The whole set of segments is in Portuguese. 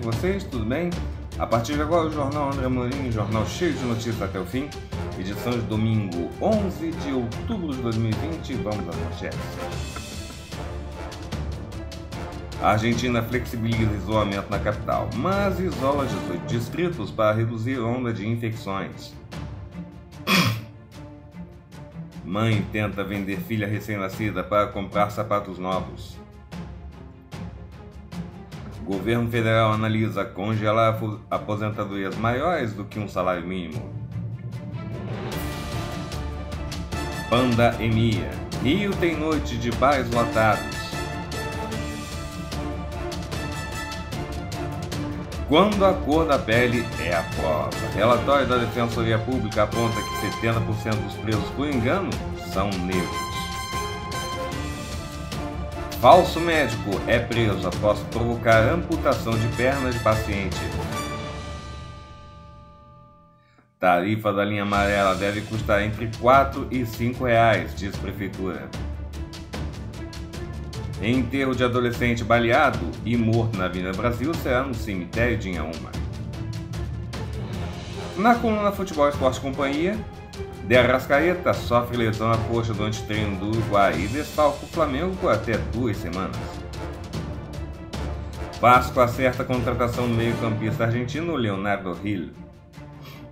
com vocês? Tudo bem? A partir de agora, o Jornal André Mourinho, jornal cheio de notícias até o fim, edição de domingo 11 de outubro de 2020. Vamos às manchetes. A Argentina flexibiliza isolamento na capital, mas isola distritos para reduzir onda de infecções. Mãe tenta vender filha recém-nascida para comprar sapatos novos. Governo federal analisa congelar aposentadorias maiores do que um salário mínimo. Pandemia. Rio tem noite de bares lotados. Quando a cor da pele é a prova. Relatório da Defensoria Pública aponta que 70% dos presos por engano são negros. Falso médico é preso após provocar amputação de perna de paciente. Tarifa da linha amarela deve custar entre 4 e 5 reais, diz prefeitura. Enterro de adolescente baleado e morto na Avenida Brasil será no cemitério de Inhaúma. Na coluna Futebol Esporte Companhia, de Arrascaeta sofre lesão na coxa durante treino do Uruguai e desfalca o Flamengo por até duas semanas. Vasco acerta a contratação do meio-campista argentino Leonardo Gil.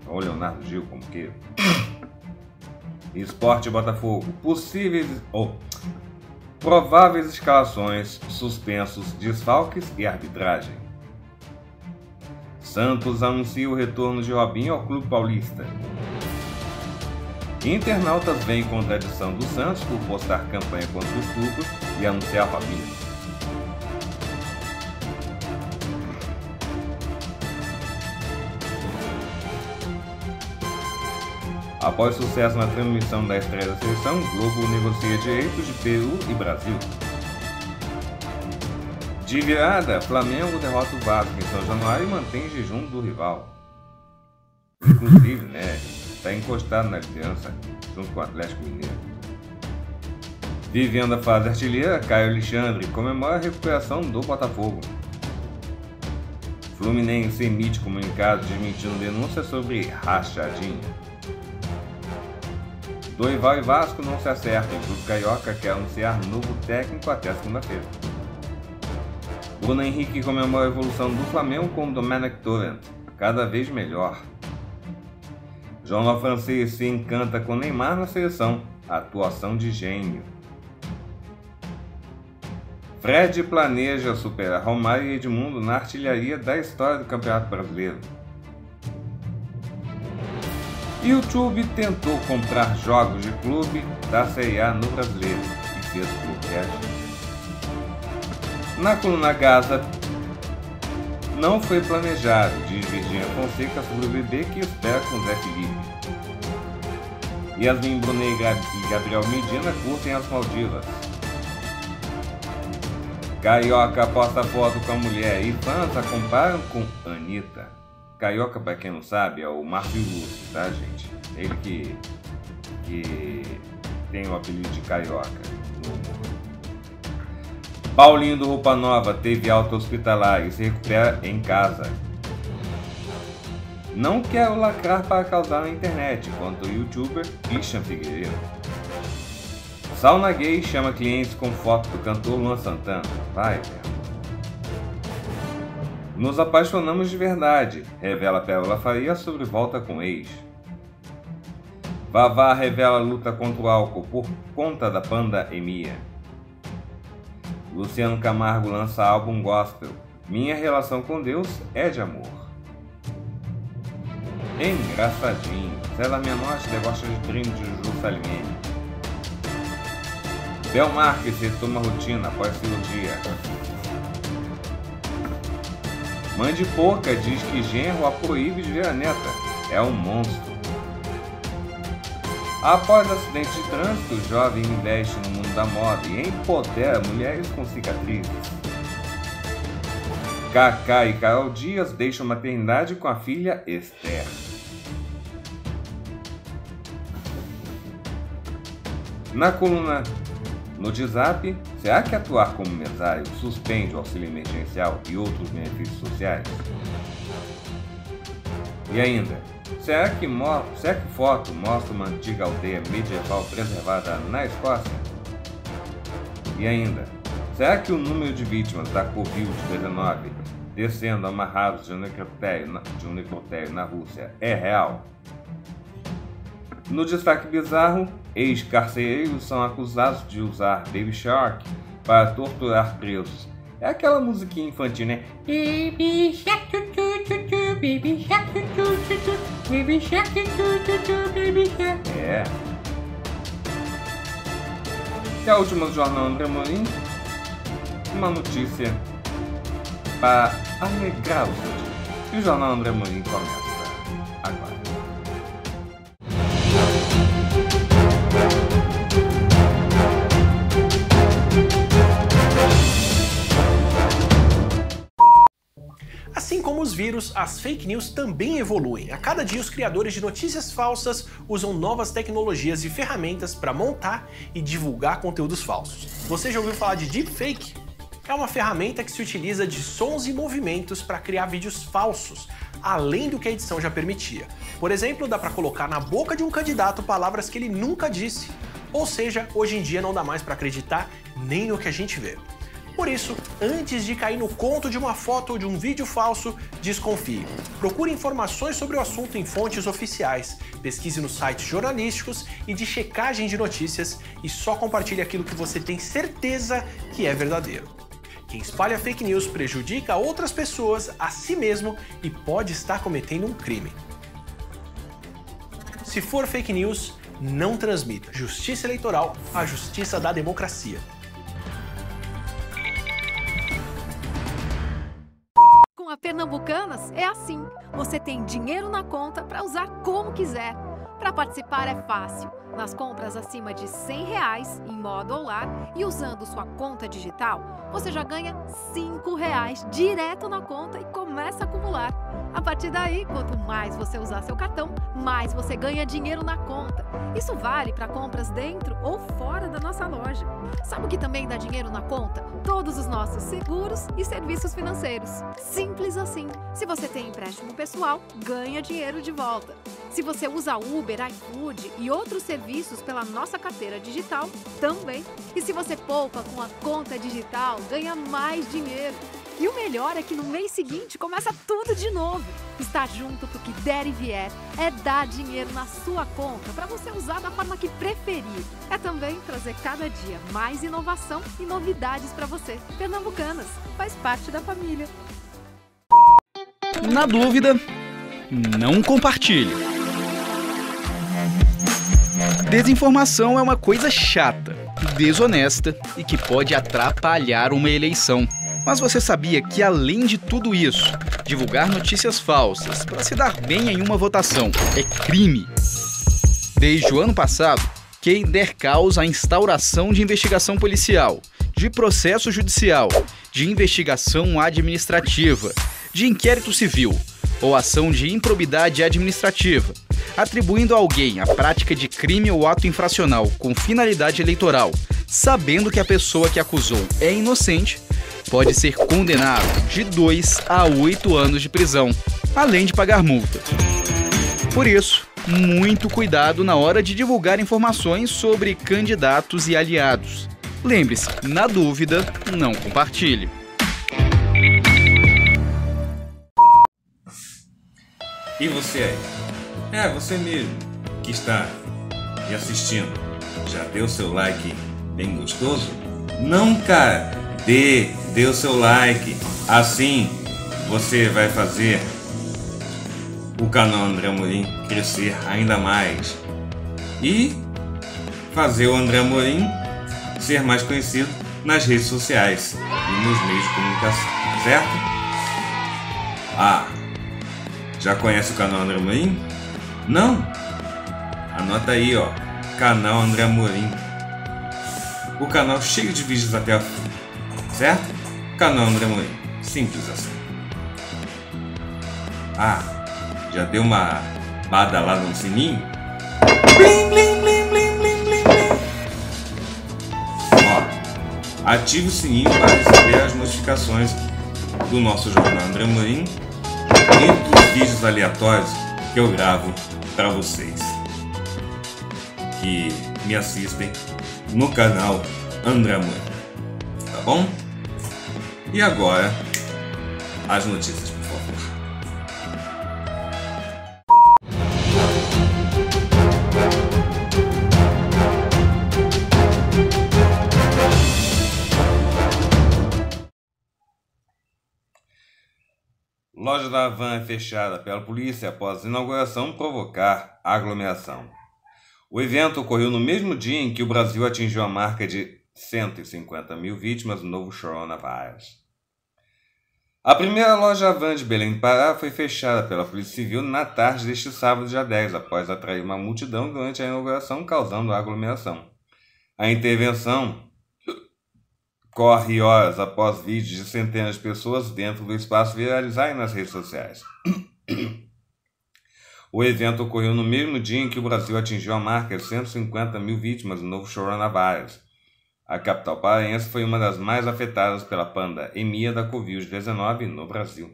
Ou Leonardo Gil, como que? É. Esporte Botafogo. Possíveis ou oh, prováveis escalações, suspensos, desfalques e arbitragem. Santos anuncia o retorno de Robinho ao Clube Paulista. Internautas veem contradição do Santos por postar campanha contra os turcos e anunciar família. Após sucesso na transmissão da estreia da seleção, Globo negocia direitos de Peru e Brasil. De virada, Flamengo derrota o Vasco em São Januário e mantém jejum do rival. Inclusive, né? está encostado na liderança, junto com o Atlético Mineiro. Vivendo a fase artilheira, Caio Alexandre comemora a recuperação do Botafogo. Fluminense emite comunicado desmentindo denúncia sobre rachadinha. Doival e Vasco não se acertam. O caioca Carioca quer anunciar novo técnico até segunda-feira. Bruno Henrique comemora a evolução do Flamengo com o Domenech Torrent, cada vez melhor. João francês se encanta com Neymar na seleção. Atuação de gênio. Fred planeja superar Romário e Edmundo na artilharia da história do Campeonato Brasileiro. YouTube tentou comprar jogos de clube da Série no Brasileiro e fez o Na coluna Gaza, não foi planejado, diz Virginia Fonseca sobre o bebê que espera com Zé Felipe. Yasmin Brunet e Gabriel Medina curtem as Maldivas. Carioca posta foto com a mulher e fãs a comparam com Anitta. Carioca, pra quem não sabe, é o Márcio Lúcio, tá, gente? Ele que, que tem o apelido de Carioca Paulinho do Roupa Nova teve alta hospitalar e se recupera em casa. Não quero lacrar para causar na internet, quanto o youtuber Christian Figueiredo. Sauna gay chama clientes com foto do cantor Luan Santana. Vai, Nos apaixonamos de verdade, revela Pérola Faria sobre volta com ex. Vavá revela luta contra o álcool por conta da panda Emia. Luciano Camargo lança álbum gospel. Minha relação com Deus é de amor. Engraçadinho. Cela Menor debocha de brinde de Juscelino. Bel Marques retoma rotina após cirurgia. Mãe de porca diz que genro a proíbe de ver a neta. É um monstro. Após acidente de trânsito, jovem investe num da moda e empodera mulheres com cicatrizes. Kaká e Carol Dias deixam maternidade com a filha Esther. Na coluna no WhatsApp, será que atuar como mesário suspende o auxílio emergencial e outros benefícios sociais? E ainda, será que, será que foto mostra uma antiga aldeia medieval preservada na Escócia? E ainda, será que o número de vítimas da Covid-19 descendo amarrados de um necrotério, de um necrotério na Rússia é real? No destaque bizarro, ex-carcereiros são acusados de usar Baby Shark para torturar presos. É aquela musiquinha infantil, né? Baby Shark, tu, tu, tu, tu, baby Shark, tu, tu, tu, tu, baby Shark, tu, tu, tu, baby Shark. É. E a última do jornal André Morim, uma notícia para alegrar o seu dia. E o jornal André Morim começa agora. Assim como os vírus, as fake news também evoluem. A cada dia, os criadores de notícias falsas usam novas tecnologias e ferramentas para montar e divulgar conteúdos falsos. Você já ouviu falar de deepfake? É uma ferramenta que se utiliza de sons e movimentos para criar vídeos falsos, além do que a edição já permitia. Por exemplo, dá para colocar na boca de um candidato palavras que ele nunca disse. Ou seja, hoje em dia não dá mais para acreditar nem no que a gente vê. Por isso, antes de cair no conto de uma foto ou de um vídeo falso, desconfie. Procure informações sobre o assunto em fontes oficiais, pesquise nos sites jornalísticos e de checagem de notícias e só compartilhe aquilo que você tem certeza que é verdadeiro. Quem espalha fake news prejudica outras pessoas, a si mesmo e pode estar cometendo um crime. Se for fake news, não transmita. Justiça Eleitoral, a justiça da democracia. pernambucanas é assim. Você tem dinheiro na conta para usar como quiser. Para participar é fácil. Nas compras acima de 100 reais em modo ou lar e usando sua conta digital, você já ganha 5 reais direto na conta e começa a acumular. A partir daí, quanto mais você usar seu cartão, mais você ganha dinheiro na conta. Isso vale para compras dentro ou fora da nossa loja. Sabe o que também dá dinheiro na conta? Todos os nossos seguros e serviços financeiros. Simples assim. Se você tem empréstimo pessoal, ganha dinheiro de volta. Se você usa Uber, iFood e outros serviços pela nossa carteira digital, também. E se você poupa com a conta digital, ganha mais dinheiro. E o melhor é que no mês seguinte começa tudo de novo. Estar junto pro que der e vier é dar dinheiro na sua conta para você usar da forma que preferir. É também trazer cada dia mais inovação e novidades para você. Pernambucanas faz parte da família. Na dúvida, não compartilhe. Desinformação é uma coisa chata, desonesta e que pode atrapalhar uma eleição. Mas você sabia que, além de tudo isso, divulgar notícias falsas para se dar bem em uma votação é crime? Desde o ano passado, quem der causa à instauração de investigação policial, de processo judicial, de investigação administrativa, de inquérito civil ou ação de improbidade administrativa, atribuindo a alguém a prática de crime ou ato infracional com finalidade eleitoral, sabendo que a pessoa que acusou é inocente, pode ser condenado de 2 a 8 anos de prisão, além de pagar multa. Por isso, muito cuidado na hora de divulgar informações sobre candidatos e aliados. Lembre-se, na dúvida, não compartilhe. E você aí? É, você mesmo que está me assistindo. Já deu seu like bem gostoso? Não, cara! dê, dê o seu like. Assim você vai fazer o canal André Morim crescer ainda mais e fazer o André Morim ser mais conhecido nas redes sociais e nos meios de comunicação, certo? Ah, já conhece o canal André Morim? Não? Anota aí, ó, canal André Morim. O canal cheio de vídeos até a certo? Canão Demolim. Simples assim. Ah, já deu uma bada lá no sininho? Blim, blim, blim, blim, blim, blim, blim. Ó, ative o sininho para receber as notificações do nosso jornal André e dos vídeos aleatórios que eu gravo para vocês que me assistem no canal André Tá bom? E agora, as notícias, por favor. Loja da Havan é fechada pela polícia após inauguração provocar aglomeração. O evento ocorreu no mesmo dia em que o Brasil atingiu a marca de 150 mil vítimas do novo coronavírus. A primeira loja Van de Belém Pará foi fechada pela Polícia Civil na tarde deste sábado, dia 10, após atrair uma multidão durante a inauguração, causando aglomeração. A intervenção corre horas após vídeos de centenas de pessoas dentro do espaço viralizarem nas redes sociais. O evento ocorreu no mesmo dia em que o Brasil atingiu a marca de 150 mil vítimas do novo coronavírus a capital paraense foi uma das mais afetadas pela pandemia da Covid-19 no Brasil.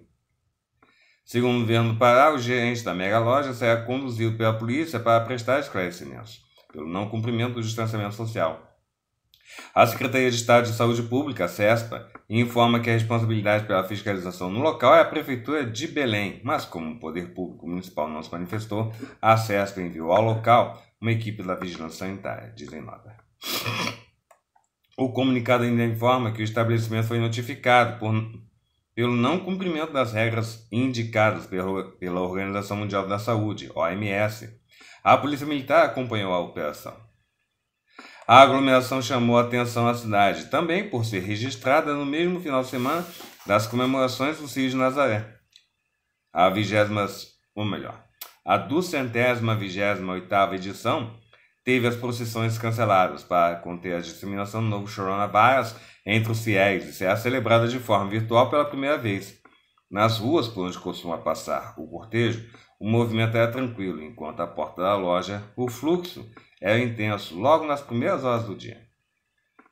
Segundo o governo do Pará, o gerente da mega loja será conduzido pela polícia para prestar esclarecimentos pelo não cumprimento do distanciamento social. A Secretaria de Estado de Saúde Pública, CESPA, informa que a responsabilidade pela fiscalização no local é a Prefeitura de Belém, mas como o Poder Público Municipal não se manifestou, a CESPA enviou ao local uma equipe da Vigilância Sanitária, dizem nota. O comunicado ainda informa que o estabelecimento foi notificado por, pelo não cumprimento das regras indicadas pela, pela Organização Mundial da Saúde, OMS. A Polícia Militar acompanhou a operação. A aglomeração chamou a atenção à cidade, também por ser registrada no mesmo final de semana das comemorações do Círio de Nazaré. A vigésima, ou melhor, a duzentésima vigésima oitava edição teve as procissões canceladas para conter a disseminação do novo coronavírus entre os fiéis e será celebrada de forma virtual pela primeira vez. Nas ruas por onde costuma passar o cortejo, o movimento era é tranquilo, enquanto à porta da loja, o fluxo era é intenso logo nas primeiras horas do dia.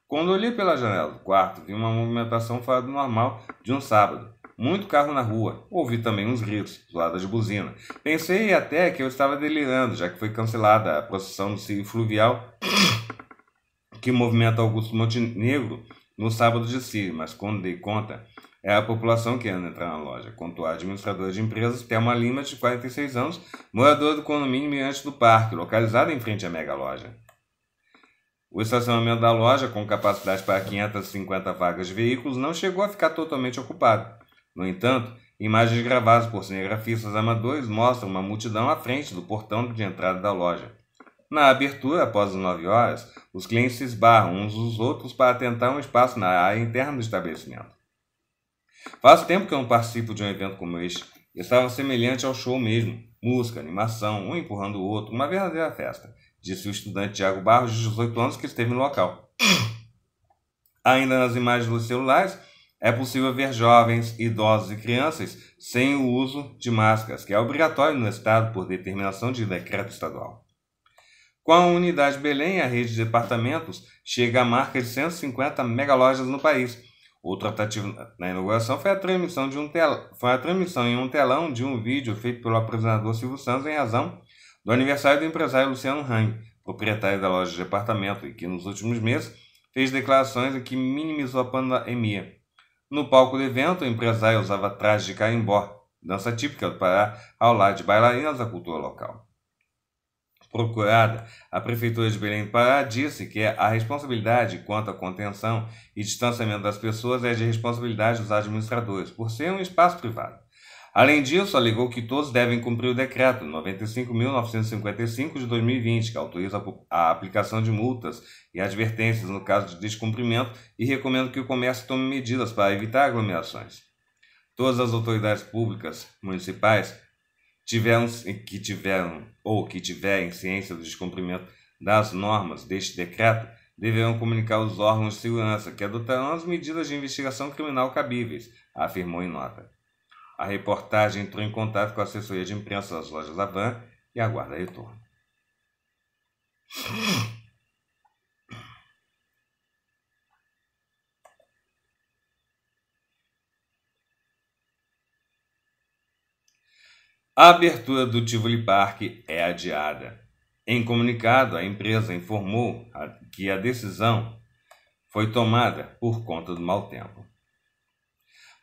Quando olhei pela janela do quarto, vi uma movimentação fora do normal de um sábado muito carro na rua. Ouvi também uns gritos, zoadas de buzina. Pensei até que eu estava delirando, já que foi cancelada a procissão do Círio Fluvial que movimenta Augusto Montenegro no sábado de Círio, mas quando dei conta, é a população que anda entrar na loja, contou a administradora de empresas Thelma Lima, de 46 anos, moradora do condomínio imediato do Parque, localizada em frente à mega loja. O estacionamento da loja, com capacidade para 550 vagas de veículos, não chegou a ficar totalmente ocupado. No entanto, imagens gravadas por cinegrafistas amadores mostram uma multidão à frente do portão de entrada da loja. Na abertura, após as 9 horas, os clientes se esbarram uns dos outros para tentar um espaço na área interna do estabelecimento. Faz tempo que eu não participo de um evento como este. Estava semelhante ao show mesmo. Música, animação, um empurrando o outro, uma verdadeira festa, disse o estudante Tiago Barros, de 18 anos, que esteve no local. Ainda nas imagens dos celulares, é possível ver jovens, idosos e crianças sem o uso de máscaras, que é obrigatório no Estado por determinação de decreto estadual. Com a unidade Belém, a rede de departamentos chega a marca de 150 megalojas no país. Outro atrativo na inauguração foi a transmissão, de um foi a transmissão em um telão de um vídeo feito pelo apresentador Silvio Santos em razão do aniversário do empresário Luciano Rang, proprietário da loja de departamento, e que nos últimos meses fez declarações em que minimizou a pandemia. No palco do evento, o empresário usava trajes de carimbó, dança típica do Pará, ao lado de bailarinas da cultura local. Procurada, a Prefeitura de Belém do Pará disse que a responsabilidade quanto à contenção e distanciamento das pessoas é de responsabilidade dos administradores, por ser um espaço privado. Além disso, alegou que todos devem cumprir o decreto 95.955 de 2020, que autoriza a aplicação de multas e advertências no caso de descumprimento e recomenda que o comércio tome medidas para evitar aglomerações. Todas as autoridades públicas municipais tiveram, que tiveram ou que tiverem ciência do descumprimento das normas deste decreto deverão comunicar aos órgãos de segurança que adotarão as medidas de investigação criminal cabíveis, afirmou em nota. A reportagem entrou em contato com a assessoria de imprensa das lojas Avan e aguarda retorno. A abertura do Tivoli Park é adiada. Em comunicado, a empresa informou que a decisão foi tomada por conta do mau tempo.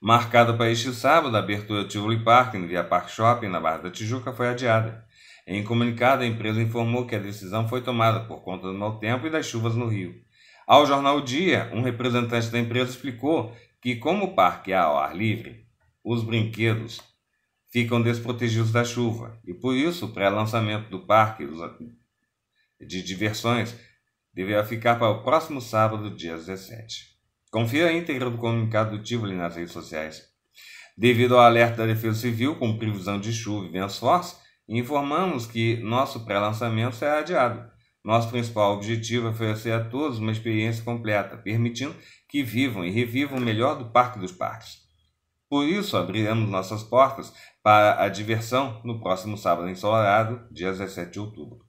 Marcada para este sábado, a abertura do Tivoli Park no Via Park Shopping, na Barra da Tijuca, foi adiada. Em comunicado, a empresa informou que a decisão foi tomada por conta do mau tempo e das chuvas no Rio. Ao jornal Dia, um representante da empresa explicou que, como o parque é ao ar livre, os brinquedos ficam desprotegidos da chuva e, por isso, o pré-lançamento do parque de diversões deverá ficar para o próximo sábado, dia 17. Confira a íntegra do comunicado do Tivoli nas redes sociais. Devido ao alerta da Defesa Civil com previsão de chuva e ventos fortes, informamos que nosso pré-lançamento será adiado. Nosso principal objetivo é oferecer a todos uma experiência completa, permitindo que vivam e revivam o melhor do Parque dos Parques. Por isso, abriremos nossas portas para a diversão no próximo sábado ensolarado, dia 17 de outubro.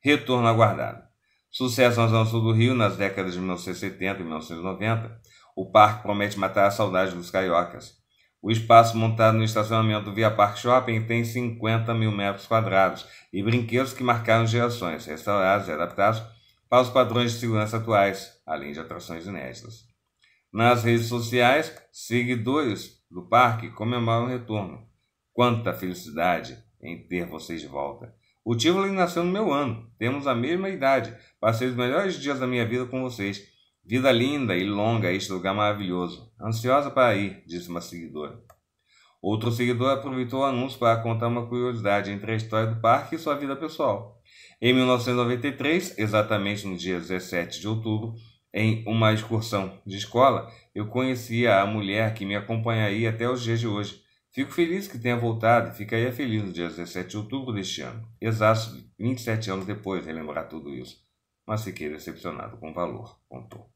Retorno aguardado. Sucesso na Zona Sul do Rio nas décadas de 1970 e 1990, o parque promete matar a saudade dos cariocas. O espaço montado no estacionamento via Park Shopping tem 50 mil metros quadrados e brinquedos que marcaram gerações, restaurados e adaptados para os padrões de segurança atuais, além de atrações inéditas. Nas redes sociais, seguidores do parque comemoram o retorno. Quanta felicidade em ter vocês de volta! O Tivoli nasceu no meu ano. Temos a mesma idade. Passei os melhores dias da minha vida com vocês. Vida linda e longa este lugar maravilhoso. Ansiosa para ir, disse uma seguidora. Outro seguidor aproveitou o anúncio para contar uma curiosidade entre a história do parque e sua vida pessoal. Em 1993, exatamente no dia 17 de outubro, em uma excursão de escola, eu conhecia a mulher que me acompanharia até os dias de hoje. Fico feliz que tenha voltado e ficaria feliz no dia 17 de outubro deste ano, exato 27 anos depois, de relembrar tudo isso, mas fiquei decepcionado com o valor, contou.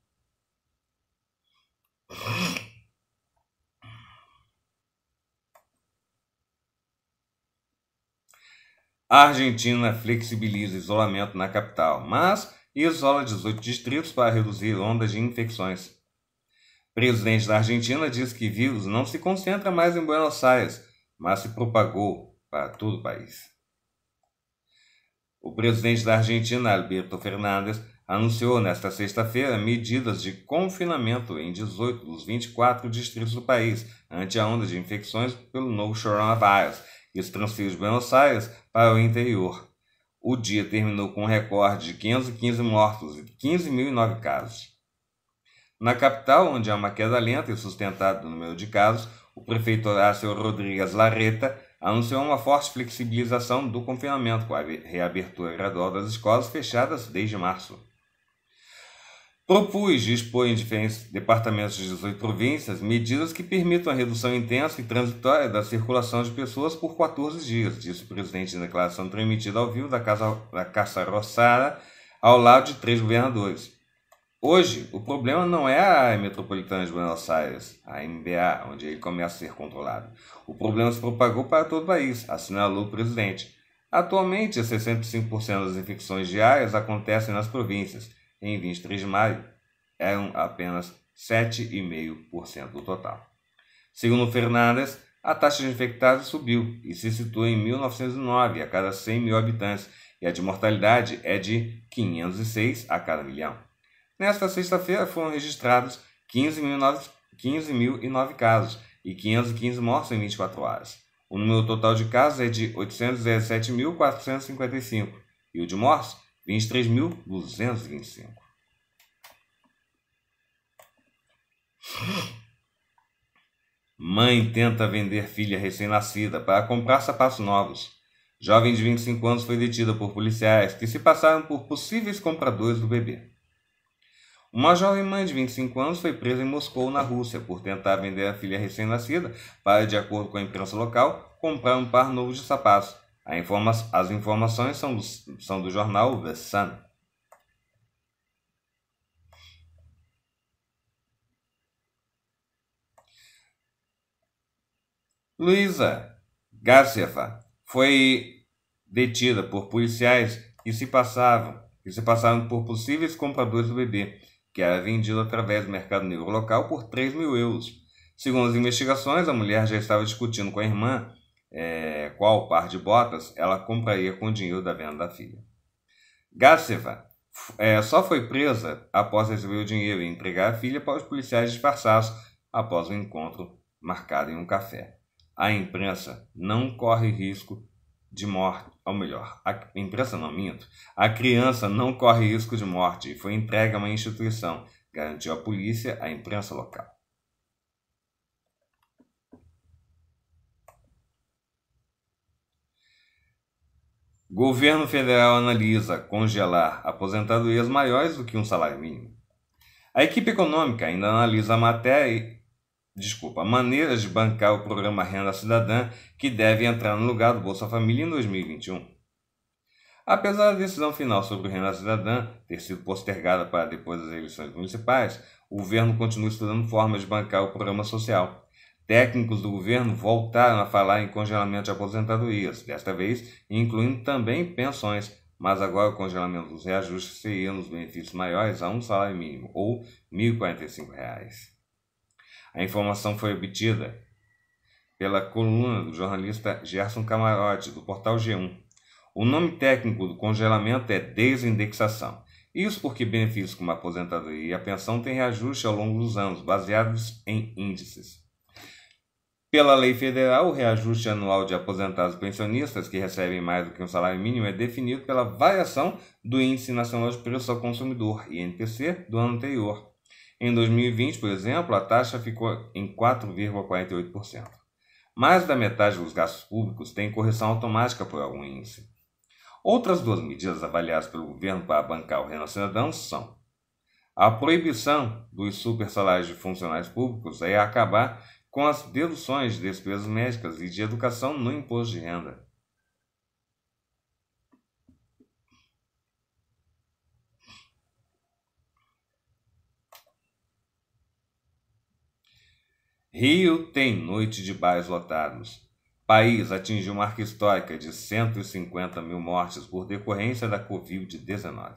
A Argentina flexibiliza isolamento na capital, mas isola 18 distritos para reduzir ondas de infecções presidente da Argentina diz que vírus não se concentra mais em Buenos Aires, mas se propagou para todo o país. O presidente da Argentina, Alberto Fernandes, anunciou nesta sexta-feira medidas de confinamento em 18 dos 24 distritos do país ante a onda de infecções pelo novo coronavírus, que os transfere de Buenos Aires para o interior. O dia terminou com um recorde de 515 mortos e 15.009 casos. Na capital, onde há uma queda lenta e sustentada no número de casos, o prefeito Horácio Rodrigues Larreta anunciou uma forte flexibilização do confinamento com a reabertura gradual das escolas fechadas desde março. Propus dispor em diferentes departamentos de 18 províncias medidas que permitam a redução intensa e transitória da circulação de pessoas por 14 dias, disse o presidente na declaração transmitida ao vivo da Casa da Caça Roçara, ao lado de três governadores. Hoje, o problema não é a Metropolitana de Buenos Aires, a MBA, onde ele começa a ser controlado. O problema se propagou para todo o país, assinalou o presidente. Atualmente, 65% das infecções diárias acontecem nas províncias. Em 23 de maio, eram apenas 7,5% do total. Segundo Fernandes, a taxa de infectados subiu e se situa em 1909 a cada 100 mil habitantes, e a de mortalidade é de 506 a cada milhão. Nesta sexta-feira foram registrados 15.009 15 casos e 515 mortos em 24 horas. O número total de casos é de 817.455 e o de mortos, 23.225. Mãe tenta vender filha recém-nascida para comprar sapatos novos. Jovem de 25 anos foi detida por policiais que se passaram por possíveis compradores do bebê. Uma jovem mãe de 25 anos foi presa em Moscou, na Rússia, por tentar vender a filha recém-nascida para, de acordo com a imprensa local, comprar um par novo de sapatos. Informa as informações são do, são do jornal The Sun. Luisa Gásseva foi detida por policiais que se passavam, que se passaram por possíveis compradores do bebê que era vendido através do mercado negro local por 3 mil euros. Segundo as investigações, a mulher já estava discutindo com a irmã é, qual par de botas ela compraria com o dinheiro da venda da filha. Gáceva é, só foi presa após receber o dinheiro e entregar a filha para os policiais disfarçados após o um encontro marcado em um café. A imprensa não corre risco de morte, ou melhor, a, imprensa não minto, a criança não corre risco de morte e foi entregue a uma instituição, garantiu a polícia a imprensa local. Governo federal analisa congelar aposentadorias maiores do que um salário mínimo. A equipe econômica ainda analisa a matéria desculpa, maneiras de bancar o programa Renda Cidadã que deve entrar no lugar do Bolsa Família em 2021. Apesar da decisão final sobre o Renda Cidadã ter sido postergada para depois das eleições municipais, o governo continua estudando formas de bancar o programa social. Técnicos do governo voltaram a falar em congelamento de aposentadorias, desta vez incluindo também pensões, mas agora o congelamento dos reajustes seria nos benefícios maiores a um salário mínimo, ou R$ 1.045. Reais. A informação foi obtida pela coluna do jornalista Gerson Camarote, do portal G1. O nome técnico do congelamento é desindexação. Isso porque benefícios como a aposentadoria e a pensão têm reajuste ao longo dos anos, baseados em índices. Pela lei federal, o reajuste anual de aposentados e pensionistas que recebem mais do que um salário mínimo é definido pela variação do Índice Nacional de Preço ao Consumidor, INPC, do ano anterior. Em 2020, por exemplo, a taxa ficou em 4,48%. Mais da metade dos gastos públicos tem correção automática por algum índice. Outras duas medidas avaliadas pelo governo para bancar o Renan Cidadão são a proibição dos supersalários de funcionários públicos é acabar com as deduções de despesas médicas e de educação no imposto de renda. Rio tem noite de bares lotados. País atingiu marca histórica de 150 mil mortes por decorrência da Covid-19.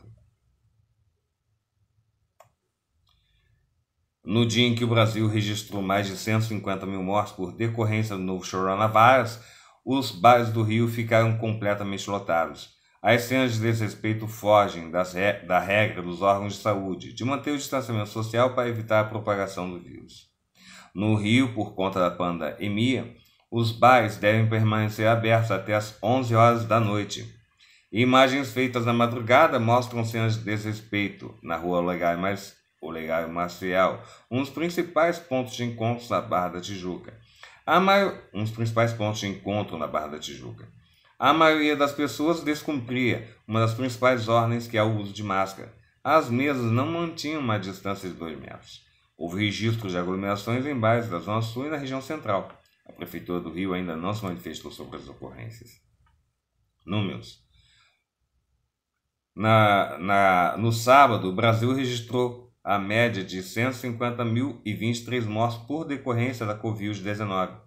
No dia em que o Brasil registrou mais de 150 mil mortes por decorrência do novo coronavírus, os bares do Rio ficaram completamente lotados. As cenas de desrespeito fogem re... da regra dos órgãos de saúde de manter o distanciamento social para evitar a propagação do vírus. No Rio, por conta da pandemia, os bares devem permanecer abertos até as 11 horas da noite. Imagens feitas na madrugada mostram cenas de desrespeito na rua Olegário, Olegário Marcial, um dos principais pontos de encontro na Barra da Tijuca. A maior, um dos principais pontos de encontro na Barra da Tijuca. A maioria das pessoas descumpria uma das principais ordens que é o uso de máscara. As mesas não mantinham uma distância de dois metros. Houve registros de aglomerações em bairros da Zona Sul e na região central. A Prefeitura do Rio ainda não se manifestou sobre as ocorrências. Números. Na, na, no sábado, o Brasil registrou a média de 150.023 mortes por decorrência da Covid-19.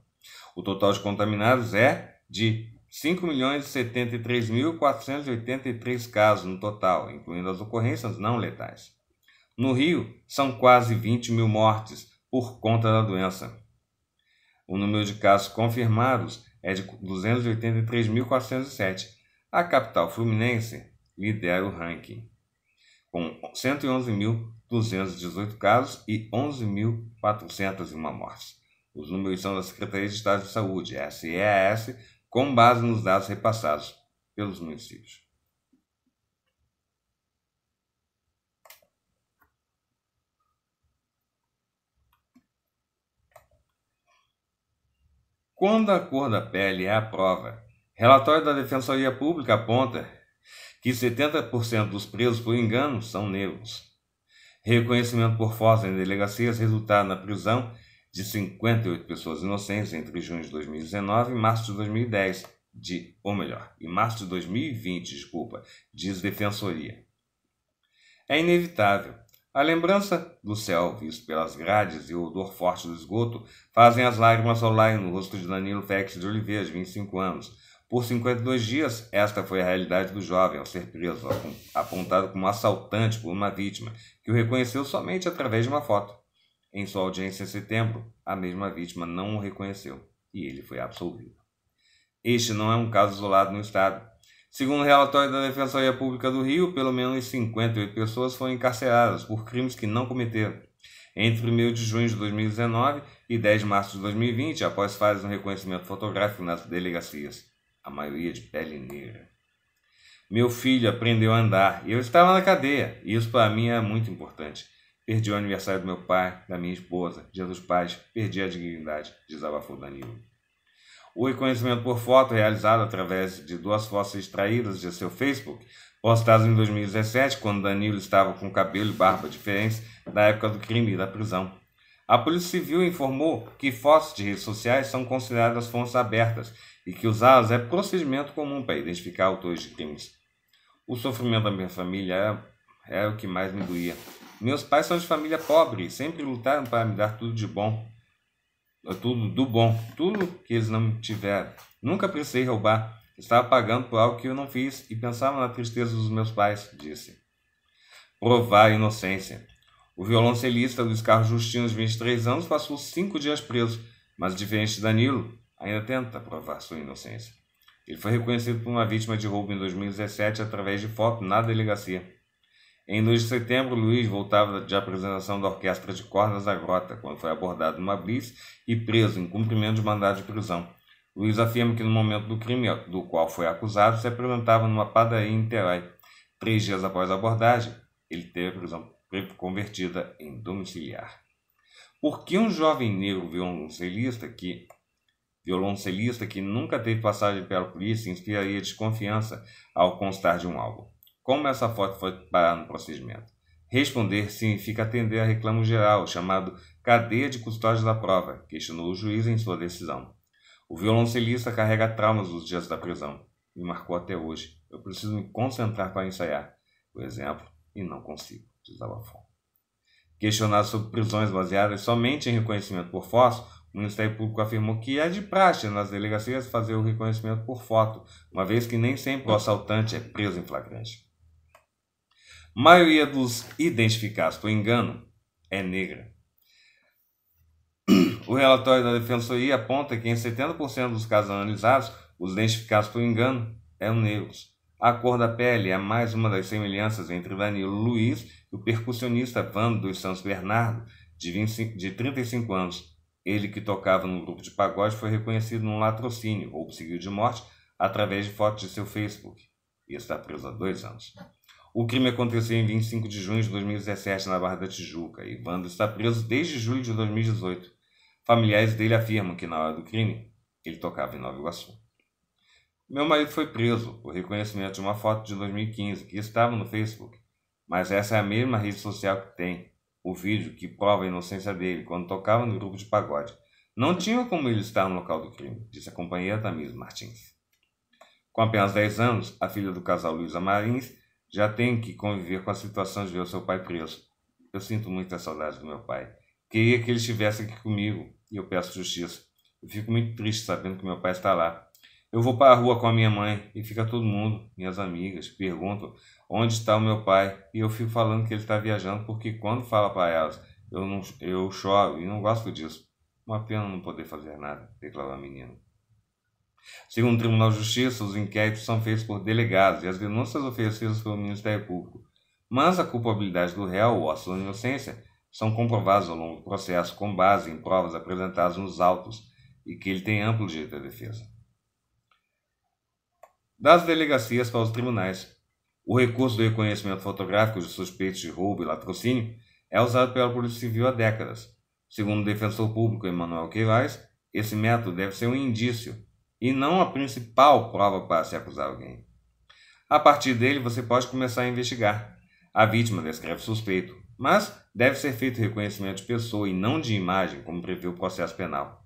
O total de contaminados é de 5.073.483 casos no total, incluindo as ocorrências não letais. No Rio, são quase 20 mil mortes por conta da doença. O número de casos confirmados é de 283.407. A capital fluminense lidera o ranking, com 111.218 casos e 11.401 mortes. Os números são da Secretaria de Estado de Saúde, SEAS, com base nos dados repassados pelos municípios. quando a cor da pele é a prova. Relatório da Defensoria Pública aponta que 70% dos presos por engano são negros. Reconhecimento por força em delegacias resultado na prisão de 58 pessoas inocentes entre junho de 2019 e março de 2010, de, ou melhor, em março de 2020, desculpa, diz Defensoria. É inevitável a lembrança do céu visto pelas grades e o odor forte do esgoto fazem as lágrimas rolarem no rosto de Danilo Fex de Oliveira, de 25 anos. Por 52 dias, esta foi a realidade do jovem ao ser preso, apontado como assaltante por uma vítima, que o reconheceu somente através de uma foto. Em sua audiência em setembro, a mesma vítima não o reconheceu e ele foi absolvido. Este não é um caso isolado no Estado. Segundo o relatório da Defensoria Pública do Rio, pelo menos 58 pessoas foram encarceradas por crimes que não cometeram. Entre 1 de junho de 2019 e 10 de março de 2020, após fases um reconhecimento fotográfico nas delegacias, a maioria de pele negra. Meu filho aprendeu a andar e eu estava na cadeia, e isso para mim é muito importante. Perdi o aniversário do meu pai, da minha esposa, dia dos pais, perdi a dignidade, desabafou Danilo. O reconhecimento por foto, realizado através de duas fotos extraídas de seu Facebook, postadas em 2017, quando Danilo estava com cabelo e barba diferentes da época do crime e da prisão. A Polícia Civil informou que fotos de redes sociais são consideradas fontes abertas e que usá-las é procedimento comum para identificar autores de crimes. O sofrimento da minha família é, é o que mais me doía. Meus pais são de família pobre e sempre lutaram para me dar tudo de bom. É tudo do bom, tudo que eles não tiveram. Nunca precisei roubar, estava pagando por algo que eu não fiz e pensava na tristeza dos meus pais, disse. Provar inocência. O violoncelista Luiz Carlos Justino, de 23 anos, passou cinco dias preso, mas diferente de Danilo, ainda tenta provar sua inocência. Ele foi reconhecido por uma vítima de roubo em 2017 através de foto na delegacia. Em 2 de setembro, Luiz voltava de apresentação da orquestra de cordas à grota, quando foi abordado numa brisa e preso em cumprimento de mandado de prisão. Luiz afirma que no momento do crime, do qual foi acusado, se apresentava numa padaria em Terai. Três dias após a abordagem, ele teve a prisão convertida em domiciliar. Por que um jovem negro violoncelista que violoncelista que nunca teve passagem pela polícia inspiraria desconfiança ao constar de um álbum? Como essa foto foi parar no procedimento? Responder significa atender a reclamo geral, chamado cadeia de custódia da prova, questionou o juiz em sua decisão. O violoncelista carrega traumas dos dias da prisão. Me marcou até hoje. Eu preciso me concentrar para ensaiar. Por exemplo, e não consigo, desabafou. Questionado sobre prisões baseadas somente em reconhecimento por foto, o Ministério Público afirmou que é de praxe nas delegacias fazer o reconhecimento por foto, uma vez que nem sempre o assaltante é preso em flagrante maioria dos identificados por engano é negra. O relatório da Defensoria aponta que em 70% dos casos analisados, os identificados por engano eram negros. A cor da pele é mais uma das semelhanças entre Danilo Luiz e o percussionista Vando dos Santos Bernardo, de, 25, de 35 anos. Ele, que tocava no grupo de pagode, foi reconhecido num latrocínio ou seguido de morte através de fotos de seu Facebook e está preso há dois anos. O crime aconteceu em 25 de junho de 2017 na Barra da Tijuca e Bando está preso desde julho de 2018. Familiares dele afirmam que na hora do crime ele tocava em Nova Iguaçu. Meu marido foi preso por reconhecimento de uma foto de 2015 que estava no Facebook, mas essa é a mesma rede social que tem o vídeo que prova a inocência dele quando tocava no grupo de pagode. Não tinha como ele estar no local do crime, disse a companheira Tamires Martins. Com apenas 10 anos, a filha do casal Luísa Marins já tem que conviver com a situação de ver o seu pai preso. Eu sinto muita saudade do meu pai. Queria que ele estivesse aqui comigo e eu peço justiça. Eu fico muito triste sabendo que meu pai está lá. Eu vou para a rua com a minha mãe e fica todo mundo, minhas amigas, perguntam onde está o meu pai e eu fico falando que ele está viajando porque quando fala para elas eu, não, eu choro e não gosto disso. Uma pena não poder fazer nada, declarou a menina. Segundo o Tribunal de Justiça, os inquéritos são feitos por delegados e as denúncias oferecidas pelo Ministério Público, mas a culpabilidade do réu ou a sua inocência são comprovadas ao longo do processo com base em provas apresentadas nos autos e que ele tem amplo direito à defesa. Das delegacias para os tribunais, o recurso do reconhecimento fotográfico de suspeitos de roubo e latrocínio é usado pela Polícia Civil há décadas. Segundo o defensor público Emanuel Queiroz, esse método deve ser um indício e não a principal prova para se acusar alguém. A partir dele, você pode começar a investigar. A vítima descreve suspeito, mas deve ser feito reconhecimento de pessoa e não de imagem, como prevê o processo penal.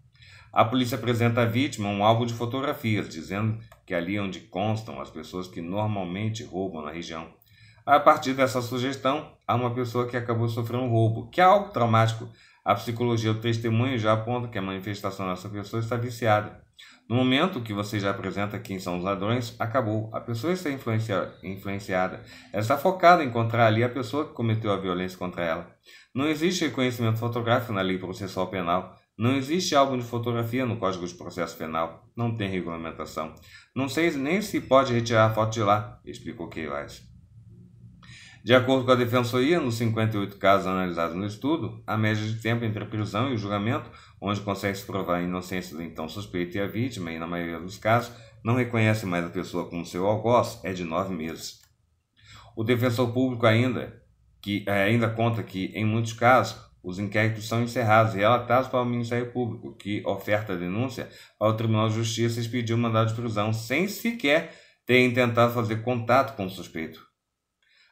A polícia apresenta à vítima um álbum de fotografias, dizendo que ali é onde constam as pessoas que normalmente roubam na região. A partir dessa sugestão, há uma pessoa que acabou sofrendo um roubo, que é algo traumático. A psicologia do testemunho já aponta que a manifestação dessa pessoa está viciada. No momento que você já apresenta quem são os ladrões, acabou. A pessoa está influenciada. Ela está focada em encontrar ali a pessoa que cometeu a violência contra ela. Não existe reconhecimento fotográfico na lei processual penal. Não existe álbum de fotografia no Código de Processo Penal. Não tem regulamentação. Não sei nem se pode retirar a foto de lá, explicou Queiroz. De acordo com a defensoria, nos 58 casos analisados no estudo, a média de tempo entre a prisão e o julgamento onde consegue-se provar a inocência do então suspeito e a vítima, e na maioria dos casos, não reconhece mais a pessoa como seu algoz, é de nove meses. O defensor público ainda, que, eh, ainda conta que, em muitos casos, os inquéritos são encerrados e relatados para o Ministério Público, que oferta a denúncia ao Tribunal de Justiça e pediu mandado de prisão sem sequer ter tentado fazer contato com o suspeito.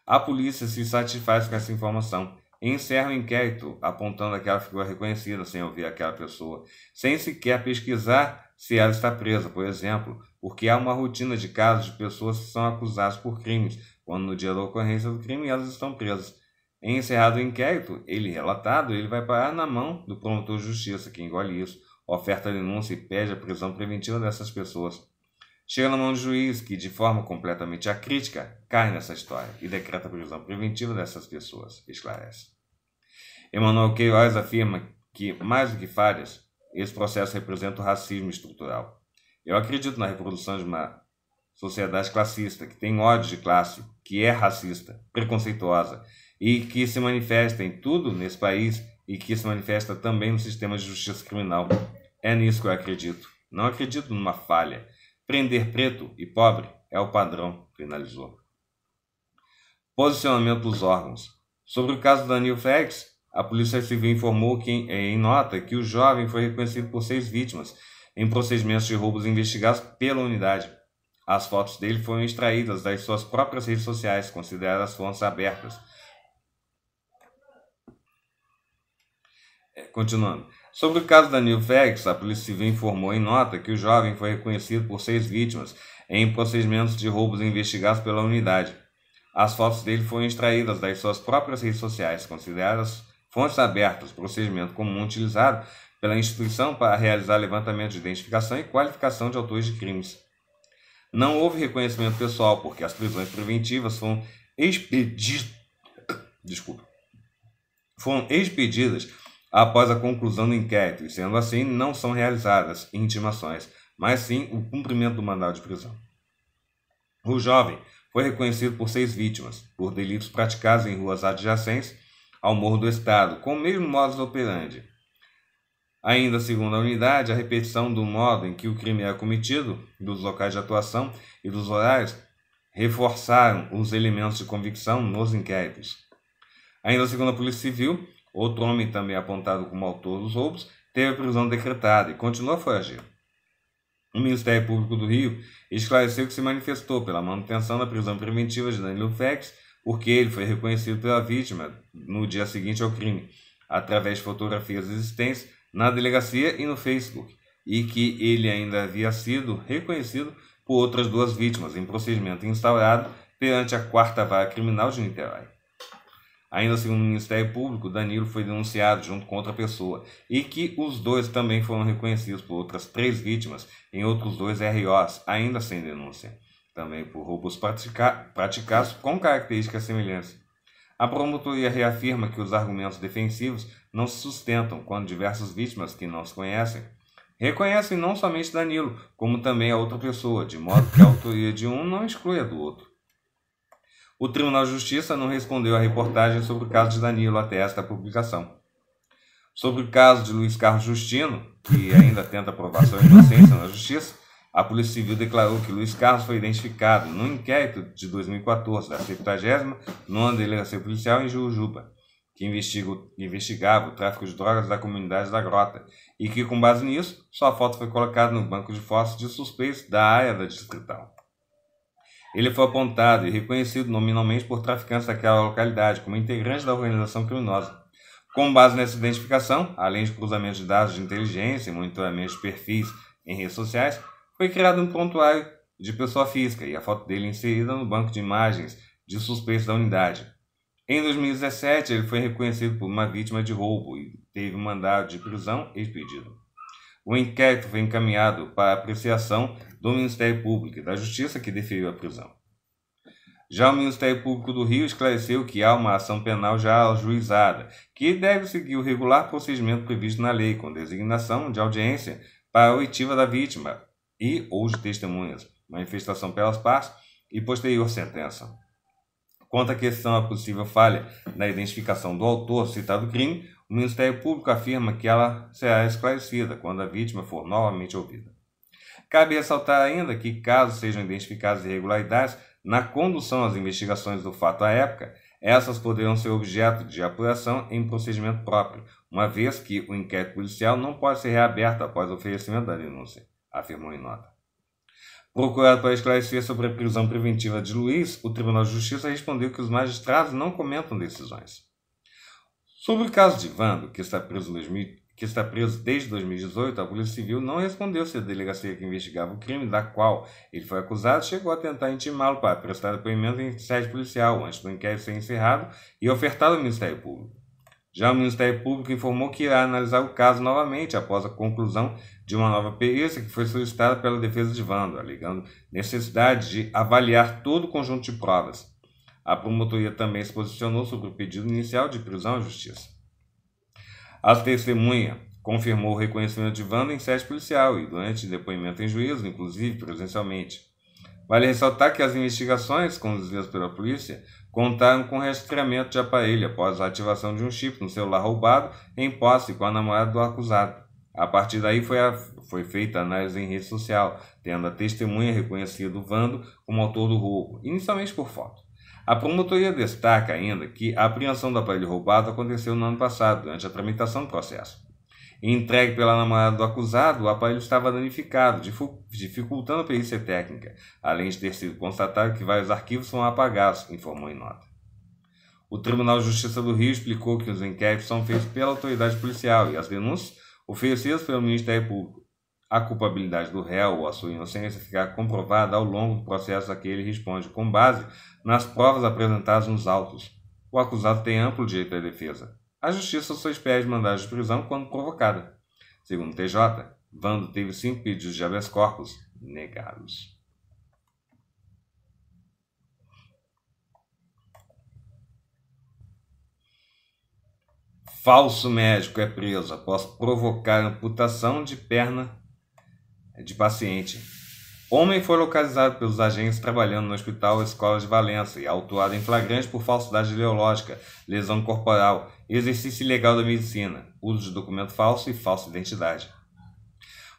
A polícia se satisfaz com essa informação e encerra o inquérito apontando aquela figura reconhecida sem ouvir aquela pessoa, sem sequer pesquisar se ela está presa, por exemplo, porque há uma rotina de casos de pessoas que são acusadas por crimes, quando no dia da ocorrência do crime elas estão presas. Encerrado o inquérito, ele relatado, ele vai parar na mão do promotor de justiça, que engole isso, oferta a denúncia e pede a prisão preventiva dessas pessoas. Chega na mão do juiz, que, de forma completamente acrítica, cai nessa história e decreta a prisão preventiva dessas pessoas, esclarece. Emmanuel Queiroz afirma que, mais do que falhas, esse processo representa o racismo estrutural. Eu acredito na reprodução de uma sociedade classista, que tem ódio de classe, que é racista, preconceituosa e que se manifesta em tudo nesse país e que se manifesta também no sistema de justiça criminal. É nisso que eu acredito. Não acredito numa falha. Prender preto e pobre é o padrão, finalizou. Posicionamento dos órgãos. Sobre o caso da New a Polícia Civil informou que, em nota que o jovem foi reconhecido por seis vítimas em procedimentos de roubos investigados pela unidade. As fotos dele foram extraídas das suas próprias redes sociais, consideradas fontes abertas. É, continuando. Sobre o caso da Nilvex, a Polícia Civil informou em nota que o jovem foi reconhecido por seis vítimas em procedimentos de roubos investigados pela unidade. As fotos dele foram extraídas das suas próprias redes sociais, consideradas fontes abertas, procedimento comum utilizado pela instituição para realizar levantamento de identificação e qualificação de autores de crimes. Não houve reconhecimento pessoal, porque as prisões preventivas foram expedidas. Desculpa. Foram expedidas após a conclusão do inquérito, e sendo assim, não são realizadas intimações, mas sim o cumprimento do mandado de prisão. O jovem foi reconhecido por seis vítimas, por delitos praticados em ruas adjacentes ao Morro do Estado, com o mesmo modus operandi. Ainda segundo a unidade, a repetição do modo em que o crime era é cometido, dos locais de atuação e dos horários, reforçaram os elementos de convicção nos inquéritos. Ainda segundo a Polícia Civil, Outro homem, também apontado como autor dos roubos, teve a prisão decretada e continua a fugir. O Ministério Público do Rio esclareceu que se manifestou pela manutenção da prisão preventiva de Danilo Fex, porque ele foi reconhecido pela vítima no dia seguinte ao crime, através de fotografias existentes na delegacia e no Facebook, e que ele ainda havia sido reconhecido por outras duas vítimas em procedimento instaurado perante a Quarta Vara Criminal de Niterói. Ainda segundo o Ministério Público, Danilo foi denunciado junto com outra pessoa e que os dois também foram reconhecidos por outras três vítimas em outros dois ROs, ainda sem denúncia. Também por roubos pratica praticados com características semelhantes. A promotoria reafirma que os argumentos defensivos não se sustentam quando diversas vítimas que não se conhecem reconhecem não somente Danilo, como também a outra pessoa, de modo que a autoria de um não exclui a do outro. O Tribunal de Justiça não respondeu à reportagem sobre o caso de Danilo até esta publicação. Sobre o caso de Luiz Carlos Justino, que ainda tenta provação de inocência na Justiça, a Polícia Civil declarou que Luiz Carlos foi identificado no inquérito de 2014 da 70 nona Delegacia Policial em Jujuba, que investigava o tráfico de drogas da comunidade da Grota, e que, com base nisso, sua foto foi colocada no banco de fósseis de suspeitos da área da Distrital. Ele foi apontado e reconhecido nominalmente por traficantes daquela localidade como integrante da organização criminosa. Com base nessa identificação, além de cruzamento de dados de inteligência e monitoramento de perfis em redes sociais, foi criado um prontuário de pessoa física e a foto dele inserida no banco de imagens de suspeitos da unidade. Em 2017, ele foi reconhecido por uma vítima de roubo e teve um mandado de prisão expedido. O inquérito foi encaminhado para apreciação do Ministério Público e da Justiça que deferiu a prisão. Já o Ministério Público do Rio esclareceu que há uma ação penal já ajuizada, que deve seguir o regular procedimento previsto na lei, com designação de audiência para a oitiva da vítima e ou de testemunhas, manifestação pelas partes e posterior sentença. Quanto à questão da possível falha na identificação do autor citado crime, o Ministério Público afirma que ela será esclarecida quando a vítima for novamente ouvida. Cabe ressaltar ainda que, caso sejam identificadas irregularidades na condução às investigações do fato à época, essas poderão ser objeto de apuração em procedimento próprio, uma vez que o inquérito policial não pode ser reaberto após o oferecimento da denúncia, afirmou em nota. Procurado para esclarecer sobre a prisão preventiva de Luiz, o Tribunal de Justiça respondeu que os magistrados não comentam decisões. Sobre o caso de Vando, que está preso que está preso desde 2018, a Polícia Civil não respondeu se a delegacia que investigava o crime da qual ele foi acusado chegou a tentar intimá-lo para prestar depoimento em sede policial antes do inquérito ser encerrado e ofertado ao Ministério Público. Já o Ministério Público informou que irá analisar o caso novamente após a conclusão de uma nova perícia que foi solicitada pela defesa de Vando, alegando necessidade de avaliar todo o conjunto de provas. A promotoria também se posicionou sobre o pedido inicial de prisão à justiça. A testemunha confirmou o reconhecimento de Wanda em sede policial e durante depoimento em juízo, inclusive presencialmente. Vale ressaltar que as investigações conduzidas pela polícia contaram com o rastreamento de aparelho após a ativação de um chip no celular roubado em posse com a namorada do acusado. A partir daí foi, a, foi feita a análise em rede social, tendo a testemunha reconhecido o Vando como autor do roubo, inicialmente por foto. A promotoria destaca ainda que a apreensão do aparelho roubado aconteceu no ano passado, durante a tramitação do processo. Entregue pela namorada do acusado, o aparelho estava danificado, dificultando a perícia técnica, além de ter sido constatado que vários arquivos foram apagados, informou em nota. O Tribunal de Justiça do Rio explicou que os inquéritos são feitos pela autoridade policial e as denúncias oferecidas pelo Ministério Público a culpabilidade do réu ou a sua inocência ficará comprovada ao longo do processo a que ele responde, com base nas provas apresentadas nos autos. O acusado tem amplo direito à defesa. A justiça só de mandar de prisão quando provocada. Segundo o TJ, Vando teve cinco pedidos de habeas corpus negados. Falso médico é preso após provocar amputação de perna de paciente. Homem foi localizado pelos agentes trabalhando no Hospital Escola de Valença e autuado em flagrante por falsidade ideológica, lesão corporal, exercício ilegal da medicina, uso de documento falso e falsa identidade.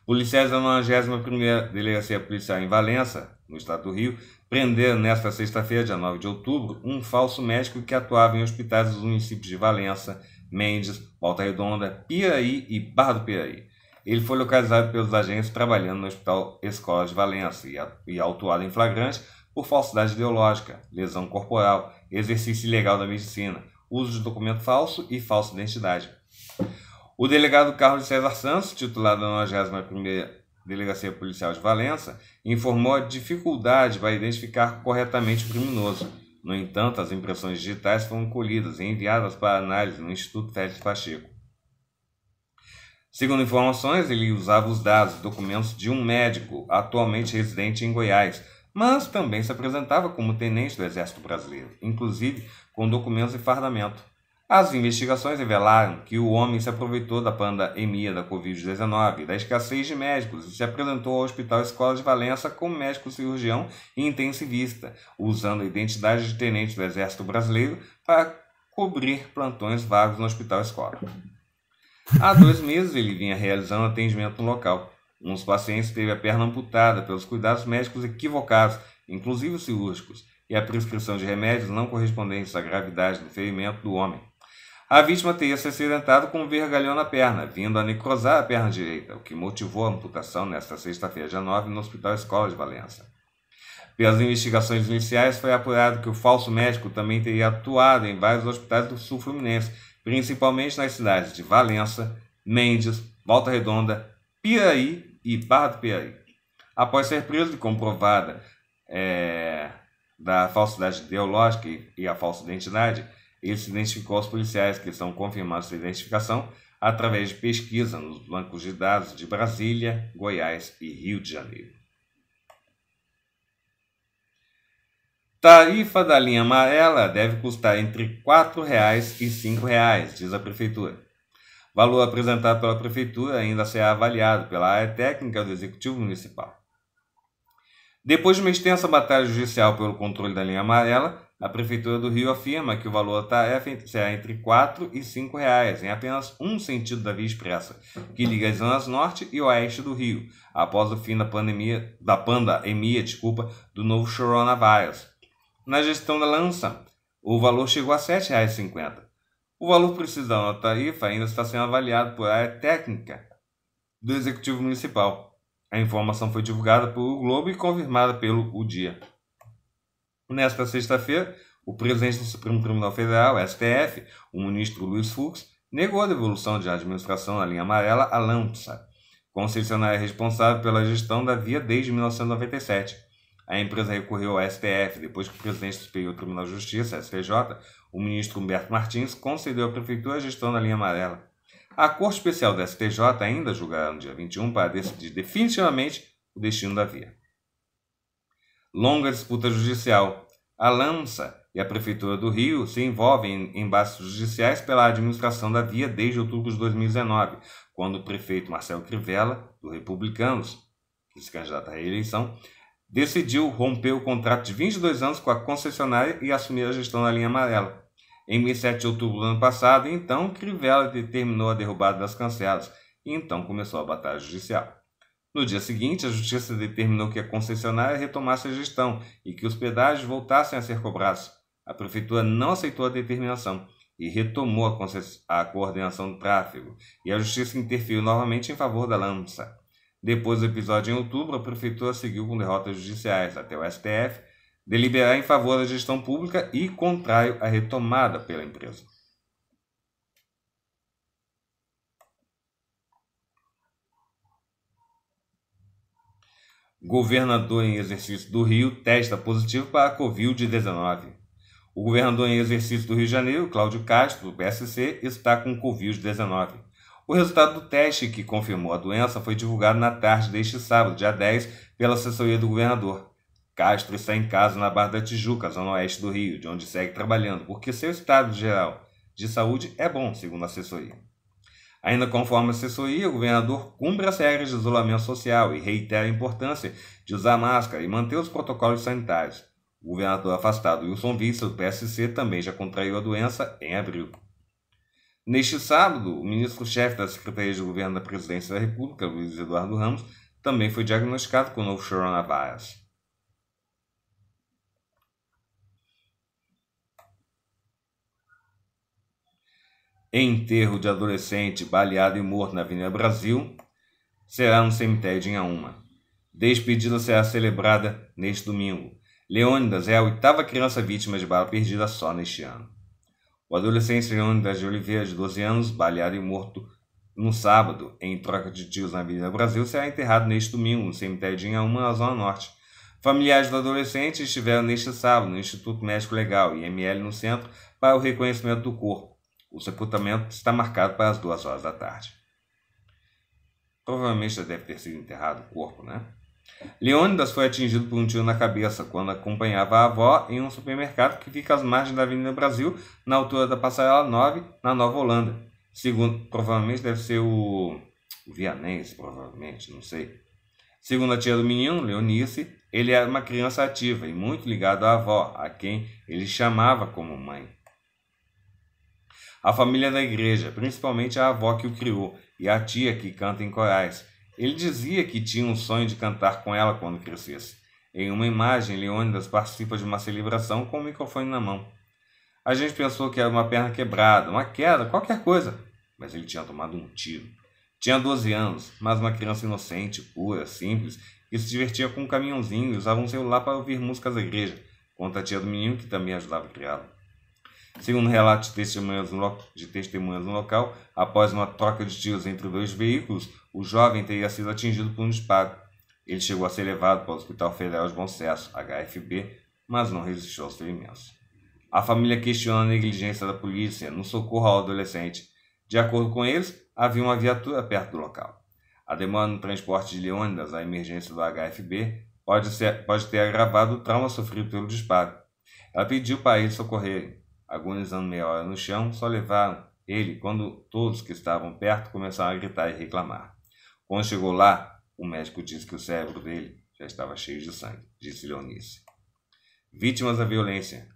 Policiais da 91ª Delegacia Policial em Valença, no estado do Rio, prenderam nesta sexta-feira, dia 9 de outubro, um falso médico que atuava em hospitais dos municípios de Valença, Mendes, Volta Redonda, Piraí e Barra do Piraí. Ele foi localizado pelos agentes trabalhando no Hospital Escola de Valença e autuado em flagrante por falsidade ideológica, lesão corporal, exercício ilegal da medicina, uso de documento falso e falsa identidade. O delegado Carlos César Santos, titulado da 91ª Delegacia Policial de Valença, informou a dificuldade para identificar corretamente o criminoso. No entanto, as impressões digitais foram colhidas e enviadas para análise no Instituto Félix Pacheco. Segundo informações, ele usava os dados e documentos de um médico, atualmente residente em Goiás, mas também se apresentava como tenente do Exército Brasileiro, inclusive com documentos e fardamento. As investigações revelaram que o homem se aproveitou da pandemia da Covid-19, da escassez de médicos, e se apresentou ao Hospital Escola de Valença como médico cirurgião e intensivista, usando a identidade de tenente do Exército Brasileiro para cobrir plantões vagos no Hospital Escola. Há dois meses ele vinha realizando atendimento no local. Um dos pacientes teve a perna amputada pelos cuidados médicos equivocados, inclusive cirúrgicos, e a prescrição de remédios não correspondentes à gravidade do ferimento do homem. A vítima teria se acidentado com um vergalhão na perna, vindo a necrosar a perna direita, o que motivou a amputação nesta sexta-feira, dia 9, no Hospital Escola de Valença. Pelas investigações iniciais, foi apurado que o falso médico também teria atuado em vários hospitais do Sul Fluminense, principalmente nas cidades de Valença, Mendes, Volta Redonda, Piraí e Barra do Piaí. Após ser preso e comprovada é, da falsidade ideológica e, e a falsa identidade, ele se identificou aos policiais, que são confirmando sua identificação através de pesquisa nos bancos de dados de Brasília, Goiás e Rio de Janeiro. Tarifa da linha amarela deve custar entre R$ 4,00 e R$ 5,00, diz a Prefeitura. Valor apresentado pela Prefeitura ainda será avaliado pela área técnica do Executivo Municipal. Depois de uma extensa batalha judicial pelo controle da linha amarela, a Prefeitura do Rio afirma que o valor da tarifa será entre R$ 4,00 e R$ 5,00 reais, em apenas um sentido da via expressa, que liga as zonas norte e oeste do Rio, após o fim da pandemia, da pandemia, desculpa, do novo coronavírus, na gestão da lança, O valor chegou a R$ 7,50. O valor precisão da tarifa ainda está sendo avaliado por área técnica do Executivo Municipal. A informação foi divulgada pelo Globo e confirmada pelo O Dia. Nesta sexta-feira, o presidente do Supremo Tribunal Federal, STF, o ministro Luiz Fux, negou a devolução de administração na linha amarela à Lamsa, concessionária responsável pela gestão da via desde 1997. A empresa recorreu ao STF depois que o presidente do Superior Tribunal de Justiça, STJ, o ministro Humberto Martins, concedeu à prefeitura a gestão da linha amarela. A Corte Especial do STJ ainda julgará no dia 21 para decidir definitivamente o destino da via. Longa disputa judicial. A Lança e a Prefeitura do Rio se envolvem em embates judiciais pela administração da via desde outubro de 2019, quando o prefeito Marcelo Crivella, do Republicanos, que se candidata à reeleição, decidiu romper o contrato de 22 anos com a concessionária e assumir a gestão da linha amarela. Em 27 de outubro do ano passado, então, Crivella determinou a derrubada das cancelas e então começou a batalha judicial. No dia seguinte, a justiça determinou que a concessionária retomasse a gestão e que os pedágios voltassem a ser cobrados. A prefeitura não aceitou a determinação e retomou a, a coordenação do tráfego, e a justiça interferiu novamente em favor da LAMSA. Depois do episódio em outubro, a prefeitura seguiu com derrotas judiciais até o STF deliberar em favor da gestão pública e contrário à retomada pela empresa. Governador em exercício do Rio testa positivo para a Covid-19. O governador em exercício do Rio de Janeiro, Cláudio Castro, do PSC, está com Covid-19. O resultado do teste que confirmou a doença foi divulgado na tarde deste sábado, dia 10, pela assessoria do governador. Castro está em casa na Barra da Tijuca, zona oeste do Rio, de onde segue trabalhando, porque seu estado geral de saúde é bom, segundo a assessoria. Ainda conforme a assessoria, o governador cumpre as regras de isolamento social e reitera a importância de usar máscara e manter os protocolos sanitários. O governador afastado Wilson Witzel, do PSC, também já contraiu a doença em abril. Neste sábado, o ministro-chefe da Secretaria de Governo da Presidência da República, Luiz Eduardo Ramos, também foi diagnosticado com o novo coronavírus. Enterro de adolescente baleado e morto na Avenida Brasil será no cemitério de Inhaúma. Despedida será celebrada neste domingo. Leônidas é a oitava criança vítima de bala perdida só neste ano. O adolescente Leon de Oliveira, de 12 anos, baleado e morto no sábado, em troca de tiros na Avenida Brasil, será enterrado neste domingo no cemitério de Inhaúma, na Zona Norte. Familiares do adolescente estiveram neste sábado no Instituto Médico Legal, IML, no centro, para o reconhecimento do corpo. O sepultamento está marcado para as duas horas da tarde. Provavelmente já deve ter sido enterrado o corpo, né? Leônidas foi atingido por um tiro na cabeça quando acompanhava a avó em um supermercado que fica às margens da Avenida Brasil, na altura da Passarela 9, na Nova Holanda. Segundo, provavelmente deve ser o, o Vianense, provavelmente, não sei. Segundo a tia do menino, Leonice, ele era uma criança ativa e muito ligado à avó, a quem ele chamava como mãe. A família da igreja, principalmente a avó que o criou, e a tia que canta em corais ele dizia que tinha um sonho de cantar com ela quando crescesse. Em uma imagem, Leônidas participa de uma celebração com o microfone na mão. A gente pensou que era uma perna quebrada, uma queda, qualquer coisa. Mas ele tinha tomado um tiro. Tinha 12 anos, mas uma criança inocente, pura, simples, que se divertia com um caminhãozinho e usava um celular para ouvir músicas da igreja, conta a tia do menino que também ajudava a criá-lo. Segundo relatos de testemunhas, de testemunhas no local, após uma troca de tiros entre dois veículos, o jovem teria sido atingido por um disparo. Ele chegou a ser levado para o Hospital Federal de Bom Sucesso, HFB, mas não resistiu aos ferimentos. A família questiona a negligência da polícia no socorro ao adolescente. De acordo com eles, havia uma viatura perto do local. A demora no transporte de Leônidas à emergência do HFB pode, ser, pode ter agravado o trauma sofrido pelo disparo. Ela pediu para eles socorrerem agonizando meia hora no chão, só levaram ele quando todos que estavam perto começaram a gritar e reclamar. Quando chegou lá, o médico disse que o cérebro dele já estava cheio de sangue, disse Leonice. Vítimas da violência.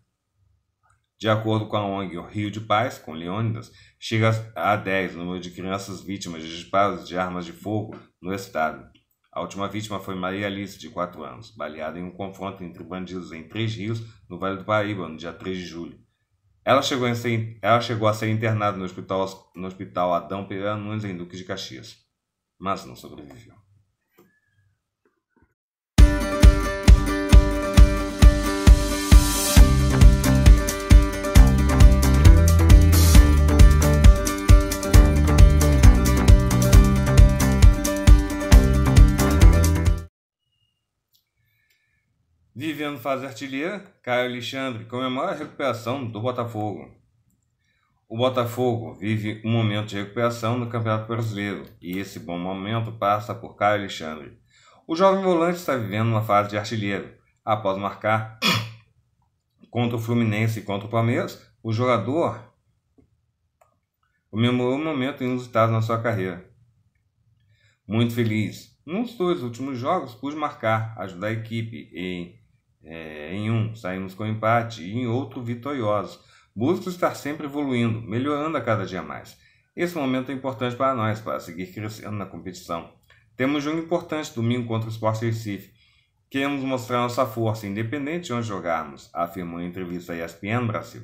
De acordo com a ONG o Rio de Paz, com Leônidas, chega a 10 o número de crianças vítimas de disparos de armas de fogo no estado. A última vítima foi Maria Alice, de 4 anos, baleada em um confronto entre bandidos em Três Rios, no Vale do Paraíba, no dia 3 de julho. Ela chegou, ser, ela chegou, a ser internada no hospital, no hospital Adão Pereira Nunes, em Duque de Caxias, mas não sobreviveu. Viviano faz artilheiro, Caio Alexandre comemora a recuperação do Botafogo. O Botafogo vive um momento de recuperação no Campeonato Brasileiro e esse bom momento passa por Caio Alexandre. O jovem volante está vivendo uma fase de artilheiro. Após marcar contra o Fluminense e contra o Palmeiras, o jogador comemorou um momento inusitado na sua carreira. Muito feliz. Nos dois últimos jogos pude marcar, ajudar a equipe em é, em um, saímos com empate e em outro, vitoriosos. Busco estar sempre evoluindo, melhorando a cada dia mais. Esse momento é importante para nós, para seguir crescendo na competição. Temos um jogo importante domingo contra o Sport Recife. Queremos mostrar nossa força, independente de onde jogarmos, afirmou em entrevista à ESPN Brasil.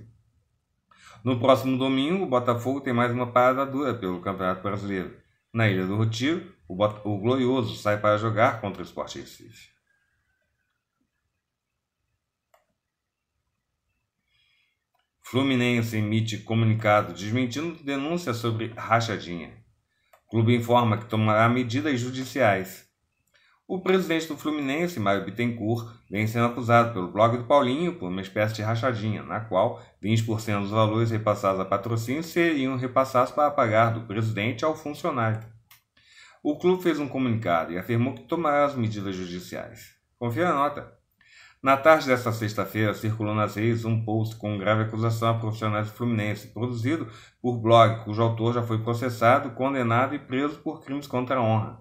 No próximo domingo, o Botafogo tem mais uma parada dura pelo Campeonato Brasileiro. Na Ilha do Retiro, o, Glorioso sai para jogar contra o Sport Recife. Fluminense emite comunicado desmentindo denúncia sobre rachadinha. Clube informa que tomará medidas judiciais. O presidente do Fluminense, Mário Bittencourt, vem sendo acusado pelo blog do Paulinho por uma espécie de rachadinha, na qual 20% dos valores repassados a patrocínio seriam repassados para pagar do presidente ao funcionário. O clube fez um comunicado e afirmou que tomará as medidas judiciais. Confira a nota. Na tarde desta sexta-feira, circulou nas redes um post com grave acusação a profissionais do Fluminense, produzido por blog, cujo autor já foi processado, condenado e preso por crimes contra a honra.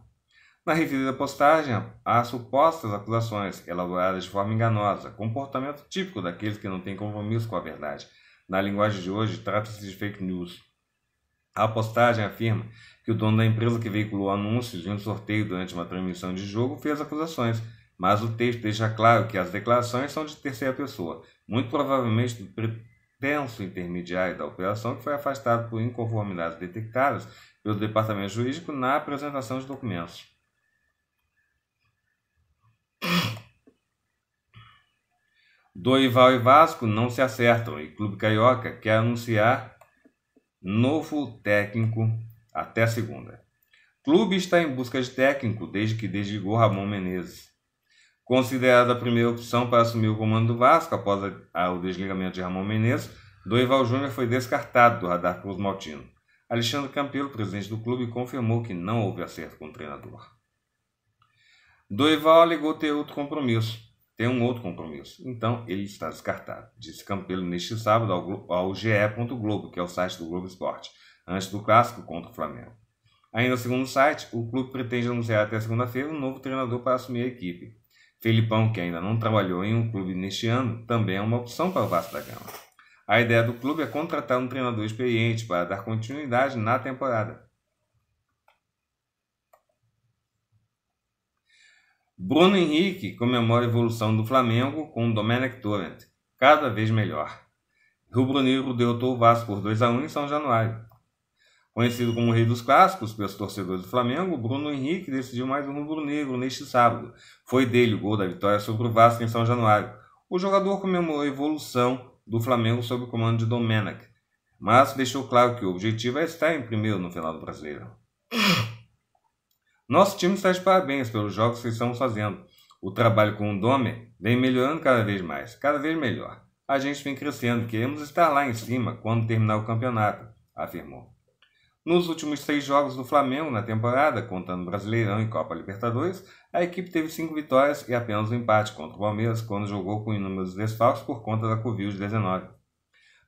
Na referida postagem, há supostas acusações, elaboradas de forma enganosa, comportamento típico daqueles que não têm compromisso com a verdade. Na linguagem de hoje, trata-se de fake news. A postagem afirma que o dono da empresa que veiculou anúncios de um sorteio durante uma transmissão de jogo fez acusações mas o texto deixa claro que as declarações são de terceira pessoa, muito provavelmente do pretenso intermediário da operação que foi afastado por inconformidades detectadas pelo departamento jurídico na apresentação de documentos. Doival e Vasco não se acertam e Clube Carioca quer anunciar novo técnico até segunda. Clube está em busca de técnico desde que desligou Ramon Menezes. Considerada a primeira opção para assumir o comando do Vasco após a, a, o desligamento de Ramon Menezes, Doival Júnior foi descartado do radar Cruz Maltino. Alexandre Campelo, presidente do clube, confirmou que não houve acerto com o treinador. Doival alegou ter outro compromisso. Tem um outro compromisso. Então, ele está descartado, disse Campelo neste sábado ao, ao GE. Globo, que é o site do Globo Esporte, antes do clássico contra o Flamengo. Ainda segundo o site, o clube pretende anunciar até segunda-feira um novo treinador para assumir a equipe. Felipão, que ainda não trabalhou em um clube neste ano, também é uma opção para o Vasco da Gama. A ideia do clube é contratar um treinador experiente para dar continuidade na temporada. Bruno Henrique comemora a evolução do Flamengo com o Domenech Torrent, cada vez melhor. Rubro Negro derrotou o Vasco por 2 a 1 em São Januário. Conhecido como o Rei dos Clássicos pelos torcedores do Flamengo, Bruno Henrique decidiu mais um rubro-negro neste sábado. Foi dele o gol da vitória sobre o Vasco em São Januário. O jogador comemorou a evolução do Flamengo sob o comando de Domenech, mas deixou claro que o objetivo é estar em primeiro no final do Brasileiro. Nosso time está de parabéns pelos jogos que estamos fazendo. O trabalho com o Dome vem melhorando cada vez mais, cada vez melhor. A gente vem crescendo, queremos estar lá em cima quando terminar o campeonato, afirmou. Nos últimos seis jogos do Flamengo na temporada, contando Brasileirão e Copa Libertadores, a equipe teve cinco vitórias e apenas um empate contra o Palmeiras quando jogou com inúmeros desfalques por conta da Covid-19.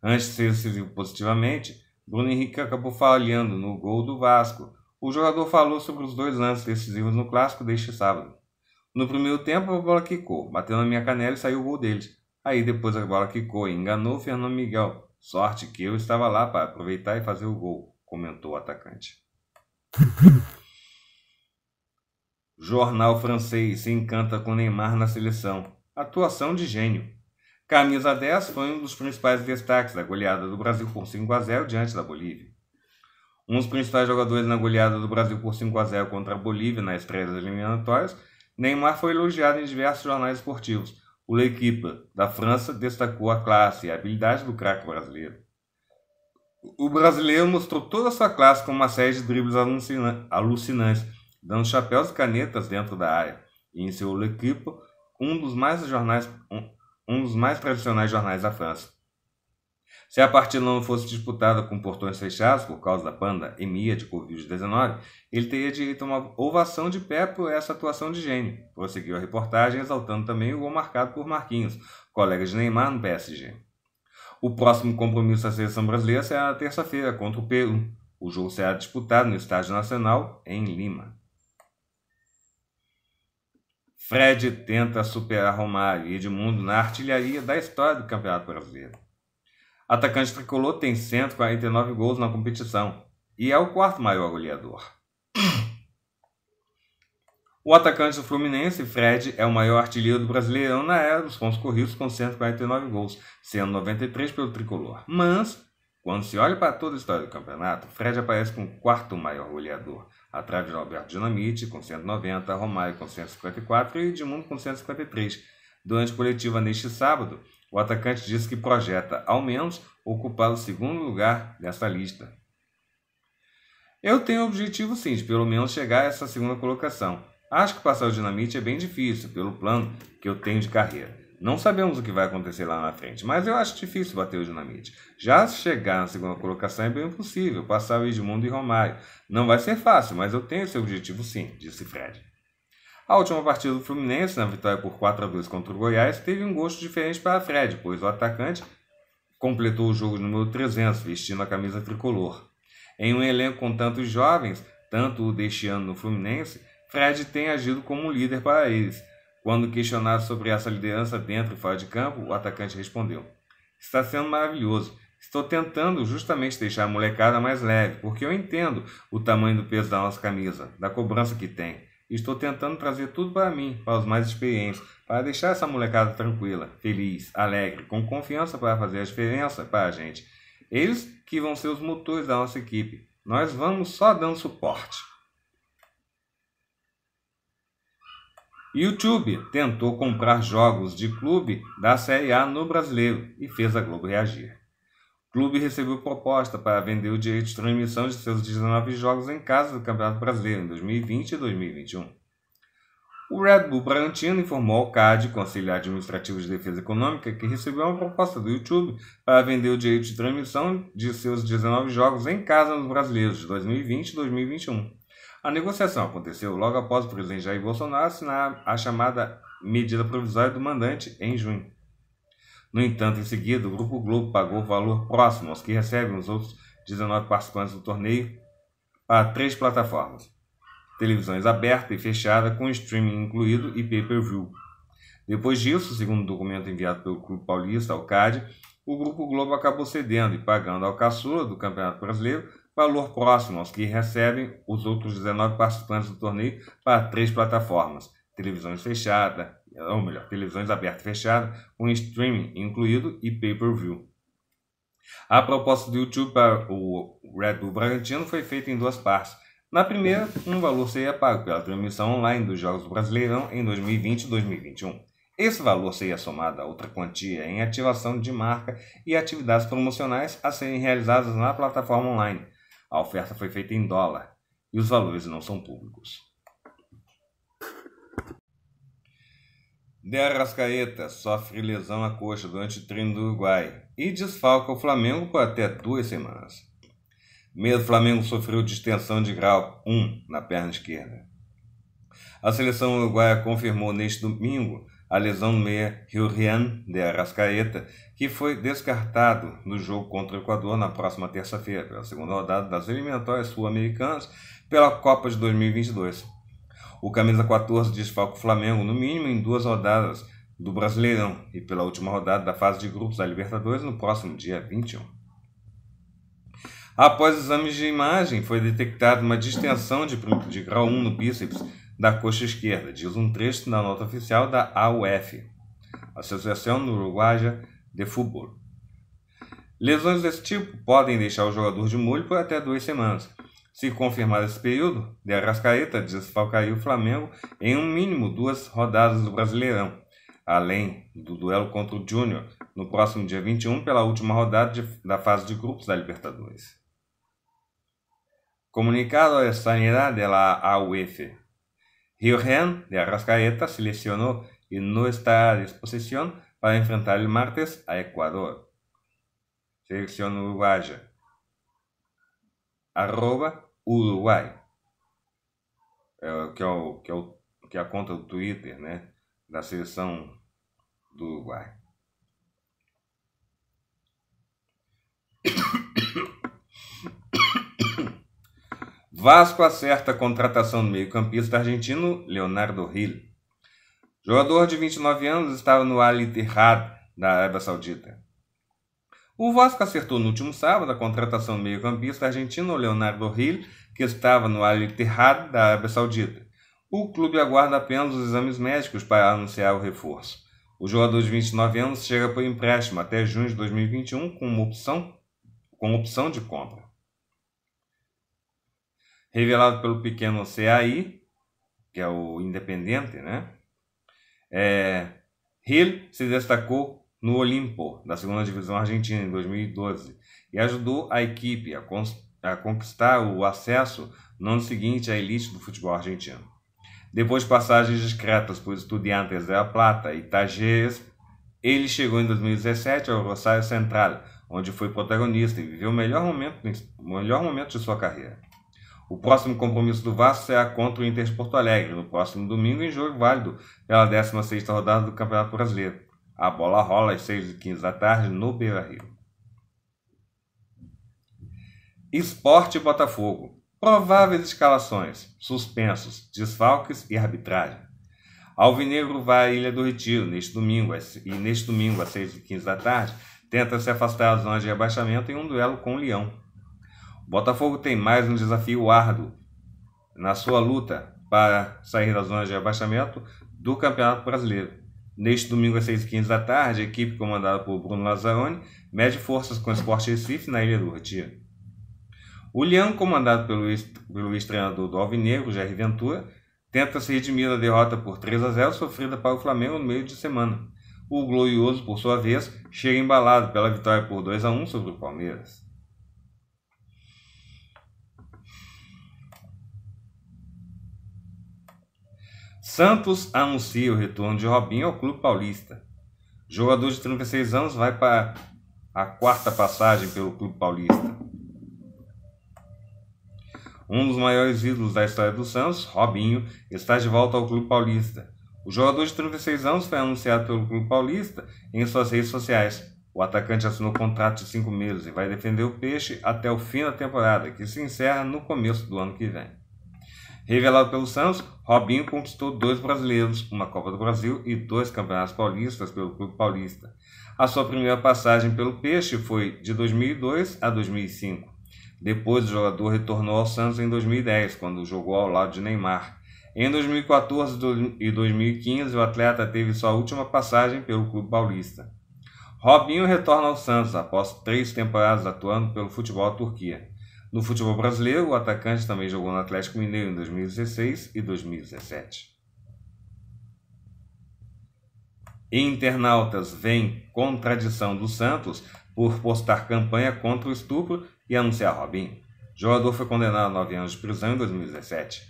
Antes de ser civil positivamente, Bruno Henrique acabou falhando no gol do Vasco. O jogador falou sobre os dois lances decisivos no clássico deste sábado. No primeiro tempo, a bola quicou, bateu na minha canela e saiu o gol deles. Aí depois a bola quicou e enganou Fernando Miguel. Sorte que eu estava lá para aproveitar e fazer o gol comentou o atacante. Jornal francês se encanta com Neymar na seleção. Atuação de gênio. Camisa 10 foi um dos principais destaques da goleada do Brasil por 5 a 0 diante da Bolívia. Um dos principais jogadores na goleada do Brasil por 5 a 0 contra a Bolívia nas três eliminatórias, Neymar foi elogiado em diversos jornais esportivos. O L'Equipe da França destacou a classe e a habilidade do craque brasileiro. O brasileiro mostrou toda a sua classe com uma série de dribles alucinantes, dando chapéus e canetas dentro da área. E em seu L'Equipe, um dos mais jornais, um, dos mais tradicionais jornais da França. Se a partida não fosse disputada com portões fechados por causa da pandemia de Covid-19, ele teria direito a uma ovação de pé por essa atuação de gênio. Prosseguiu a reportagem, exaltando também o gol marcado por Marquinhos, colega de Neymar no PSG. O próximo compromisso da seleção brasileira é será na terça-feira contra o Peru. O jogo será disputado no Estádio Nacional, em Lima. Fred tenta superar Romário e Edmundo na artilharia da história do Campeonato Brasileiro. Atacante tricolor tem 149 gols na competição e é o quarto maior goleador. O atacante do Fluminense, Fred, é o maior artilheiro do Brasileirão na era dos pontos corridos com 149 gols, sendo 93 pelo tricolor. Mas, quando se olha para toda a história do campeonato, Fred aparece como o quarto maior goleador, atrás de Alberto Dinamite com 190, Romário com 154 e Edmundo com 153. Durante a coletiva neste sábado, o atacante disse que projeta, ao menos, ocupar o segundo lugar dessa lista. Eu tenho o objetivo sim de pelo menos chegar a essa segunda colocação. Acho que passar o dinamite é bem difícil, pelo plano que eu tenho de carreira. Não sabemos o que vai acontecer lá na frente, mas eu acho difícil bater o dinamite. Já chegar na segunda colocação é bem possível, passar o Edmundo e Romário. Não vai ser fácil, mas eu tenho esse objetivo sim, disse Fred. A última partida do Fluminense, na vitória por 4 a 2 contra o Goiás, teve um gosto diferente para Fred, pois o atacante completou o jogo número 300 vestindo a camisa tricolor. Em um elenco com tantos jovens, tanto o deste ano no Fluminense Fred tem agido como líder para eles. Quando questionado sobre essa liderança dentro e fora de campo, o atacante respondeu: Está sendo maravilhoso. Estou tentando justamente deixar a molecada mais leve, porque eu entendo o tamanho do peso da nossa camisa, da cobrança que tem. Estou tentando trazer tudo para mim, para os mais experientes, para deixar essa molecada tranquila, feliz, alegre, com confiança para fazer a diferença para a gente. Eles que vão ser os motores da nossa equipe. Nós vamos só dando suporte. YouTube tentou comprar jogos de clube da Série A no brasileiro e fez a Globo reagir. O clube recebeu proposta para vender o direito de transmissão de seus 19 jogos em casa do Campeonato Brasileiro em 2020 e 2021. O Red Bull Bragantino informou ao CAD, Conselho Administrativo de Defesa Econômica, que recebeu uma proposta do YouTube para vender o direito de transmissão de seus 19 jogos em casa nos brasileiros de 2020 e 2021. A negociação aconteceu logo após o presidente Jair Bolsonaro assinar a chamada medida provisória do mandante em junho. No entanto, em seguida, o Grupo Globo pagou valor próximo aos que recebem os outros 19 participantes do torneio para três plataformas: televisões aberta e fechada, com streaming incluído e pay-per-view. Depois disso, segundo o documento enviado pelo Clube Paulista ao CAD, o Grupo Globo acabou cedendo e pagando ao caçula do Campeonato Brasileiro valor próximo aos que recebem os outros 19 participantes do torneio para três plataformas: televisões fechada, ou melhor, televisões aberta e fechada, com streaming incluído e pay-per-view. A proposta do YouTube para o Red Bull Bragantino foi feita em duas partes. Na primeira, um valor seria pago pela transmissão online dos Jogos do Brasileirão em 2020 e 2021. Esse valor seria somado a outra quantia em ativação de marca e atividades promocionais a serem realizadas na plataforma online, a oferta foi feita em dólar e os valores não são públicos. De Arrascaeta sofre lesão à coxa durante treino do Uruguai e desfalca o Flamengo por até duas semanas. Mesmo Flamengo sofreu distensão de grau 1 na perna esquerda. A seleção uruguaia confirmou neste domingo a lesão no meia Rian de Arrascaeta, que foi descartado no jogo contra o Equador na próxima terça-feira, pela segunda rodada das eliminatórias sul-americanas pela Copa de 2022. O camisa 14 desfalca o Flamengo no mínimo em duas rodadas do Brasileirão e pela última rodada da fase de grupos da Libertadores no próximo dia 21. Após exames de imagem, foi detectada uma distensão de, de grau 1 no bíceps da coxa esquerda, diz um trecho na nota oficial da AUF, Associação Uruguaja de Futebol. Lesões desse tipo podem deixar o jogador de molho por até duas semanas. Se confirmado esse período, de Arrascaeta desfalcaria o Flamengo em um mínimo duas rodadas do Brasileirão, além do duelo contra o Júnior no próximo dia 21 pela última rodada de, da fase de grupos da Libertadores. Comunicado a Sanidade da AUF Riojan de Arrascaeta se lesionó y no está a disposición para enfrentar el martes a Ecuador. Selección uruguaya. Arroba Uruguai. Eh, que, é o, que, é o, que é a conta do Twitter, né? Da seleção do Uruguai. Vasco acerta a contratação do meio-campista argentino Leonardo Hill. Jogador de 29 anos estava no Al Ittihad da Arábia Saudita. O Vasco acertou no último sábado a contratação do meio-campista argentino Leonardo Hill, que estava no Al Ittihad da Arábia Saudita. O clube aguarda apenas os exames médicos para anunciar o reforço. O jogador de 29 anos chega por empréstimo até junho de 2021 com opção, com opção de compra revelado pelo pequeno CAI, que é o independente, né? É, Hill se destacou no Olimpo, da segunda divisão argentina, em 2012, e ajudou a equipe a, a conquistar o acesso no ano seguinte à elite do futebol argentino. Depois de passagens discretas por Estudiantes de La Plata e Tajeres, ele chegou em 2017 ao Rosário Central, onde foi protagonista e viveu o melhor momento, o melhor momento de sua carreira. O próximo compromisso do Vasco será contra o Inter de Porto Alegre, no próximo domingo, em jogo válido pela 16 rodada do Campeonato Brasileiro. A bola rola às 6h15 da tarde no Beira-Rio. Esporte Botafogo. Prováveis escalações, suspensos, desfalques e arbitragem. Alvinegro vai à Ilha do Retiro neste domingo e neste domingo às 6h15 da tarde tenta se afastar da zona de rebaixamento em um duelo com o Leão. Botafogo tem mais um desafio árduo na sua luta para sair da zona de abaixamento do Campeonato Brasileiro. Neste domingo às 6h15 da tarde, a equipe comandada por Bruno Lazzaroni mede forças com o Sport Recife na Ilha do Retiro. O Leão, comandado pelo ex-treinador do Alvinegro, Jair Ventura, tenta se redimir da derrota por 3 a 0 sofrida para o Flamengo no meio de semana. O Glorioso, por sua vez, chega embalado pela vitória por 2 a 1 sobre o Palmeiras. Santos anuncia o retorno de Robinho ao Clube Paulista. Jogador de 36 anos vai para a quarta passagem pelo Clube Paulista. Um dos maiores ídolos da história do Santos, Robinho, está de volta ao Clube Paulista. O jogador de 36 anos foi anunciado pelo Clube Paulista em suas redes sociais. O atacante assinou contrato de cinco meses e vai defender o peixe até o fim da temporada, que se encerra no começo do ano que vem. Revelado pelo Santos, Robinho conquistou dois brasileiros, uma Copa do Brasil e dois campeonatos paulistas pelo Clube Paulista. A sua primeira passagem pelo Peixe foi de 2002 a 2005. Depois, o jogador retornou ao Santos em 2010, quando jogou ao lado de Neymar. Em 2014 e 2015, o atleta teve sua última passagem pelo Clube Paulista. Robinho retorna ao Santos após três temporadas atuando pelo futebol da Turquia. No futebol brasileiro, o atacante também jogou no Atlético Mineiro em 2016 e 2017. Internautas veem contradição do Santos por postar campanha contra o estupro e anunciar Robinho. O jogador foi condenado a nove anos de prisão em 2017.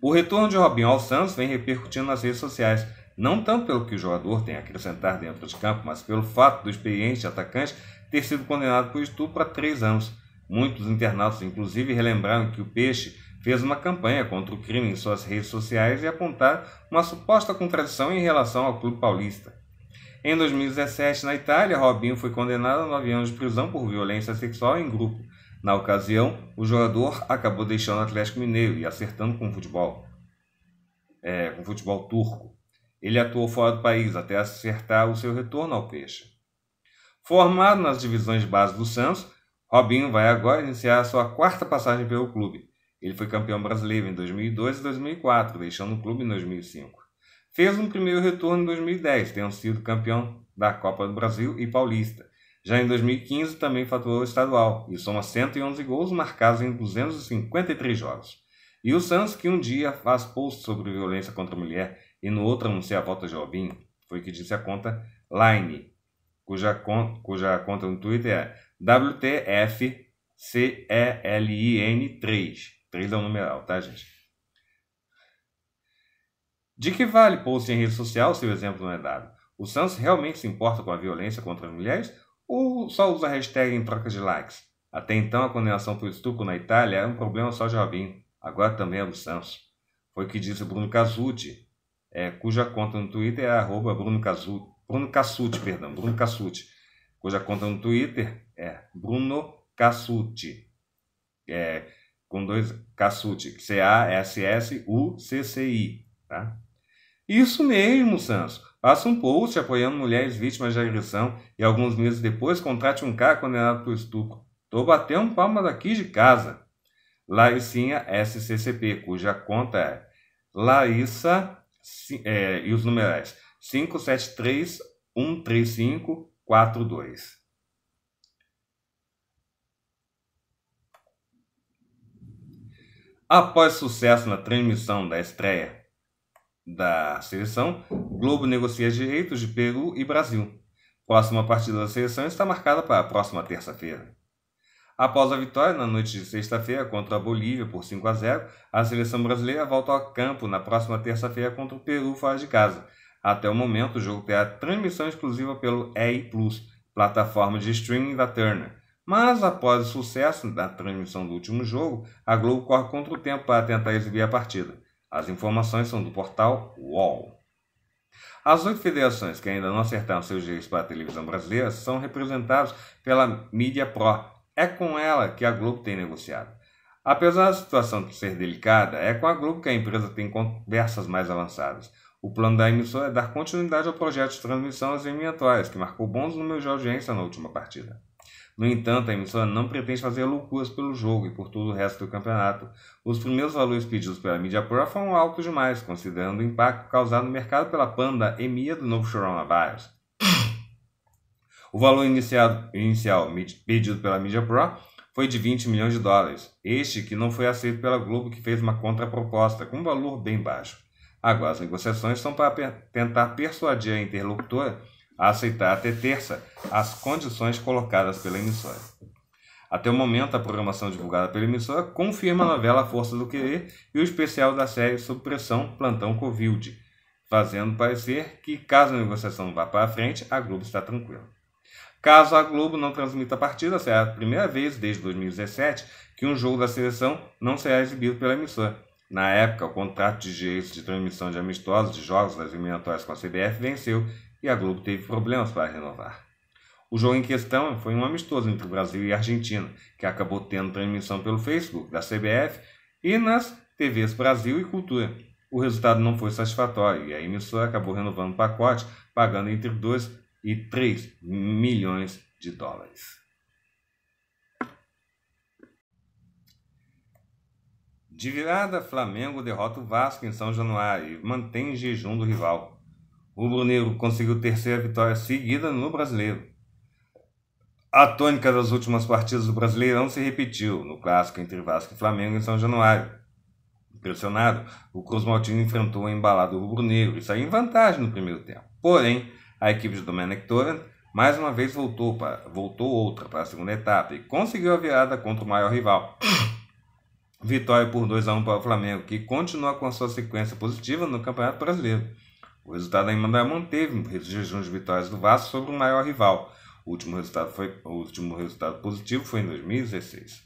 O retorno de Robinho ao Santos vem repercutindo nas redes sociais, não tanto pelo que o jogador tem a acrescentar dentro de campo, mas pelo fato do experiente atacante ter sido condenado por estupro a três anos. Muitos internautas, inclusive, relembraram que o peixe fez uma campanha contra o crime em suas redes sociais e apontar uma suposta contradição em relação ao clube paulista. Em 2017, na Itália, Robinho foi condenado a nove anos de prisão por violência sexual em grupo. Na ocasião, o jogador acabou deixando o Atlético Mineiro e acertando com o futebol, é, com o futebol turco. Ele atuou fora do país até acertar o seu retorno ao Peixe. Formado nas divisões de base do Santos, Robinho vai agora iniciar sua quarta passagem pelo clube. Ele foi campeão brasileiro em 2002 e 2004, deixando o clube em 2005. Fez um primeiro retorno em 2010, tendo sido campeão da Copa do Brasil e Paulista. Já em 2015 também faturou o estadual e soma 111 gols marcados em 253 jogos. E o Santos, que um dia faz post sobre violência contra a mulher e no outro anuncia a volta de Robinho, foi que disse a conta Line, cuja, con cuja conta no Twitter é wtfcelin 3 3 é o numeral, tá, gente? De que vale post em rede social se o exemplo não é dado? O Santos realmente se importa com a violência contra as mulheres ou só usa a hashtag em troca de likes? Até então, a condenação por estupro na Itália era um problema só de Robinho, agora também é do Santos. Foi o que disse Bruno Casucci, é, cuja conta no Twitter é arroba Bruno, Casu, Bruno Cassucci, perdão, Bruno Cassucci, cuja conta no Twitter é Bruno Cassucci, é, com dois Cassucci, C-A-S-S-U-C-C-I. Tá? Isso mesmo, Sanso. Faça um post apoiando mulheres vítimas de agressão e alguns meses depois contrate um cara condenado por é estupro. Tô batendo palma daqui de casa. Laicinha SCCP, cuja conta é Larissa é, e os numerais 573135 é 4.2. Após sucesso na transmissão da estreia da seleção, Globo negocia direitos de Peru e Brasil. Próxima partida da seleção está marcada para a próxima terça-feira. Após a vitória na noite de sexta-feira contra a Bolívia por 5 a 0, a seleção brasileira volta ao campo na próxima terça-feira contra o Peru fora de casa, até o momento, o jogo terá transmissão exclusiva pelo EI+, Plus, plataforma de streaming da Turner. Mas após o sucesso da transmissão do último jogo, a Globo corre contra o tempo para tentar exibir a partida. As informações são do portal UOL. As oito federações que ainda não acertaram seus direitos para a televisão brasileira são representadas pela Mídia Pro. É com ela que a Globo tem negociado. Apesar da situação ser delicada, é com a Globo que a empresa tem conversas mais avançadas. O plano da emissora é dar continuidade ao projeto de transmissão às atuais, que marcou bons números de audiência na última partida. No entanto, a emissora não pretende fazer loucuras pelo jogo e por todo o resto do campeonato. Os primeiros valores pedidos pela mídia pro foram altos demais, considerando o impacto causado no mercado pela panda EMIA do novo coronavirus. O valor iniciado, inicial pedido pela mídia pro foi de 20 milhões de dólares, este que não foi aceito pela Globo, que fez uma contraproposta com um valor bem baixo. Agora, as negociações são para tentar persuadir a interlocutora a aceitar até terça as condições colocadas pela emissora. Até o momento, a programação divulgada pela emissora confirma a novela Força do Querer e o especial da série Sob Pressão Plantão Covid, fazendo parecer que, caso a negociação vá para a frente, a Globo está tranquila. Caso a Globo não transmita a partida, será a primeira vez desde 2017 que um jogo da seleção não será exibido pela emissora na época, o contrato de direitos de transmissão de amistosos de jogos das eliminatórias com a CBF venceu e a Globo teve problemas para renovar. O jogo em questão foi um amistoso entre o Brasil e a Argentina, que acabou tendo transmissão pelo Facebook da CBF e nas TVs Brasil e Cultura. O resultado não foi satisfatório e a emissora acabou renovando o pacote, pagando entre 2 e 3 milhões de dólares. De virada, Flamengo derrota o Vasco em São Januário e mantém jejum do rival. O Rubro-Negro conseguiu terceira vitória seguida no Brasileiro. A tônica das últimas partidas do Brasileirão se repetiu no clássico entre Vasco e Flamengo em São Januário. Impressionado, o Cruz enfrentou a embalada do rubro-negro e saiu em vantagem no primeiro tempo. Porém, a equipe de Domenech Torrent mais uma vez voltou, para, voltou outra para a segunda etapa e conseguiu a virada contra o maior rival vitória por 2 a 1 para o Flamengo, que continua com a sua sequência positiva no Campeonato Brasileiro. O resultado ainda é manteve o jejum de vitórias do Vasco sobre o maior rival. O último resultado, foi, o último resultado positivo foi em 2016.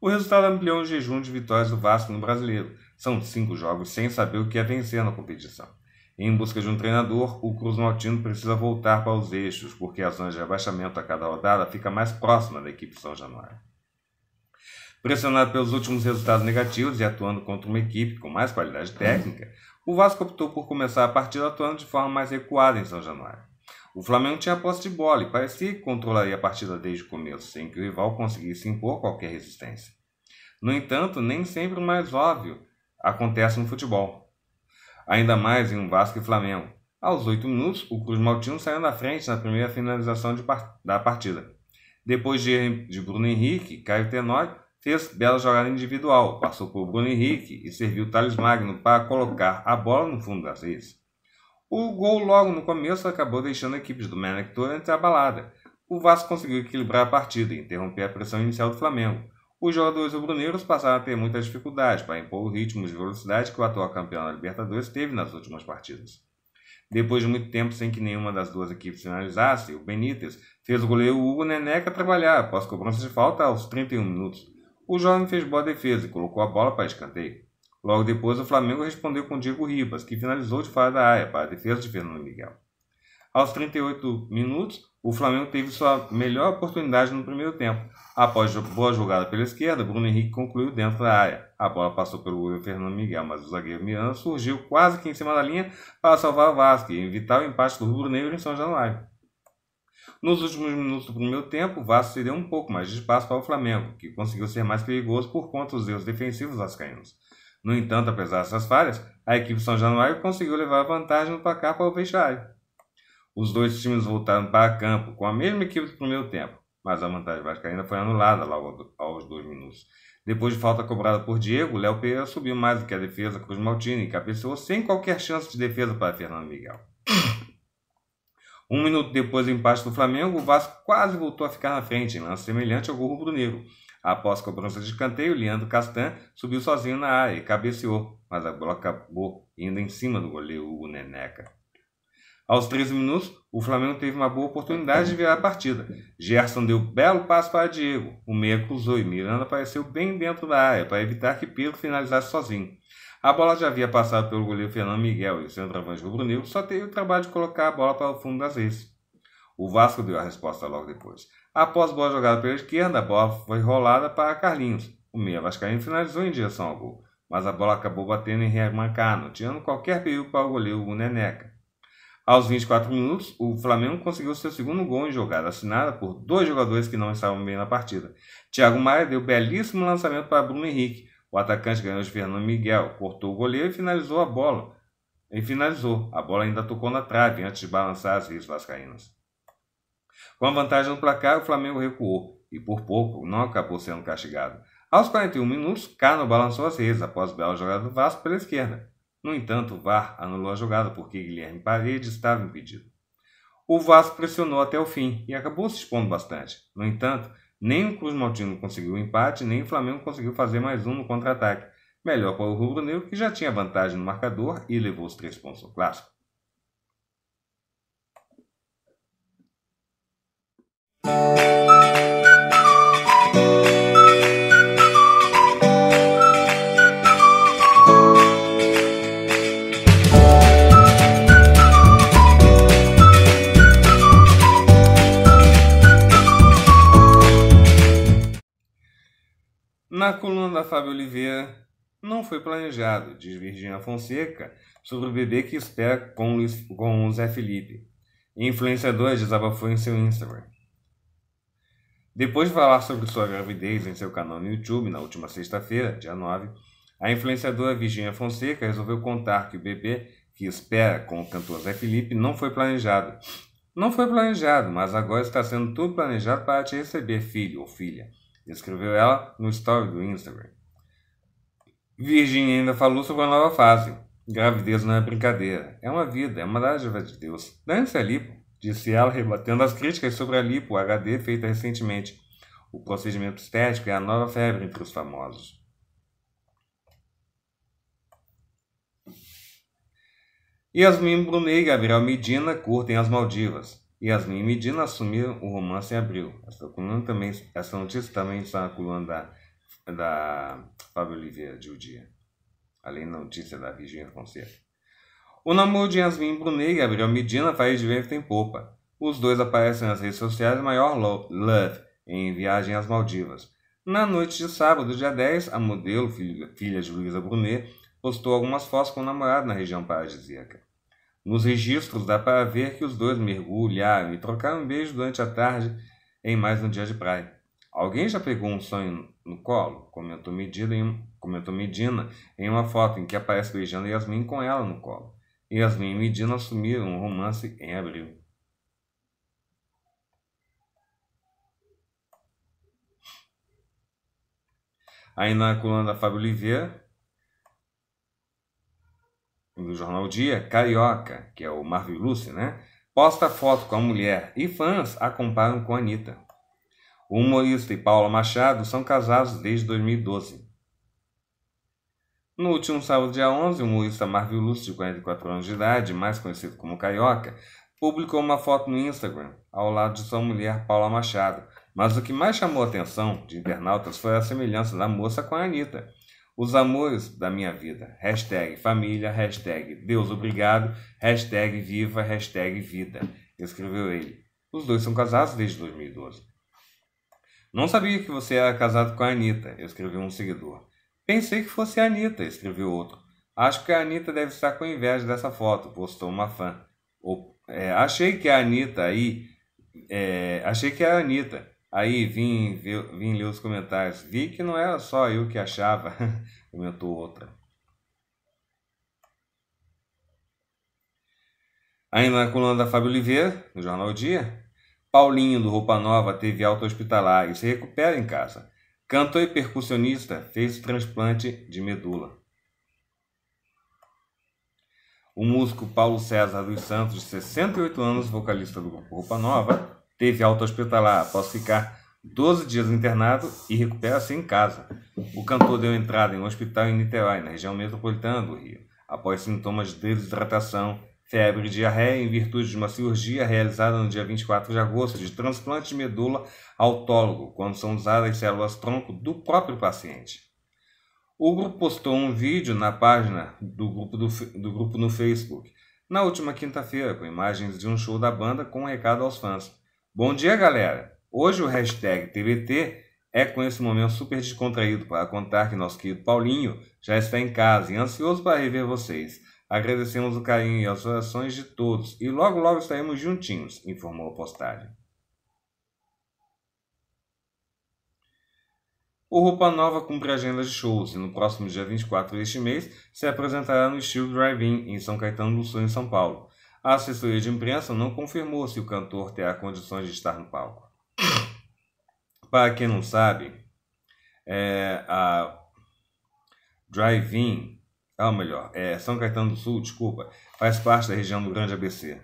O resultado ampliou o jejum de vitórias do Vasco no Brasileiro. São cinco jogos sem saber o que é vencer na competição. Em busca de um treinador, o Cruz Maltino precisa voltar para os eixos, porque a zona de abaixamento a cada rodada fica mais próxima da equipe São Januário. Pressionado pelos últimos resultados negativos e atuando contra uma equipe com mais qualidade técnica, o Vasco optou por começar a partida atuando de forma mais recuada em São Januário. O Flamengo tinha posse de bola e parecia que controlaria a partida desde o começo, sem que o rival conseguisse impor qualquer resistência. No entanto, nem sempre o mais óbvio acontece no futebol. Ainda mais em um Vasco e Flamengo. Aos oito minutos, o Cruz Maltino saiu na frente na primeira finalização par da partida. Depois de, de Bruno Henrique, Caio Tenório fez bela jogada individual, passou por Bruno Henrique e serviu Thales Magno para colocar a bola no fundo das redes. O gol logo no começo acabou deixando a equipe do Domenech Torrent abalada. O Vasco conseguiu equilibrar a partida e interromper a pressão inicial do Flamengo. Os jogadores rubro-negros passaram a ter muita dificuldade para impor o ritmo de velocidade que o atual campeão da Libertadores teve nas últimas partidas. Depois de muito tempo sem que nenhuma das duas equipes finalizasse, o Benítez fez o goleiro Hugo Neneca trabalhar após cobrança de falta aos 31 minutos o jovem fez boa defesa e colocou a bola para escanteio. Logo depois, o Flamengo respondeu com Diego Ribas, que finalizou de fora da área para a defesa de Fernando Miguel. Aos 38 minutos, o Flamengo teve sua melhor oportunidade no primeiro tempo. Após boa jogada pela esquerda, Bruno Henrique concluiu dentro da área. A bola passou pelo goleiro Fernando Miguel, mas o zagueiro Miranda surgiu quase que em cima da linha para salvar o Vasco e evitar o empate do Rubro Negro em São Januário. Nos últimos minutos do primeiro tempo, o Vasco cedeu um pouco mais de espaço para o Flamengo, que conseguiu ser mais perigoso por conta dos erros defensivos vascaínos. No entanto, apesar dessas falhas, a equipe São Januário conseguiu levar a vantagem no placar para o vestiário. Os dois times voltaram para campo com a mesma equipe do primeiro tempo, mas a vantagem vascaína foi anulada logo aos dois minutos. Depois de falta cobrada por Diego, Léo Pereira subiu mais do que a defesa com os Maltini e cabeceou sem qualquer chance de defesa para Fernando Miguel. Um minuto depois do empate do Flamengo, o Vasco quase voltou a ficar na frente, em lance semelhante ao gol rubro-negro. Após cobrança de escanteio, Leandro Castan subiu sozinho na área e cabeceou, mas a bola acabou indo em cima do goleiro Hugo Neneca. Aos 13 minutos, o Flamengo teve uma boa oportunidade de virar a partida. Gerson deu belo passo para Diego, o meia cruzou e Miranda apareceu bem dentro da área para evitar que Pedro finalizasse sozinho. A bola já havia passado pelo goleiro Fernando Miguel e o centroavante rubro-negro só teve o trabalho de colocar a bola para o fundo das redes. O Vasco deu a resposta logo depois. Após bola jogada pela esquerda, a bola foi rolada para Carlinhos. O meia vascaíno finalizou em direção ao gol, mas a bola acabou batendo em Remancano, tirando qualquer perigo para o goleiro Neneca. Aos 24 minutos, o Flamengo conseguiu seu segundo gol em jogada assinada por dois jogadores que não estavam bem na partida. Thiago Maia deu belíssimo lançamento para Bruno Henrique, o atacante ganhou de Fernando Miguel, cortou o goleiro e finalizou a bola. E finalizou. A bola ainda tocou na trave antes de balançar as redes vascaínas. Com a vantagem no placar, o Flamengo recuou e por pouco não acabou sendo castigado. Aos 41 minutos, Cano balançou as redes após bela jogada do Vasco pela esquerda. No entanto, o VAR anulou a jogada porque Guilherme Paredes estava impedido. O Vasco pressionou até o fim e acabou se expondo bastante. No entanto, nem o Cruz Maltino conseguiu o empate, nem o Flamengo conseguiu fazer mais um no contra-ataque. Melhor para o Rubro Negro, que já tinha vantagem no marcador e levou os três pontos ao clássico. Música Na coluna da Fábio Oliveira, não foi planejado, diz Virginia Fonseca, sobre o bebê que espera com, Luiz, com o Zé Felipe. Influenciador desabafou em seu Instagram. Depois de falar sobre sua gravidez em seu canal no YouTube na última sexta-feira, dia 9, a influenciadora Virginia Fonseca resolveu contar que o bebê que espera com o cantor Zé Felipe não foi planejado. Não foi planejado, mas agora está sendo tudo planejado para te receber, filho ou filha escreveu ela no story do Instagram. Virgínia ainda falou sobre a nova fase. Gravidez não é brincadeira, é uma vida, é uma dádiva de Deus. Dane-se a lipo, disse ela, rebatendo as críticas sobre a lipo HD feita recentemente. O procedimento estético é a nova febre entre os famosos. Yasmin Brunet e Gabriel Medina curtem as Maldivas. Yasmin Medina assumiu o romance em abril. Essa, também, essa notícia também está na coluna da, da Fábio Oliveira de O Dia, além da notícia da Virginia Fonseca. O namoro de Yasmin Brunet e Gabriel Medina faz de vento em popa. Os dois aparecem nas redes sociais maior love em viagem às Maldivas. Na noite de sábado, dia 10, a modelo, filha de Luísa Brunet, postou algumas fotos com o namorado na região paradisíaca. Nos registros dá para ver que os dois mergulharam e trocaram um beijo durante a tarde em mais um dia de praia. Alguém já pegou um sonho no colo? Comentou Medina, em, comentou Medina em uma foto em que aparece beijando Yasmin com ela no colo. Yasmin e Medina assumiram um romance em abril. A da Fábio Oliveira do jornal Dia, carioca, que é o Marvel Lúcio, né? Posta foto com a mulher e fãs a comparam com a Anitta. O humorista e Paula Machado são casados desde 2012. No último sábado, dia 11, o humorista Marvel Lúcio, de 44 anos de idade, mais conhecido como Carioca, publicou uma foto no Instagram ao lado de sua mulher Paula Machado. Mas o que mais chamou a atenção de internautas foi a semelhança da moça com a Anitta os amores da minha vida. Hashtag família, hashtag Deus obrigado, hashtag viva, hashtag vida. Escreveu ele. Os dois são casados desde 2012. Não sabia que você era casado com a Anitta, escreveu um seguidor. Pensei que fosse a Anitta, escreveu outro. Acho que a Anitta deve estar com inveja dessa foto, postou uma fã. Ou, é, achei que a Anitta aí. É, achei que a Anitta. Aí vim, vim ler os comentários. Vi que não era só eu que achava, comentou outra. Ainda na coluna da Fábio Oliveira, no Jornal o Dia, Paulinho do Roupa Nova teve alta hospitalar e se recupera em casa. Cantor e percussionista fez transplante de medula. O músico Paulo César dos Santos, de 68 anos, vocalista do grupo Roupa Nova, teve alta hospitalar após ficar 12 dias internado e recupera-se em casa. O cantor deu entrada em um hospital em Niterói, na região metropolitana do Rio, após sintomas de desidratação, febre e diarreia em virtude de uma cirurgia realizada no dia 24 de agosto de transplante de medula autólogo, quando são usadas células-tronco do próprio paciente. O grupo postou um vídeo na página do grupo, do, do grupo no Facebook na última quinta-feira, com imagens de um show da banda com um recado aos fãs. Bom dia, galera! Hoje o hashtag TVT é com esse momento super descontraído para contar que nosso querido Paulinho já está em casa e ansioso para rever vocês. Agradecemos o carinho e as orações de todos e logo logo estaremos juntinhos, informou a postagem. O Roupa Nova cumpre agenda de shows e no próximo dia 24 deste mês se apresentará no Steel Drive-In em São Caetano do Sul, em São Paulo. A assessoria de imprensa não confirmou se o cantor terá condições de estar no palco. Para quem não sabe, é, a Drive-In, ah, ou melhor, é São Caetano do Sul, desculpa, faz parte da região do Grande ABC.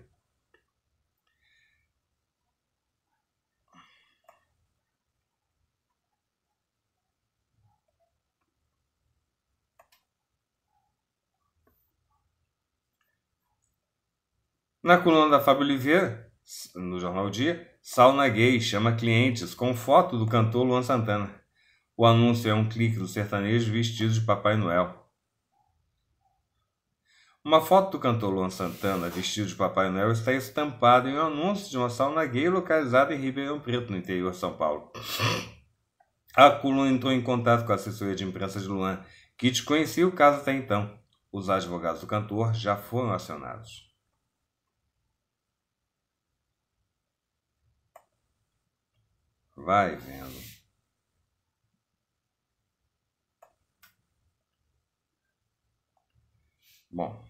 Na coluna da Fábio Oliveira, no Jornal Dia, Sauna Gay chama clientes com foto do cantor Luan Santana. O anúncio é um clique do sertanejo vestido de Papai Noel. Uma foto do cantor Luan Santana vestido de Papai Noel está estampada em um anúncio de uma sauna gay localizada em Ribeirão Preto, no interior de São Paulo. A coluna entrou em contato com a assessoria de imprensa de Luan, que desconhecia o caso até então. Os advogados do cantor já foram acionados. Vai vendo. Bom.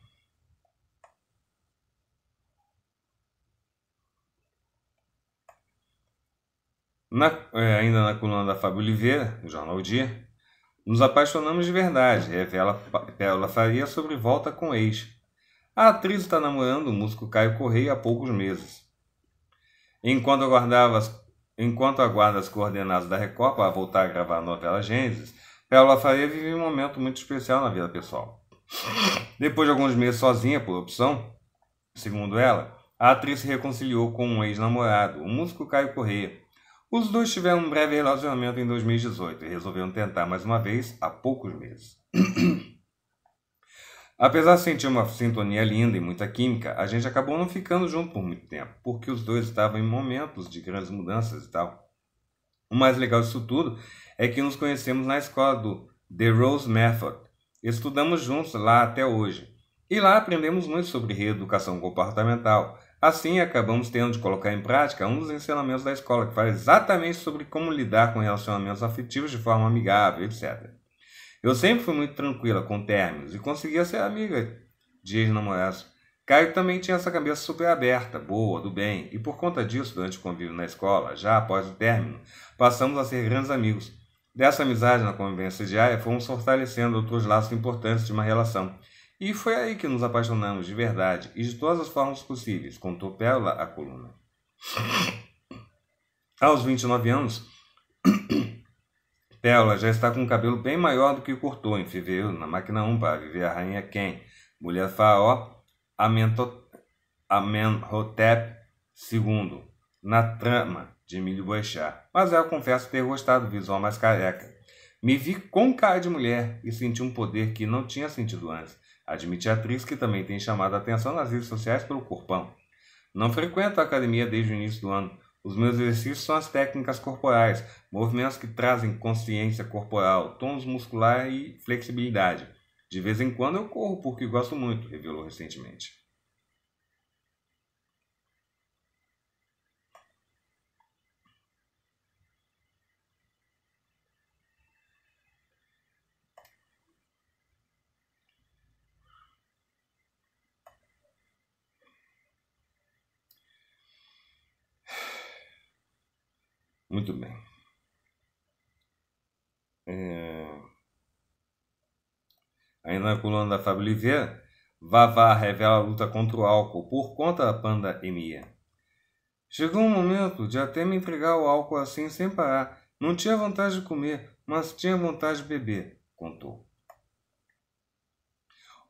Na, é, ainda na coluna da Fábio Oliveira, do Jornal o Dia, nos apaixonamos de verdade, revela Pérola Faria sobre Volta com Ex. A atriz está namorando o músico Caio Correia há poucos meses. Enquanto aguardava Enquanto aguarda as coordenadas da Record para voltar a gravar a novela Gênesis, Pérola Faria vive um momento muito especial na vida pessoal. Depois de alguns meses sozinha, por opção, segundo ela, a atriz se reconciliou com um ex-namorado, o músico Caio Corrêa. Os dois tiveram um breve relacionamento em 2018 e resolveram tentar mais uma vez há poucos meses. Apesar de sentir uma sintonia linda e muita química, a gente acabou não ficando junto por muito tempo, porque os dois estavam em momentos de grandes mudanças e tal. O mais legal disso tudo é que nos conhecemos na escola do The Rose Method. Estudamos juntos lá até hoje. E lá aprendemos muito sobre reeducação comportamental. Assim, acabamos tendo de colocar em prática um dos ensinamentos da escola, que fala exatamente sobre como lidar com relacionamentos afetivos de forma amigável, etc. Eu sempre fui muito tranquila com términos e conseguia ser amiga de ex-namorados. Caio também tinha essa cabeça super aberta, boa, do bem, e por conta disso, durante o convívio na escola, já após o término, passamos a ser grandes amigos. Dessa amizade na convivência diária, fomos fortalecendo outros laços importantes de uma relação. E foi aí que nos apaixonamos de verdade e de todas as formas possíveis, contou Pérola a coluna. Aos 29 anos, Pérola já está com o cabelo bem maior do que cortou em fevereiro na máquina 1 para viver a rainha Ken, mulher faraó Amenhotep II, na trama de Emílio Boechat. Mas eu confesso ter gostado do visual mais careca. Me vi com cara de mulher e senti um poder que não tinha sentido antes. Admite a atriz que também tem chamado a atenção nas redes sociais pelo corpão. Não frequento a academia desde o início do ano, os meus exercícios são as técnicas corporais, movimentos que trazem consciência corporal, tônus muscular e flexibilidade. De vez em quando eu corro porque gosto muito, revelou recentemente. Muito bem. É... Ainda na coluna da Fábio Oliveira, Vavá revela a luta contra o álcool por conta da pandemia. Chegou um momento de até me entregar o álcool assim sem parar. Não tinha vontade de comer, mas tinha vontade de beber, contou.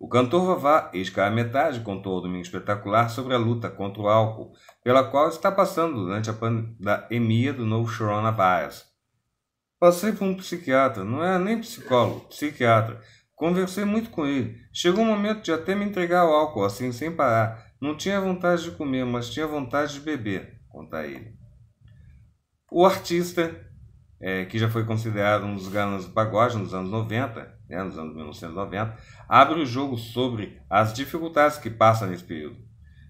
O cantor Vavá, ex a metade contou ao Domingo Espetacular sobre a luta contra o álcool, pela qual está passando durante a pandemia do novo coronavírus. Passei por um psiquiatra, não é nem psicólogo, psiquiatra. Conversei muito com ele. Chegou o momento de até me entregar o álcool, assim, sem parar. Não tinha vontade de comer, mas tinha vontade de beber, conta ele. O artista é, que já foi considerado um dos galãs do pagode nos anos 90, né, nos anos 1990, abre o jogo sobre as dificuldades que passa nesse período.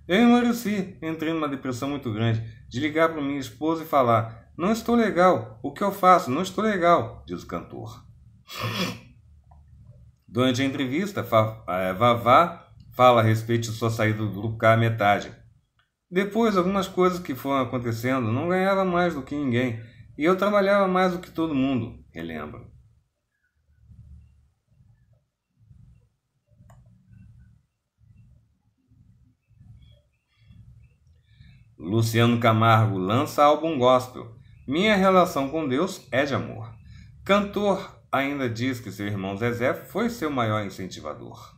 Eu enureci, entrei numa depressão muito grande, de ligar para minha esposa e falar: Não estou legal, o que eu faço? Não estou legal, diz o cantor. Durante a entrevista, é, Vavá fala a respeito de sua saída do grupo K à metade. Depois, algumas coisas que foram acontecendo, não ganhava mais do que ninguém e eu trabalhava mais do que todo mundo, relembro. Luciano Camargo lança álbum gospel. Minha relação com Deus é de amor. Cantor ainda diz que seu irmão Zezé foi seu maior incentivador.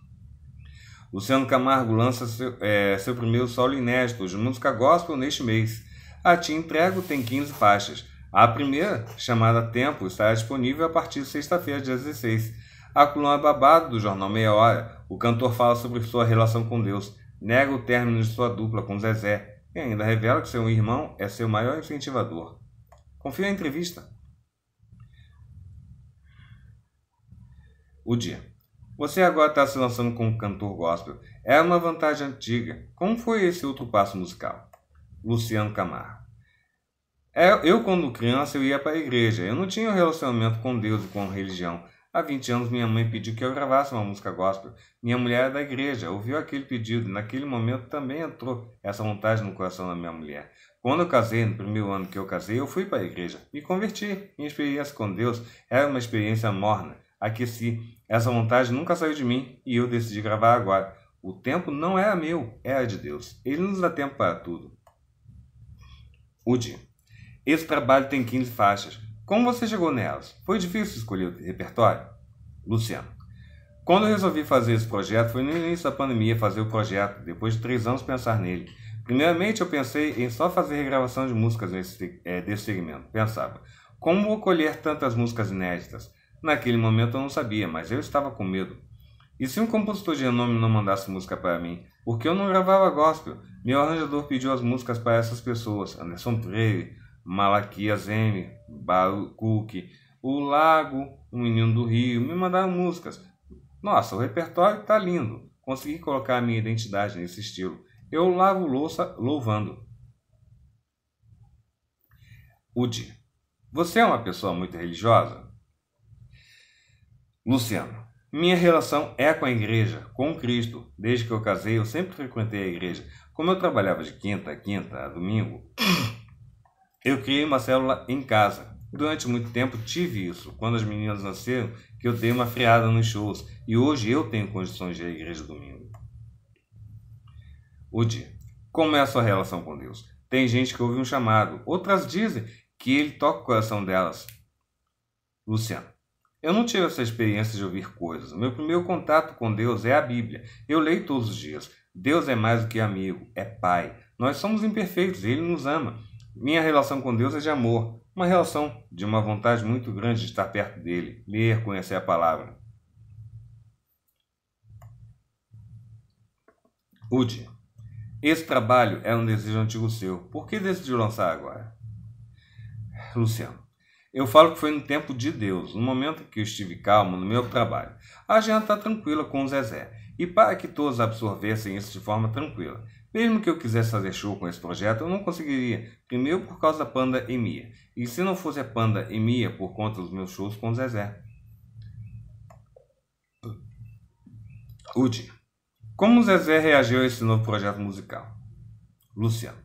Luciano Camargo lança seu, é, seu primeiro solo inédito de música gospel neste mês. A Te Entrego tem 15 faixas. A primeira, chamada Tempo, estará disponível a partir de sexta-feira, dia 16. A coluna babado do jornal Meia Hora, o cantor fala sobre sua relação com Deus, nega o término de sua dupla com Zezé e ainda revela que seu irmão é seu maior incentivador. Confira a entrevista. O dia. Você agora está se lançando como cantor gospel. É uma vantagem antiga. Como foi esse outro passo musical? Luciano Camargo. É, eu, quando criança, eu ia para a igreja. Eu não tinha um relacionamento com Deus e com religião. Há 20 anos, minha mãe pediu que eu gravasse uma música gospel. Minha mulher é da igreja, ouviu aquele pedido e naquele momento também entrou essa vontade no coração da minha mulher. Quando eu casei, no primeiro ano que eu casei, eu fui para a igreja. Me converti. Minha experiência com Deus era uma experiência morna. Aqueci. Essa vontade nunca saiu de mim e eu decidi gravar agora. O tempo não era é meu, era é de Deus. Ele nos dá tempo para tudo. O dia. Esse trabalho tem 15 faixas. Como você chegou nelas? Foi difícil escolher o repertório? Luciano. Quando eu resolvi fazer esse projeto, foi no início da pandemia fazer o projeto, depois de três anos pensar nele. Primeiramente, eu pensei em só fazer regravação de músicas desse, é, eh, desse segmento. Pensava, como vou colher tantas músicas inéditas? Naquele momento eu não sabia, mas eu estava com medo. E se um compositor de renome não mandasse música para mim? Porque eu não gravava gospel. Meu arranjador pediu as músicas para essas pessoas, Anderson Freire, Malaquias M, Barucuque, O Lago, O Menino do Rio, me mandaram músicas. Nossa, o repertório tá lindo. Consegui colocar a minha identidade nesse estilo. Eu lavo louça louvando. Udi, você é uma pessoa muito religiosa? Luciano, minha relação é com a igreja, com Cristo. Desde que eu casei, eu sempre frequentei a igreja. Como eu trabalhava de quinta a quinta a domingo, Eu criei uma célula em casa. Durante muito tempo tive isso. Quando as meninas nasceram, que eu dei uma freada nos shows. E hoje eu tenho condições de ir à igreja domingo. O dia. Como é a sua relação com Deus? Tem gente que ouve um chamado. Outras dizem que ele toca o coração delas. Luciano. Eu não tive essa experiência de ouvir coisas. Meu primeiro contato com Deus é a Bíblia. Eu leio todos os dias. Deus é mais do que amigo, é pai. Nós somos imperfeitos, ele nos ama. Minha relação com Deus é de amor, uma relação de uma vontade muito grande de estar perto dele, ler, conhecer a palavra. Ude, esse trabalho é um desejo antigo seu. Por que decidiu lançar agora? Luciano, eu falo que foi no tempo de Deus, no momento que eu estive calmo no meu trabalho. A gente está tranquila com o Zezé. E para que todos absorvessem isso de forma tranquila, mesmo que eu quisesse fazer show com esse projeto, eu não conseguiria. Primeiro por causa da Panda e Mia. E se não fosse a Panda e Mia por conta dos meus shows com o Zezé. Udi. Como o Zezé reagiu a esse novo projeto musical? Luciano.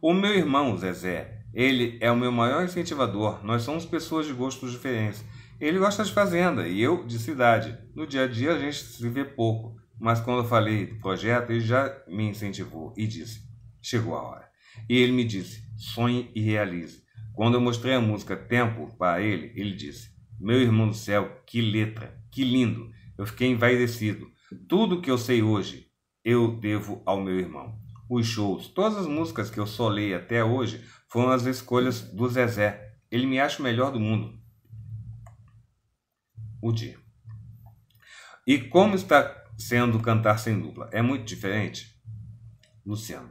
O meu irmão, Zezé, ele é o meu maior incentivador. Nós somos pessoas de gostos diferentes. Ele gosta de fazenda e eu de cidade. No dia a dia a gente se vê pouco. Mas quando eu falei do projeto, ele já me incentivou e disse: chegou a hora. E ele me disse: sonhe e realize. Quando eu mostrei a música Tempo para ele, ele disse: meu irmão do céu, que letra, que lindo. Eu fiquei envaidecido. Tudo que eu sei hoje, eu devo ao meu irmão. Os shows, todas as músicas que eu solei até hoje foram as escolhas do Zezé. Ele me acha o melhor do mundo. O dia. E como está sendo cantar sem dupla. É muito diferente? Luciano.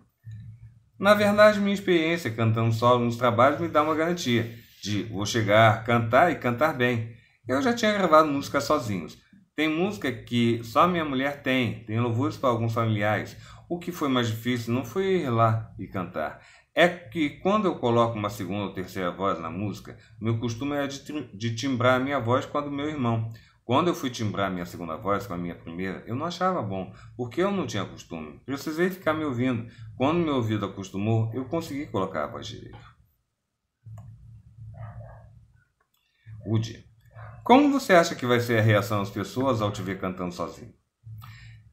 Na verdade, minha experiência cantando solo nos trabalhos me dá uma garantia de vou chegar, cantar e cantar bem. Eu já tinha gravado música sozinhos. Tem música que só minha mulher tem, tem louvores para alguns familiares. O que foi mais difícil não foi ir lá e cantar. É que quando eu coloco uma segunda ou terceira voz na música, meu costume é de, timbrar a minha voz quando meu irmão. Quando eu fui timbrar minha segunda voz com a minha primeira, eu não achava bom, porque eu não tinha costume. Precisei ficar me ouvindo. Quando meu ouvido acostumou, eu consegui colocar a voz direito. Udi, como você acha que vai ser a reação das pessoas ao te ver cantando sozinho?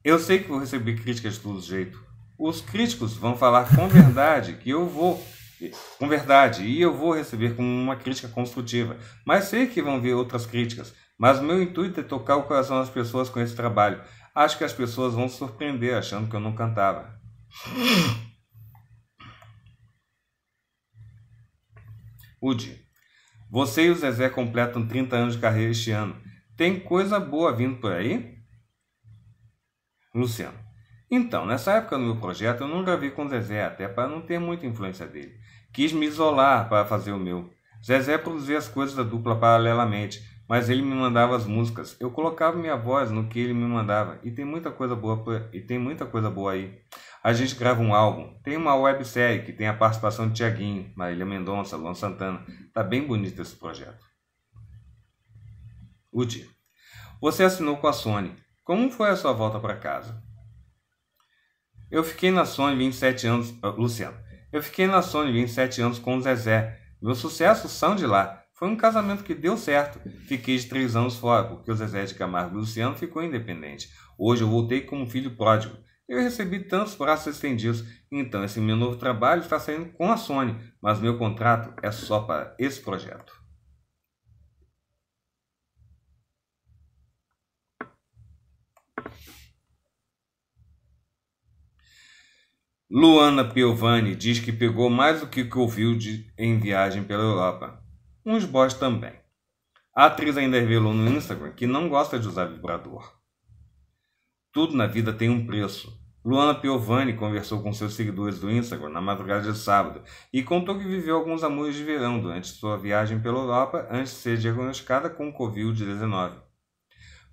Eu sei que vou receber críticas de todo jeito. Os críticos vão falar com verdade que eu vou com verdade e eu vou receber como uma crítica construtiva, mas sei que vão vir outras críticas mas o meu intuito é tocar o coração das pessoas com esse trabalho. Acho que as pessoas vão se surpreender achando que eu não cantava. Udi, você e o Zezé completam 30 anos de carreira este ano. Tem coisa boa vindo por aí? Luciano, então, nessa época do meu projeto eu não gravei com o Zezé, até para não ter muita influência dele. Quis me isolar para fazer o meu. Zezé produzia as coisas da dupla paralelamente, mas ele me mandava as músicas. Eu colocava minha voz no que ele me mandava e tem muita coisa boa e tem muita coisa boa aí. A gente grava um álbum, tem uma websérie que tem a participação de Tiaguinho, Marília Mendonça, Luan Santana. Tá bem bonito esse projeto. Uti, você assinou com a Sony. Como foi a sua volta para casa? Eu fiquei na Sony 27 anos, uh, Luciano. Eu fiquei na Sony 27 anos com o Zezé. Meus sucessos são de lá. Foi um casamento que deu certo. Fiquei de três anos fora, porque o Zezé de Camargo e Luciano ficou independente. Hoje eu voltei como filho pródigo. Eu recebi tantos braços estendidos, então esse meu novo trabalho está saindo com a Sony, mas meu contrato é só para esse projeto. Luana Piovani diz que pegou mais do que ouviu de, em viagem pela Europa uns boys também. A atriz ainda revelou no Instagram que não gosta de usar vibrador. Tudo na vida tem um preço. Luana Piovani conversou com seus seguidores do Instagram na madrugada de sábado e contou que viveu alguns amores de verão durante sua viagem pela Europa antes de ser diagnosticada com Covid-19.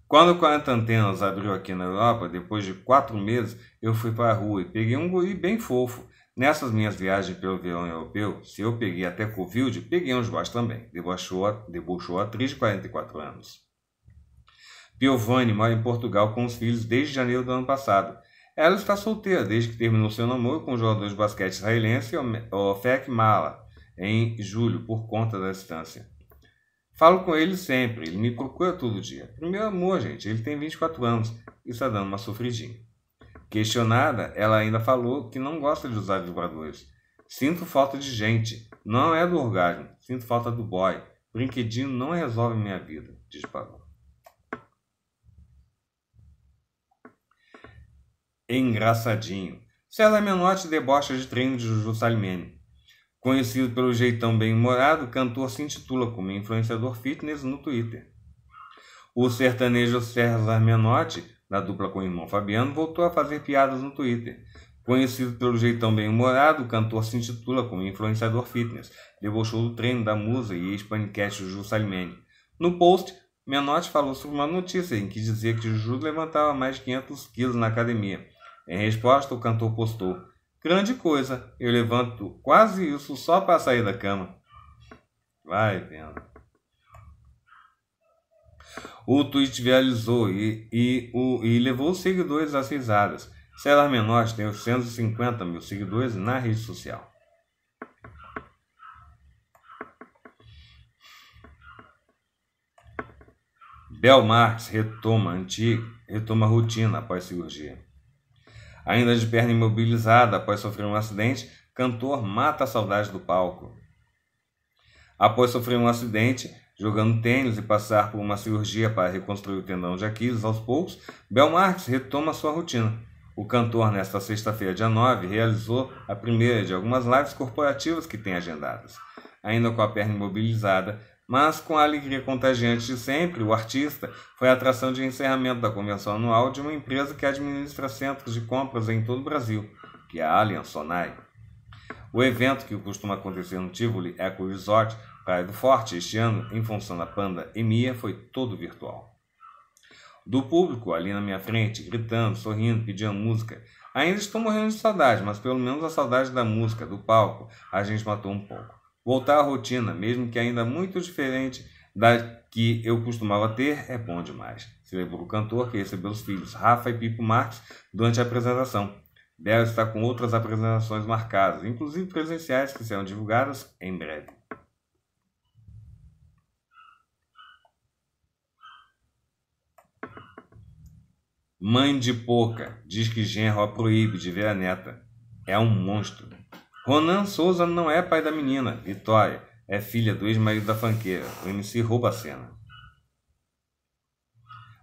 Quando o 40 Antenas abriu aqui na Europa, depois de quatro meses, eu fui para a rua e peguei um guri bem fofo Nessas minhas viagens pelo verão europeu, se eu peguei até Covid, peguei uns baixos também, debochou a, debochou a atriz de 44 anos. Piovani mora em Portugal com os filhos desde janeiro do ano passado. Ela está solteira desde que terminou seu namoro com o jogador de basquete israelense Ofek Mala, em julho, por conta da distância. Falo com ele sempre, ele me procura todo dia. Primeiro amor, gente, ele tem 24 anos e está dando uma sofridinha. Questionada, ela ainda falou que não gosta de usar vibradores. Sinto falta de gente. Não é do orgasmo. Sinto falta do boy. Brinquedinho não resolve minha vida, diz Engraçadinho. César Menotti debocha de treino de Juju Salimene. Conhecido pelo jeitão bem-humorado, cantor se intitula como influenciador fitness no Twitter. O sertanejo César Menotti da dupla com o irmão Fabiano, voltou a fazer piadas no Twitter. Conhecido pelo jeitão bem-humorado, o cantor se intitula como influenciador fitness, debochou do treino da musa e ex-panicast Juju Salimene. No post, Menotti falou sobre uma notícia em que dizia que Juju levantava mais de 500 quilos na academia. Em resposta, o cantor postou: Grande coisa, eu levanto quase isso só para sair da cama. Vai, Pena. O tweet viralizou e, e, o, e levou os seguidores às risadas. Celas Menores tem 150 mil seguidores na rede social. Bel Marx retoma, antigo, retoma rotina após cirurgia. Ainda de perna imobilizada após sofrer um acidente, cantor mata a saudade do palco. Após sofrer um acidente, Jogando tênis e passar por uma cirurgia para reconstruir o tendão de Aquiles aos poucos, Bel retoma sua rotina. O cantor, nesta sexta-feira, dia 9, realizou a primeira de algumas lives corporativas que tem agendadas. Ainda com a perna imobilizada, mas com a alegria contagiante de sempre, o artista foi a atração de encerramento da convenção anual de uma empresa que administra centros de compras em todo o Brasil, que é a Allianz Sonai. O evento, que costuma acontecer no Tivoli Eco Resort, do Forte este ano, em função da Panda Mia foi todo virtual. Do público ali na minha frente, gritando, sorrindo, pedindo música. Ainda estou morrendo de saudade, mas pelo menos a saudade da música, do palco, a gente matou um pouco. Voltar à rotina, mesmo que ainda muito diferente da que eu costumava ter, é bom demais. Celebrou o cantor que recebeu os filhos Rafa e Pipo Marques durante a apresentação. Bel está com outras apresentações marcadas, inclusive presenciais, que serão divulgadas em breve. Mãe de porca diz que genro a proíbe de ver a neta. É um monstro. Ronan Souza não é pai da menina. Vitória é filha do ex-marido da fanqueira. O MC rouba a cena.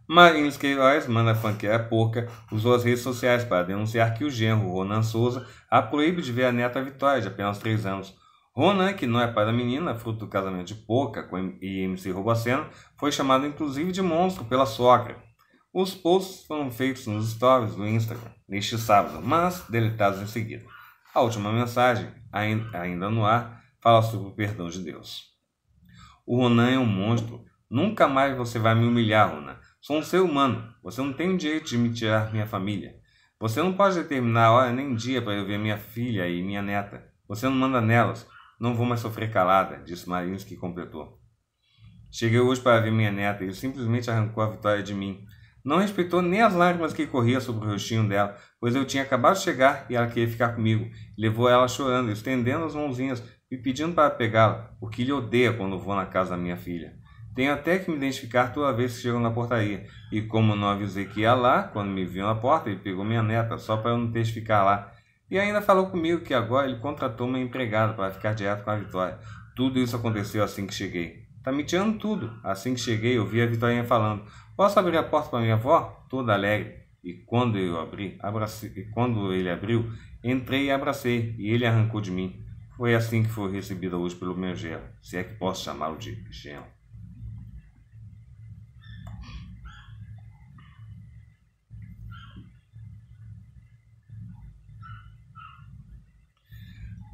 Marinhos Queiroz manda fanqueira porca, usou as redes sociais para denunciar que o genro Ronan Souza a proíbe de ver a neta Vitória, de apenas 3 anos. Ronan, que não é pai da menina, fruto do casamento de Poca com e MC Robacena, foi chamado inclusive de monstro pela sogra. Os posts foram feitos nos stories do Instagram neste sábado, mas deletados em seguida. A última mensagem, ainda no ar, fala sobre o perdão de Deus. O Ronan é um monstro. Nunca mais você vai me humilhar, Ronan. Sou um ser humano. Você não tem o direito de me tirar minha família. Você não pode determinar hora nem dia para eu ver minha filha e minha neta. Você não manda nelas. Não vou mais sofrer calada, disse Marins que completou. Cheguei hoje para ver minha neta e ele simplesmente arrancou a vitória de mim. Não respeitou nem as lágrimas que corriam sobre o rostinho dela, pois eu tinha acabado de chegar e ela queria ficar comigo. Levou ela chorando, estendendo as mãozinhas e pedindo para pegá-la, o que ele odeia quando vou na casa da minha filha. Tenho até que me identificar toda vez que chego na portaria. E como não avisei que ia lá, quando me viu na porta, ele pegou minha neta, só para eu não ter de ficar lá. E ainda falou comigo que agora ele contratou uma empregada para ficar direto com a Vitória. Tudo isso aconteceu assim que cheguei. Tá me tirando tudo. Assim que cheguei, ouvi a Vitorinha falando. Posso abrir a porta para minha avó? Toda alegre. E quando eu abri, abracei, e quando ele abriu, entrei e abracei, e ele arrancou de mim. Foi assim que foi recebida hoje pelo meu Gelo. se é que posso chamá-lo de Gelo.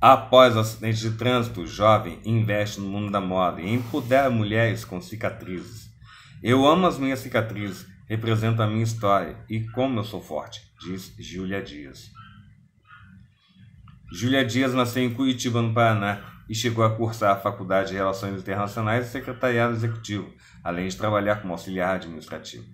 Após acidente de trânsito, jovem investe no mundo da moda e empodera mulheres com cicatrizes. Eu amo as minhas cicatrizes, represento a minha história e como eu sou forte, diz Júlia Dias. Júlia Dias nasceu em Curitiba, no Paraná, e chegou a cursar a Faculdade de Relações Internacionais e Secretariado Executivo, além de trabalhar como auxiliar administrativo.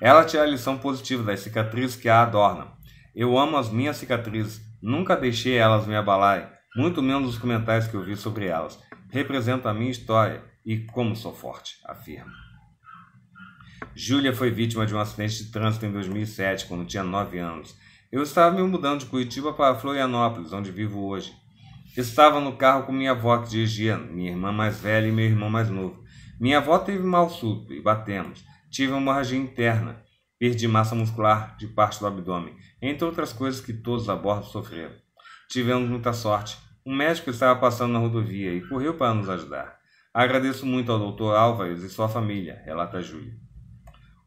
Ela tira a lição positiva das cicatrizes que a adornam. Eu amo as minhas cicatrizes, nunca deixei elas me abalarem muito menos os comentários que eu vi sobre elas. Representa a minha história e como sou forte, afirma. Júlia foi vítima de um acidente de trânsito em 2007, quando tinha 9 anos. Eu estava me mudando de Curitiba para Florianópolis, onde vivo hoje. Estava no carro com minha avó que dirigia, minha irmã mais velha e meu irmão mais novo. Minha avó teve mal súbito e batemos. Tive uma hemorragia interna, perdi massa muscular de parte do abdômen, entre outras coisas que todos a bordo sofreram. Tivemos muita sorte. Um médico estava passando na rodovia e correu para nos ajudar. Agradeço muito ao Dr. Álvares e sua família, relata Júlia.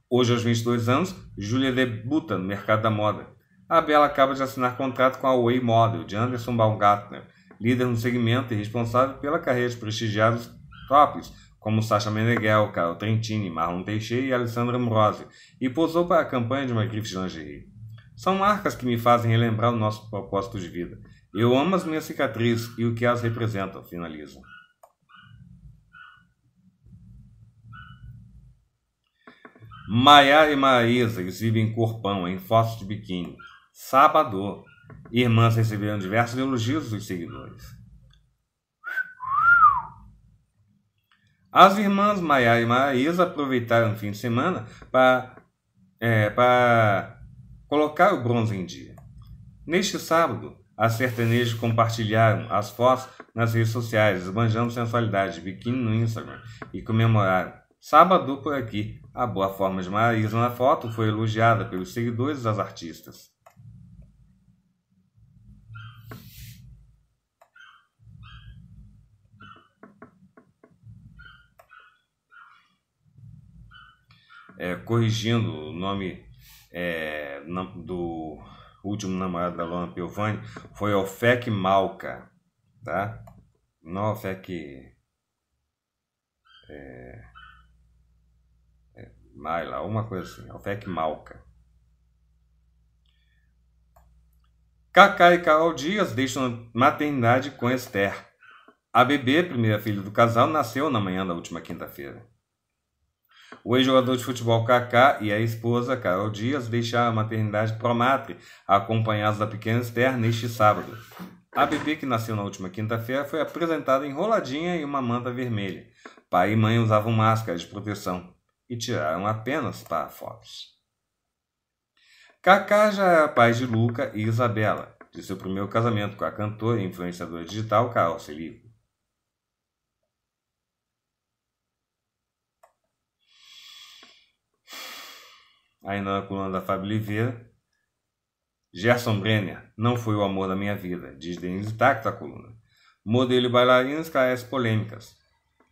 Hoje, aos 22 anos, Júlia debuta no mercado da moda. A Bela acaba de assinar contrato com a Way Model, de Anderson Baumgartner, líder no segmento e responsável pela carreira de prestigiados tops, como Sasha Meneghel, Carol Trentini, Marlon Teixeira e Alessandra Ambrosi, e posou para a campanha de uma grife lingerie. São marcas que me fazem relembrar o nosso propósito de vida – eu amo as minhas cicatrizes e o que as representam, finaliza. Maiara e Maísa exibem corpão em fotos de biquíni. Sábado, irmãs receberam diversos elogios dos seguidores. As irmãs Maiara e Maísa aproveitaram o fim de semana para, é, para colocar o bronze em dia. Neste sábado, as sertanejas compartilharam as fotos nas redes sociais, esbanjando sensualidade, biquíni no Instagram e comemoraram. Sábado por aqui, a boa forma de Marisa na foto foi elogiada pelos seguidores das artistas. É, corrigindo o nome é, do o último namorado da Lona Piovani, foi Ofec Malca, tá? Não Ofec... É... é Maila, alguma coisa assim, Ofec Malca. Kaká e Carol Dias deixam maternidade com Esther. A bebê, primeira filha do casal, nasceu na manhã da última quinta-feira. O ex-jogador de futebol Kaká e a esposa Carol Dias deixaram a maternidade Promatre, acompanhados da pequena Esther, neste sábado. A bebê, que nasceu na última quinta-feira, foi apresentada enroladinha em uma manta vermelha. Pai e mãe usavam máscaras de proteção e tiraram apenas para fotos. Kaká já era pai de Luca e Isabela, de seu primeiro casamento com a cantora e influenciadora digital Carol Celio. ainda na coluna da Fábio Oliveira. Gerson Brenner, não foi o amor da minha vida, diz Denise Tacto, coluna. Modelo e bailarina esclarece polêmicas.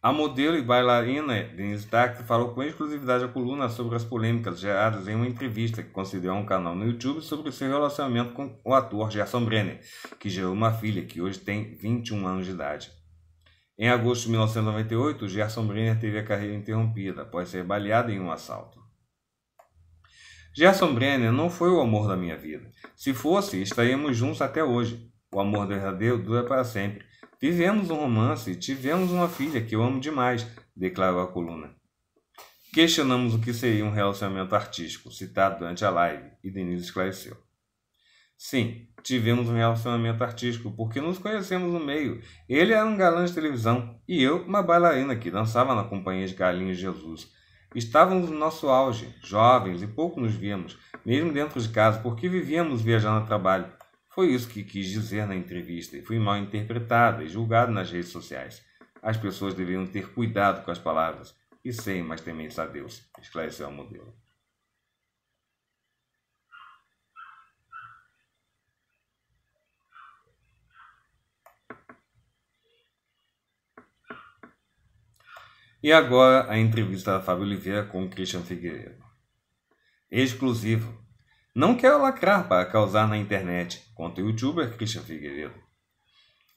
A modelo e bailarina Denise Tacto falou com exclusividade à coluna sobre as polêmicas geradas em uma entrevista que concedeu a um canal no YouTube sobre seu relacionamento com o ator Gerson Brenner, que gerou uma filha que hoje tem 21 anos de idade. Em agosto de 1998, Gerson Brenner teve a carreira interrompida após ser baleado em um assalto. Gerson Brenner não foi o amor da minha vida. Se fosse, estaríamos juntos até hoje. O amor verdadeiro dura para sempre. Vivemos um romance e tivemos uma filha que eu amo demais, declarou a coluna. Questionamos o que seria um relacionamento artístico, citado durante a live, e Denise esclareceu. Sim, tivemos um relacionamento artístico porque nos conhecemos no meio. Ele era um galã de televisão e eu, uma bailarina que dançava na companhia de Carlinhos Jesus. Estávamos no nosso auge, jovens, e pouco nos víamos, mesmo dentro de casa, porque vivíamos viajando a trabalho. Foi isso que quis dizer na entrevista e fui mal interpretado e julgado nas redes sociais. As pessoas deveriam ter cuidado com as palavras. E sei, mas temem a Deus, esclareceu a modelo. E agora a entrevista da Fábio Oliveira com o Christian Figueiredo. Exclusivo. Não quero lacrar para causar na internet, conta o youtuber Christian Figueiredo.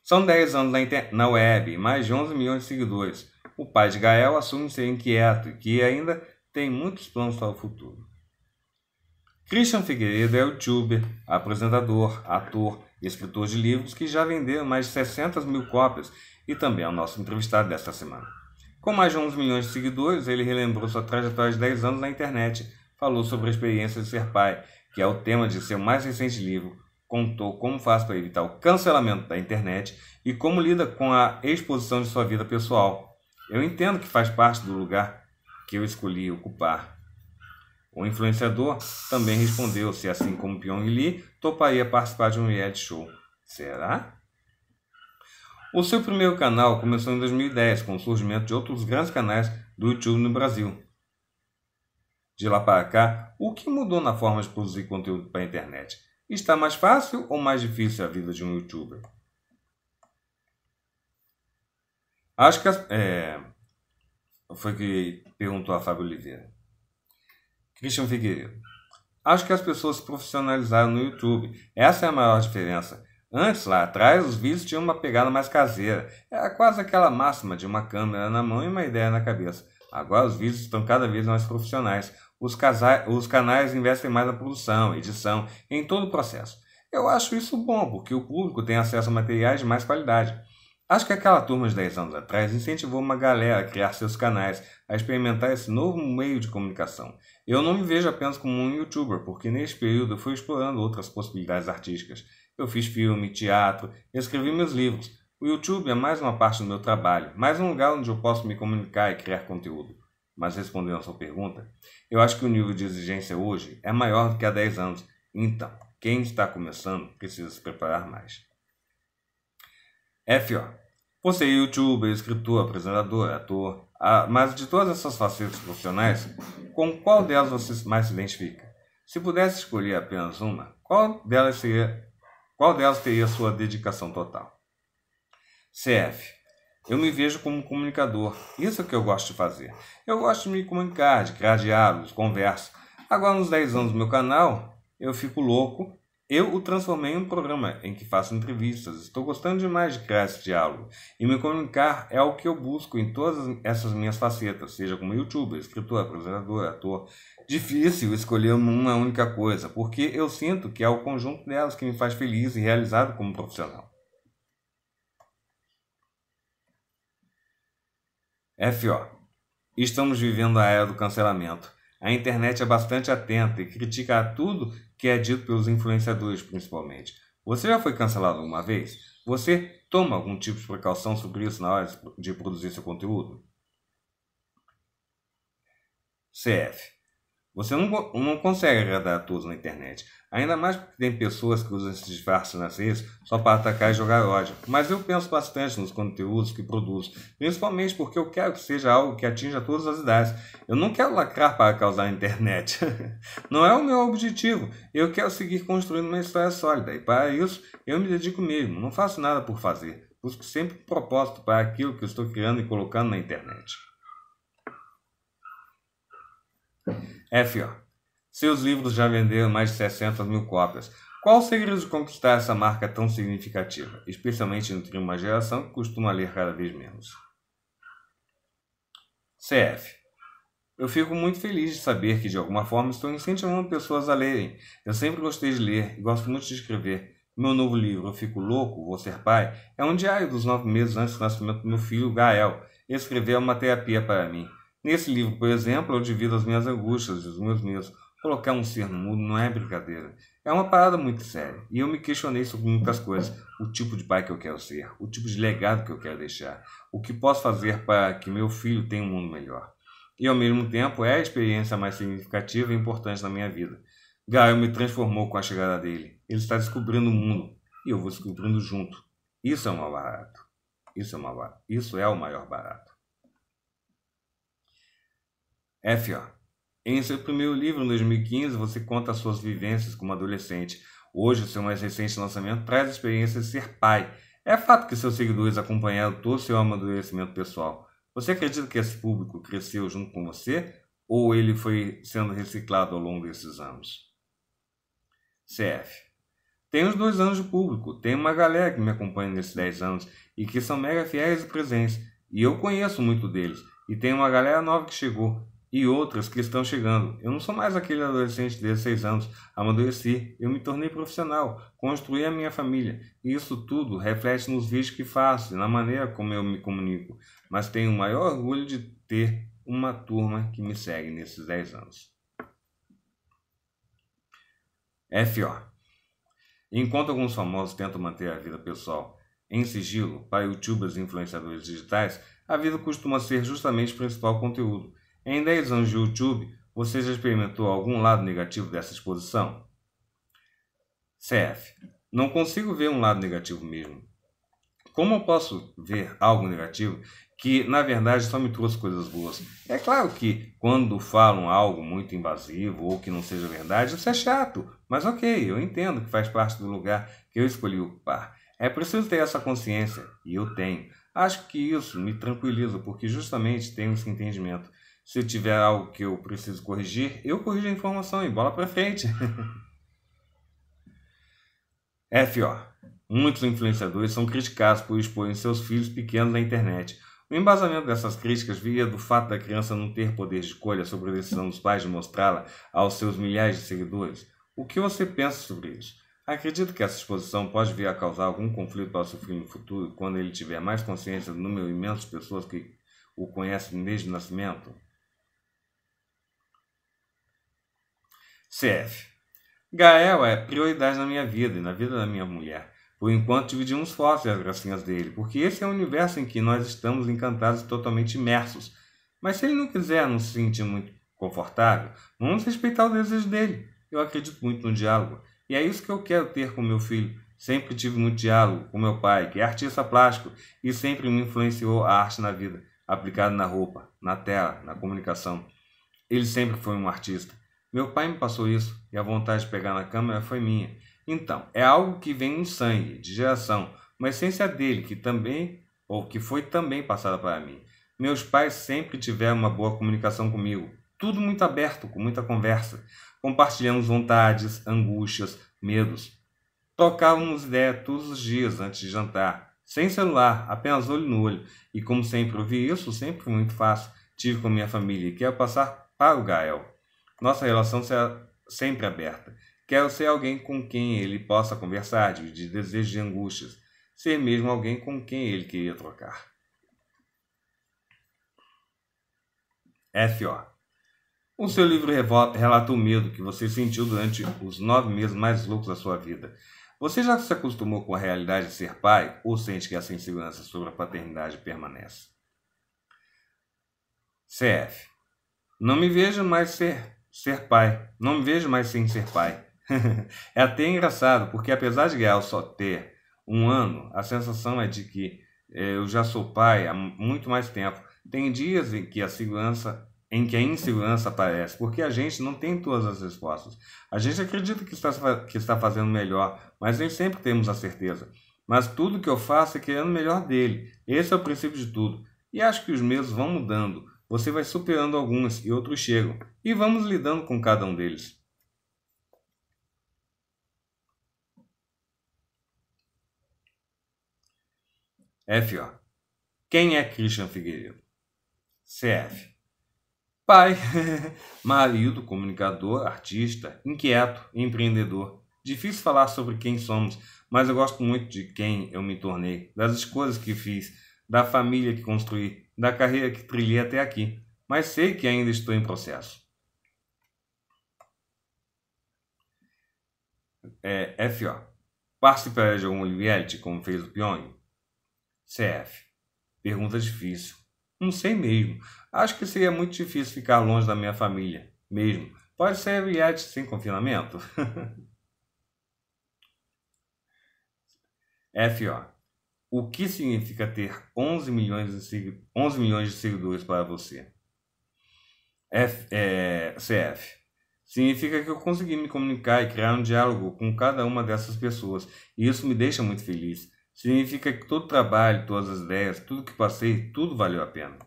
São 10 anos na, inter... na web e mais de 11 milhões de seguidores. O pai de Gael assume ser inquieto e que ainda tem muitos planos para o futuro. Christian Figueiredo é youtuber, apresentador, ator e escritor de livros que já vendeu mais de 600 mil cópias e também é o nosso entrevistado desta semana. Com mais de 11 milhões de seguidores, ele relembrou sua trajetória de 10 anos na internet, falou sobre a experiência de ser pai, que é o tema de seu mais recente livro, contou como faz para evitar o cancelamento da internet e como lida com a exposição de sua vida pessoal. Eu entendo que faz parte do lugar que eu escolhi ocupar. O influenciador também respondeu se, é assim como Pyong Lee, toparia participar de um reality show. Será? O seu primeiro canal começou em 2010 com o surgimento de outros grandes canais do YouTube no Brasil. De lá para cá, o que mudou na forma de produzir conteúdo para a internet? Está mais fácil ou mais difícil a vida de um youtuber? Acho que. É, foi que perguntou a Fábio Oliveira. Christian Figueiredo. Acho que as pessoas se profissionalizaram no YouTube. Essa é a maior diferença. Antes, lá atrás, os vídeos tinham uma pegada mais caseira. Era quase aquela máxima de uma câmera na mão e uma ideia na cabeça. Agora os vídeos estão cada vez mais profissionais. Os, os canais investem mais na produção, edição, em todo o processo. Eu acho isso bom, porque o público tem acesso a materiais de mais qualidade. Acho que aquela turma de 10 anos atrás incentivou uma galera a criar seus canais, a experimentar esse novo meio de comunicação. Eu não me vejo apenas como um youtuber, porque neste período eu fui explorando outras possibilidades artísticas. Eu fiz filme, teatro, escrevi meus livros. O YouTube é mais uma parte do meu trabalho, mais um lugar onde eu posso me comunicar e criar conteúdo. Mas respondendo a sua pergunta, eu acho que o nível de exigência hoje é maior do que há 10 anos. Então, quem está começando precisa se preparar mais. F.O. Você é youtuber, escritor, apresentador, ator, mas de todas essas facetas profissionais, com qual delas você mais se identifica? Se pudesse escolher apenas uma, qual delas seria qual delas teria sua dedicação total? CF. Eu me vejo como um comunicador. Isso é o que eu gosto de fazer. Eu gosto de me comunicar, de criar diálogos, conversas. Agora, nos 10 anos do meu canal, eu fico louco. Eu o transformei em um programa em que faço entrevistas. Estou gostando demais de criar esse diálogo. E me comunicar é o que eu busco em todas essas minhas facetas, seja como youtuber, escritor, apresentador, ator, Difícil escolher uma única coisa, porque eu sinto que é o conjunto delas que me faz feliz e realizado como profissional. FO. Estamos vivendo a era do cancelamento. A internet é bastante atenta e critica tudo que é dito pelos influenciadores, principalmente. Você já foi cancelado alguma vez? Você toma algum tipo de precaução sobre isso na hora de produzir seu conteúdo? CF. Você não, não consegue agradar a todos na internet. Ainda mais porque tem pessoas que usam esse disfarce nas redes só para atacar e jogar ódio. Mas eu penso bastante nos conteúdos que produzo, principalmente porque eu quero que seja algo que atinja todas as idades. Eu não quero lacrar para causar na internet. não é o meu objetivo. Eu quero seguir construindo uma história sólida e para isso eu me dedico mesmo. Não faço nada por fazer. Busco sempre um propósito para aquilo que eu estou criando e colocando na internet. É, F, ó. Seus livros já venderam mais de 60 mil cópias. Qual o segredo de conquistar essa marca tão significativa, especialmente entre uma geração que costuma ler cada vez menos? CF. Eu fico muito feliz de saber que, de alguma forma, estou incentivando pessoas a lerem. Eu sempre gostei de ler e gosto muito de escrever. Meu novo livro, Eu Fico Louco, Vou Ser Pai, é um diário dos nove meses antes do nascimento do meu filho, Gael. Escrever é uma terapia para mim. Nesse livro, por exemplo, eu divido as minhas angústias, os meus medos. Colocar um ser no mundo não é brincadeira. É uma parada muito séria. E eu me questionei sobre muitas coisas. O tipo de pai que eu quero ser, o tipo de legado que eu quero deixar, o que posso fazer para que meu filho tenha um mundo melhor. E ao mesmo tempo é a experiência mais significativa e importante na minha vida. Gael me transformou com a chegada dele. Ele está descobrindo o mundo e eu vou descobrindo junto. Isso é um barato. Isso é, uma, isso é o maior barato. F, ó. Em seu é primeiro livro, em 2015, você conta as suas vivências como adolescente. Hoje, o seu mais recente lançamento traz a experiência de ser pai. É fato que seus seguidores acompanharam todo o seu amadurecimento pessoal. Você acredita que esse público cresceu junto com você ou ele foi sendo reciclado ao longo desses anos? CF. Tenho os dois anos de público, tenho uma galera que me acompanha nesses 10 anos e que são mega fiéis e presentes, e eu conheço muito deles, e tem uma galera nova que chegou, e outras que estão chegando. Eu não sou mais aquele adolescente de 16 anos. Amadureci, eu me tornei profissional, construí a minha família. E isso tudo reflete nos vídeos que faço e na maneira como eu me comunico. Mas tenho o maior orgulho de ter uma turma que me segue nesses 10 anos. F.O. Enquanto alguns famosos tentam manter a vida pessoal em sigilo para youtubers e influenciadores digitais, a vida costuma ser justamente o principal conteúdo. Em 10 anos de YouTube, você já experimentou algum lado negativo dessa exposição? CF. Não consigo ver um lado negativo mesmo. Como eu posso ver algo negativo que, na verdade, só me trouxe coisas boas? É claro que quando falam algo muito invasivo ou que não seja verdade, isso é chato. Mas ok, eu entendo que faz parte do lugar que eu escolhi ocupar. É preciso ter essa consciência, e eu tenho. Acho que isso me tranquiliza, porque justamente tenho esse entendimento. Se eu tiver algo que eu preciso corrigir, eu corrijo a informação e bola para frente. F.O. Muitos influenciadores são criticados por exporem seus filhos pequenos na internet. O embasamento dessas críticas via do fato da criança não ter poder de escolha sobre a decisão dos pais de mostrá-la aos seus milhares de seguidores. O que você pensa sobre isso? Acredito que essa exposição pode vir a causar algum conflito para seu filho no futuro, quando ele tiver mais consciência do número imenso de pessoas que o conhecem desde o nascimento? CF. Gael é prioridade na minha vida e na vida da minha mulher. Por enquanto, dividimos fotos e as gracinhas dele, porque esse é o universo em que nós estamos encantados e totalmente imersos. Mas se ele não quiser não se sentir muito confortável, vamos respeitar o desejo dele. Eu acredito muito no diálogo. E é isso que eu quero ter com meu filho. Sempre tive muito diálogo com meu pai, que é artista plástico, e sempre me influenciou a arte na vida, aplicada na roupa, na tela, na comunicação. Ele sempre foi um artista. Meu pai me passou isso e a vontade de pegar na câmera foi minha. Então, é algo que vem no sangue, de geração, uma essência dele que também, ou que foi também passada para mim. Meus pais sempre tiveram uma boa comunicação comigo, tudo muito aberto, com muita conversa. Compartilhamos vontades, angústias, medos. Tocávamos ideia todos os dias antes de jantar, sem celular, apenas olho no olho. E como sempre ouvi isso, sempre foi muito fácil. Tive com minha família e quero passar para o Gael. Nossa relação será sempre aberta. Quero ser alguém com quem ele possa conversar, de desejos e angústias, ser mesmo alguém com quem ele queria trocar. F.O. O seu livro relata o medo que você sentiu durante os nove meses mais loucos da sua vida. Você já se acostumou com a realidade de ser pai ou sente que essa insegurança sobre a paternidade permanece? CF. Não me vejo mais ser ser pai. Não me vejo mais sem ser pai. é até engraçado, porque apesar de Gael só ter um ano, a sensação é de que eh, eu já sou pai há muito mais tempo. Tem dias em que a segurança em que a insegurança aparece, porque a gente não tem todas as respostas. A gente acredita que está, que está fazendo melhor, mas nem sempre temos a certeza. Mas tudo que eu faço é querendo o melhor dele. Esse é o princípio de tudo. E acho que os meses vão mudando você vai superando alguns e outros chegam, e vamos lidando com cada um deles. F.O. Quem é Christian Figueiredo? CF. Pai, marido, comunicador, artista, inquieto, empreendedor. Difícil falar sobre quem somos, mas eu gosto muito de quem eu me tornei, das escolhas que fiz, da família que construí, da carreira que trilhei até aqui, mas sei que ainda estou em processo. É, FO. Participará de algum reality como fez o Pyong? CF. Pergunta difícil. Não sei mesmo. Acho que seria muito difícil ficar longe da minha família. Mesmo. Pode ser reality sem confinamento? FO o que significa ter 11 milhões de, 11 milhões de seguidores para você? F, é, CF. Significa que eu consegui me comunicar e criar um diálogo com cada uma dessas pessoas, e isso me deixa muito feliz. Significa que todo trabalho, todas as ideias, tudo que passei, tudo valeu a pena.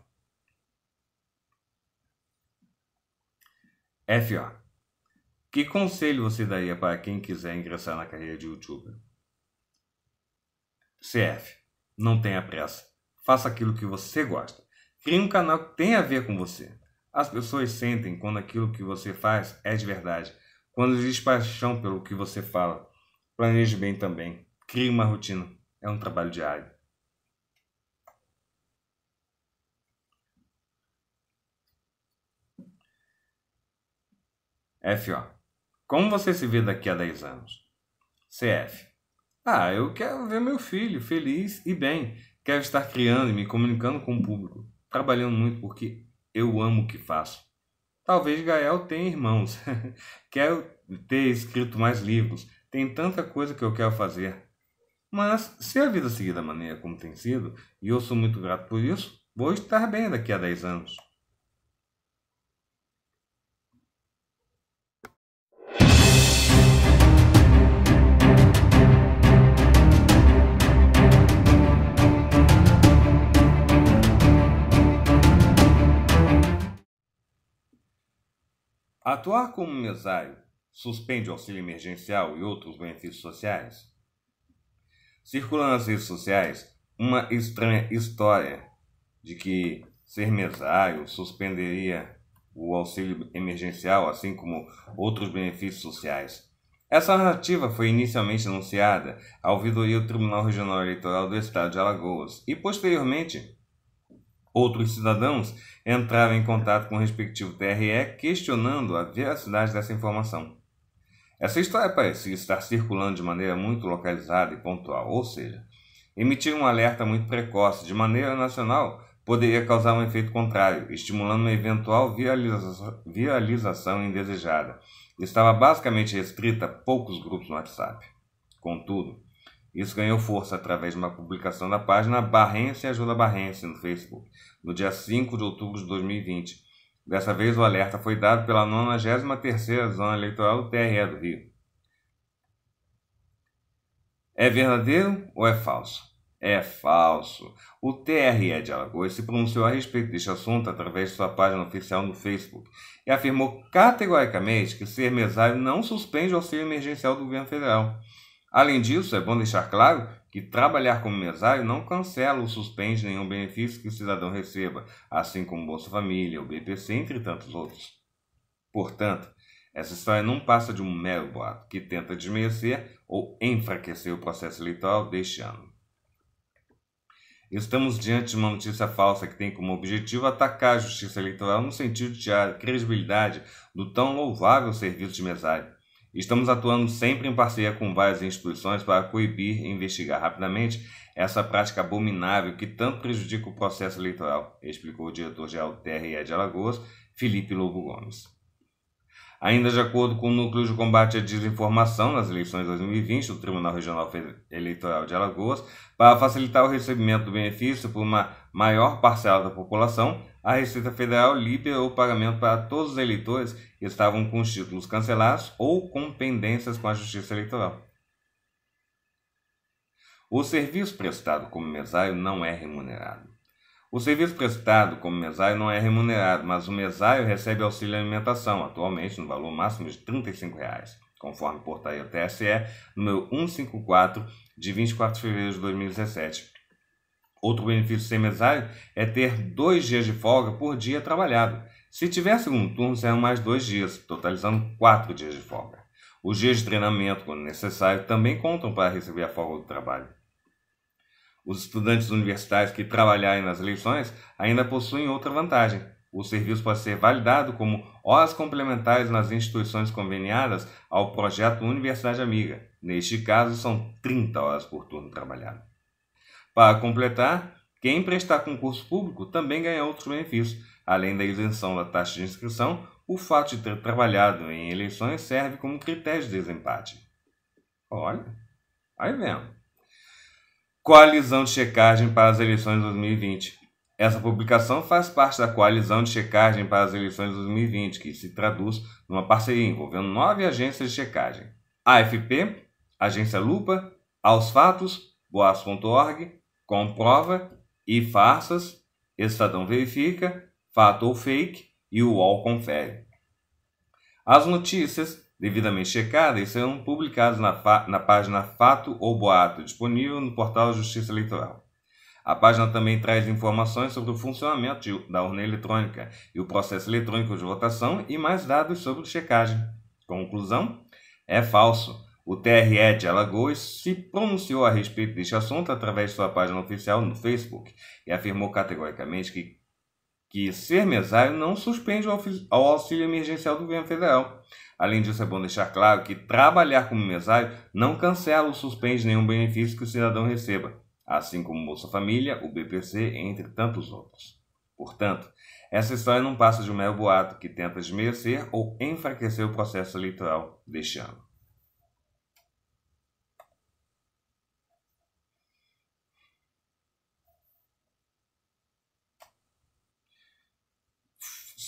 FO. Que conselho você daria para quem quiser ingressar na carreira de youtuber? CF. Não tenha pressa. Faça aquilo que você gosta. Crie um canal que tenha a ver com você. As pessoas sentem quando aquilo que você faz é de verdade, quando existe paixão pelo que você fala. Planeje bem também. Crie uma rotina. É um trabalho diário. FO. Como você se vê daqui a 10 anos? CF. Ah, eu quero ver meu filho feliz e bem. Quero estar criando e me comunicando com o público, trabalhando muito porque eu amo o que faço. Talvez Gael tenha irmãos. quero ter escrito mais livros. Tem tanta coisa que eu quero fazer. Mas se a vida seguir da maneira como tem sido, e eu sou muito grato por isso, vou estar bem daqui a 10 anos. Atuar como mesário suspende o auxílio emergencial e outros benefícios sociais? Circula nas redes sociais uma estranha história de que ser mesário suspenderia o auxílio emergencial, assim como outros benefícios sociais. Essa narrativa foi inicialmente anunciada ao ouvidoria do Tribunal Regional Eleitoral do Estado de Alagoas e, posteriormente, Outros cidadãos entraram em contato com o respectivo TRE questionando a veracidade dessa informação. Essa história parecia estar circulando de maneira muito localizada e pontual, ou seja, emitir um alerta muito precoce de maneira nacional poderia causar um efeito contrário, estimulando uma eventual viraliza viralização indesejada. Estava basicamente restrita a poucos grupos no WhatsApp. Contudo, isso ganhou força através de uma publicação da página Barrense Ajuda Barrense no Facebook, no dia 5 de outubro de 2020. Dessa vez, o alerta foi dado pela 93ª Zona Eleitoral do TRE do Rio. É verdadeiro ou é falso? É falso. O TRE de Alagoas se pronunciou a respeito deste assunto através de sua página oficial no Facebook e afirmou categoricamente que ser mesário não suspende o auxílio emergencial do governo federal. Além disso, é bom deixar claro que trabalhar como mesário não cancela ou suspende nenhum benefício que o cidadão receba, assim como Bolsa Família, o BPC, entre tantos outros. Portanto, essa história não passa de um mero boato que tenta desmerecer ou enfraquecer o processo eleitoral deste ano. Estamos diante de uma notícia falsa que tem como objetivo atacar a justiça eleitoral no sentido de tirar a credibilidade do tão louvável serviço de mesário. Estamos atuando sempre em parceria com várias instituições para coibir e investigar rapidamente essa prática abominável que tanto prejudica o processo eleitoral, explicou o diretor-geral do TRE de Alagoas, Felipe Lobo Gomes. Ainda de acordo com o Núcleo de Combate à Desinformação nas eleições de 2020 do Tribunal Regional Eleitoral de Alagoas, para facilitar o recebimento do benefício por uma maior parcela da população, a Receita Federal liberou o pagamento para todos os eleitores que estavam com os títulos cancelados ou com pendências com a Justiça Eleitoral. O serviço prestado como mesário não é remunerado. O serviço prestado como mesário não é remunerado, mas o mesário recebe auxílio alimentação, atualmente no valor máximo de R$ 35, conforme portaria TSE número 154 de 24 de fevereiro de 2017, Outro benefício mesário é ter dois dias de folga por dia trabalhado. Se tiver segundo turno, serão mais dois dias, totalizando quatro dias de folga. Os dias de treinamento, quando necessário, também contam para receber a folga do trabalho. Os estudantes universitários que trabalharem nas eleições ainda possuem outra vantagem. O serviço pode ser validado como horas complementares nas instituições conveniadas ao projeto Universidade Amiga. Neste caso, são 30 horas por turno trabalhado. Para completar, quem prestar concurso público também ganha outros benefícios. Além da isenção da taxa de inscrição, o fato de ter trabalhado em eleições serve como critério de desempate. Olha, aí vemos. Coalizão de checagem para as eleições de 2020. Essa publicação faz parte da coalizão de checagem para as eleições de 2020, que se traduz numa parceria envolvendo nove agências de checagem: AFP, Agência Lupa, Aos Fatos, Boas.org, comprova e farsas, Estadão verifica, fato ou fake e o UOL confere. As notícias, devidamente checadas, serão publicadas na, na página Fato ou Boato, disponível no portal Justiça Eleitoral. A página também traz informações sobre o funcionamento de, da urna eletrônica e o processo eletrônico de votação e mais dados sobre checagem. Conclusão? É falso. O TRE de Alagoas se pronunciou a respeito deste assunto através de sua página oficial no Facebook e afirmou categoricamente que, que ser mesário não suspende o auxílio emergencial do governo federal. Além disso, é bom deixar claro que trabalhar como mesário não cancela ou suspende nenhum benefício que o cidadão receba, assim como Bolsa Família, o BPC, entre tantos outros. Portanto, essa história não passa de um mero boato que tenta esmerecer ou enfraquecer o processo eleitoral deste ano.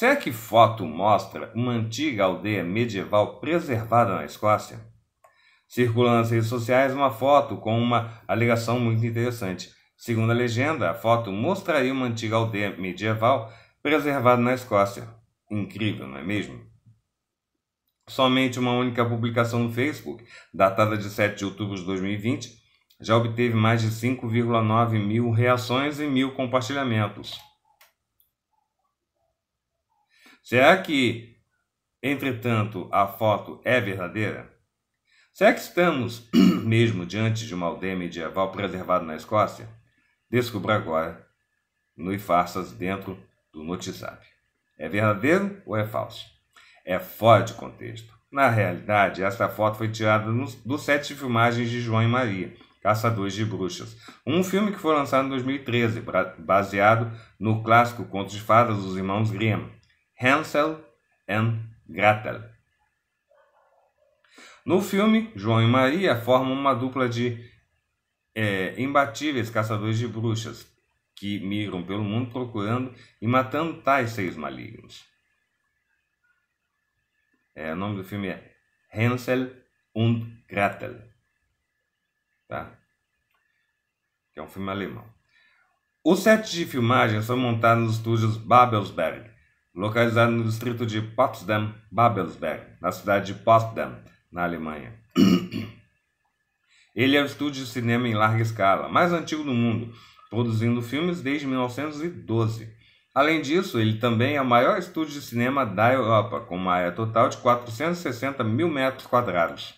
Se é que foto mostra uma antiga aldeia medieval preservada na Escócia, circulando nas redes sociais uma foto com uma alegação muito interessante. Segundo a legenda, a foto mostraria uma antiga aldeia medieval preservada na Escócia. Incrível, não é mesmo? Somente uma única publicação no Facebook, datada de 7 de outubro de 2020, já obteve mais de 5,9 mil reações e mil compartilhamentos. Será que, entretanto, a foto é verdadeira? Será que estamos mesmo diante de uma aldeia medieval preservada na Escócia? Descubra agora no Farsas dentro do WhatsApp. É verdadeiro ou é falso? É fora de contexto. Na realidade, esta foto foi tirada nos dos sete filmagens de João e Maria, Caçadores de Bruxas, um filme que foi lançado em 2013, baseado no clássico Conto de Fadas dos Irmãos Grimm. Hansel e Gretel. No filme, João e Maria formam uma dupla de é, imbatíveis caçadores de bruxas que migram pelo mundo procurando e matando tais seis malignos. É, o nome do filme é Hansel und Gretel, tá? que é um filme alemão. Os sets de filmagem são montados nos estúdios Babelsberg, localizado no distrito de Potsdam-Babelsberg, na cidade de Potsdam, na Alemanha. Ele é o estúdio de cinema em larga escala, mais antigo do mundo, produzindo filmes desde 1912. Além disso, ele também é o maior estúdio de cinema da Europa, com uma área total de 460 mil metros quadrados.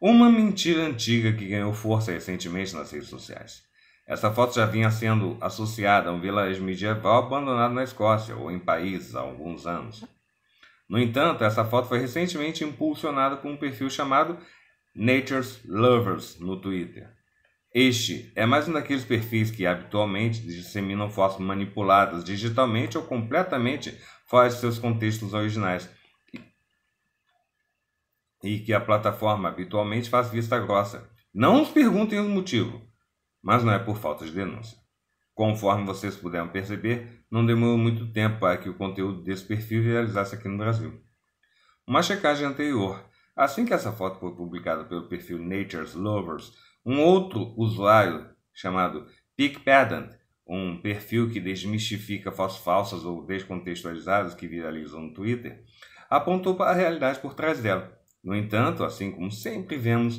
Uma mentira antiga que ganhou força recentemente nas redes sociais. Essa foto já vinha sendo associada a um vilarejo medieval abandonado na Escócia ou em países há alguns anos. No entanto, essa foto foi recentemente impulsionada por um perfil chamado Nature's Lovers no Twitter. Este é mais um daqueles perfis que habitualmente disseminam fotos manipuladas digitalmente ou completamente fora de seus contextos originais e que a plataforma habitualmente faz vista grossa. Não nos perguntem o motivo mas não é por falta de denúncia. Conforme vocês puderam perceber, não demorou muito tempo para que o conteúdo desse perfil viralizasse aqui no Brasil. Uma checagem anterior, assim que essa foto foi publicada pelo perfil Nature's Lovers, um outro usuário chamado Pick Pedant, um perfil que desmistifica fotos falsas ou descontextualizadas que viralizam no Twitter, apontou para a realidade por trás dela. No entanto, assim como sempre vemos,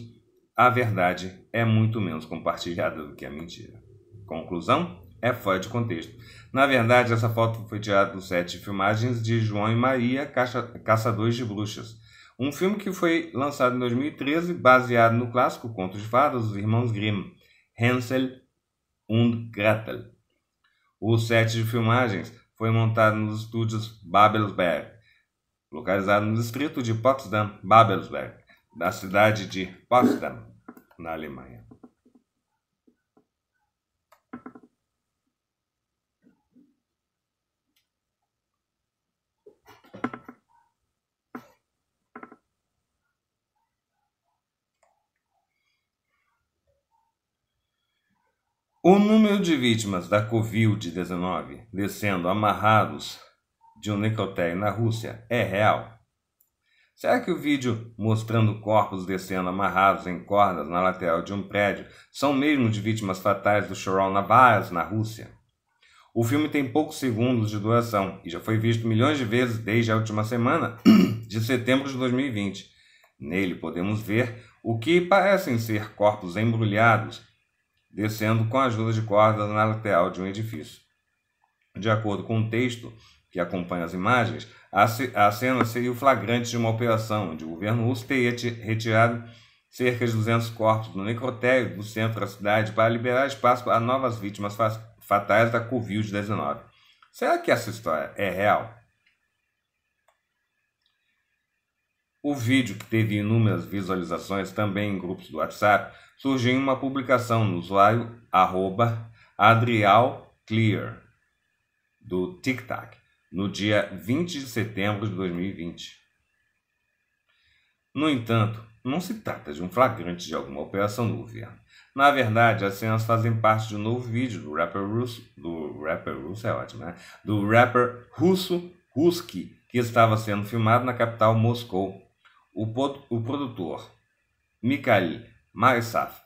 a verdade é muito menos compartilhada do que a mentira. Conclusão? É fora de contexto. Na verdade, essa foto foi tirada do set de filmagens de João e Maria, Caçadores de Bruxas. Um filme que foi lançado em 2013, baseado no clássico Conto de Fadas dos Irmãos Grimm, Hansel und Gretel. O set de filmagens foi montado nos estúdios Babelsberg, localizado no distrito de Potsdam, Babelsberg, da cidade de Potsdam na Alemanha. O número de vítimas da Covid-19 descendo amarrados de um necrotério na Rússia é real. Será que o vídeo mostrando corpos descendo amarrados em cordas na lateral de um prédio são mesmo de vítimas fatais do Choral Navas, na Rússia? O filme tem poucos segundos de duração e já foi visto milhões de vezes desde a última semana de setembro de 2020. Nele podemos ver o que parecem ser corpos embrulhados descendo com a ajuda de cordas na lateral de um edifício. De acordo com o texto, que acompanha as imagens, a cena seria o flagrante de uma operação onde o governo russo teria retirado cerca de 200 corpos do necrotério do centro da cidade para liberar espaço a novas vítimas fatais da Covid-19. Será que essa história é real? O vídeo, que teve inúmeras visualizações também em grupos do WhatsApp, surgiu em uma publicação no usuário arroba AdrialClear, do TikTok no dia 20 de setembro de 2020. No entanto, não se trata de um flagrante de alguma operação do governo. Na verdade, as cenas fazem parte de um novo vídeo do rapper russo, do rapper russo é ótimo, né? Do rapper russo Ruski, que estava sendo filmado na capital Moscou. O, o produtor Mikhail Marisaf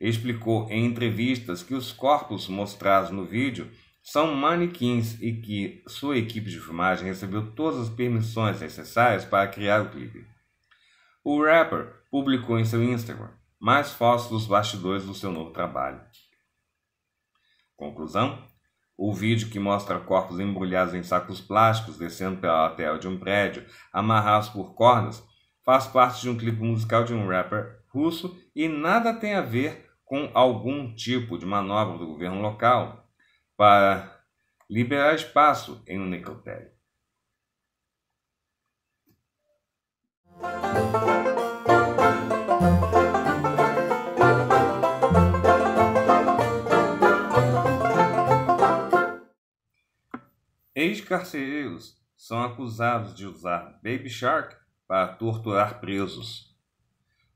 explicou em entrevistas que os corpos mostrados no vídeo são manequins e que sua equipe de filmagem recebeu todas as permissões necessárias para criar o clipe. O rapper publicou em seu Instagram mais fotos dos bastidores do seu novo trabalho. Conclusão: o vídeo que mostra corpos embrulhados em sacos plásticos descendo pela lateral de um prédio, amarrados por cordas, faz parte de um clipe musical de um rapper russo e nada tem a ver com algum tipo de manobra do governo local para liberar espaço em um necrotério. Ex-carcereiros são acusados de usar Baby Shark para torturar presos.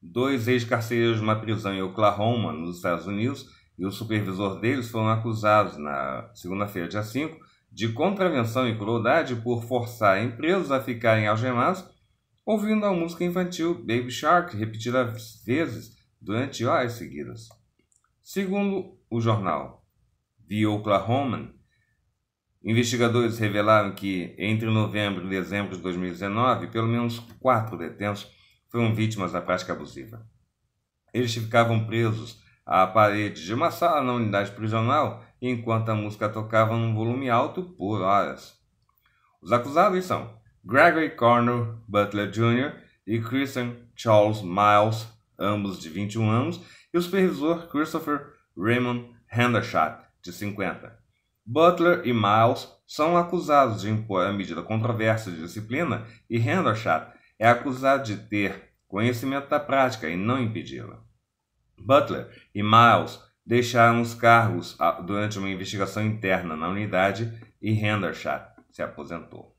Dois ex-carcereiros de uma prisão em Oklahoma, nos Estados Unidos, e o supervisor deles foram acusados na segunda-feira, dia 5, de contravenção e crueldade por forçar empresas a ficarem algemados ouvindo a música infantil Baby Shark repetidas vezes durante horas seguidas. Segundo o jornal The Oklahoman, investigadores revelaram que entre novembro e dezembro de 2019, pelo menos quatro detentos foram vítimas da prática abusiva. Eles ficavam presos à parede de uma sala na unidade prisional enquanto a música tocava num volume alto por horas. Os acusados são Gregory Cornell Butler Jr. e Christian Charles Miles, ambos de 21 anos, e o supervisor Christopher Raymond Hendershot, de 50. Butler e Miles são acusados de impor a medida controversa de disciplina e Hendershot é acusado de ter conhecimento da prática e não impedi-la. Butler e Miles deixaram os cargos ah, durante uma investigação interna na unidade e Hendershot se aposentou.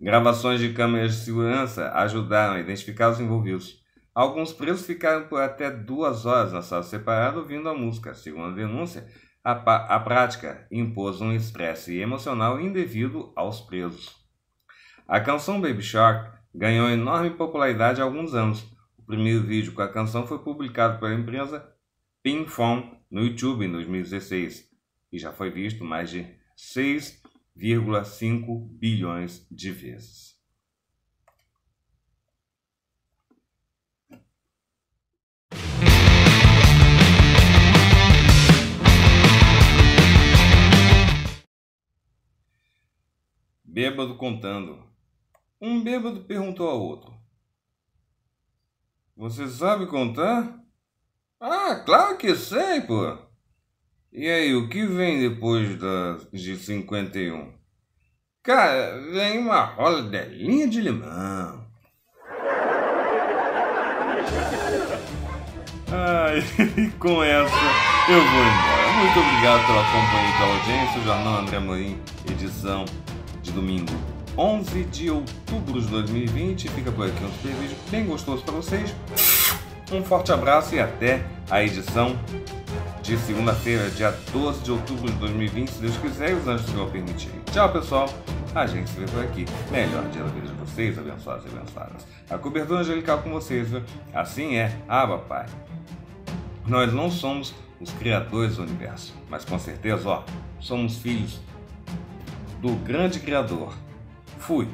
Gravações de câmeras de segurança ajudaram a identificar os envolvidos. Alguns presos ficaram por até duas horas na sala separada ouvindo a música. Segundo a denúncia, a, a prática impôs um estresse emocional indevido aos presos. A canção Baby Shark ganhou enorme popularidade há alguns anos, primeiro vídeo com a canção foi publicado pela imprensa Ping Fong no YouTube em 2016 e já foi visto mais de 6,5 bilhões de vezes. Bêbado contando. Um bêbado perguntou ao outro: você sabe contar? Ah, claro que sei, pô! E aí, o que vem depois da, de 51? Cara, vem uma rola rodelinha de limão. Ai, e com essa eu vou embora. Muito obrigado pela companhia da audiência. O Jornal André Morim, edição de domingo. 11 de outubro de 2020. Fica por aqui um super vídeo bem gostoso para vocês. Um forte abraço e até a edição de segunda-feira, dia 12 de outubro de 2020, se Deus quiser e os anjos do Senhor permitirem. Tchau, pessoal. A gente se vê por aqui. Melhor dia da vida de vocês, abençoados e abençoadas. A cobertura angelical com vocês, viu? Assim é, aba, ah, Pai. Nós não somos os criadores do universo, mas com certeza, ó, somos filhos do grande Criador Fui.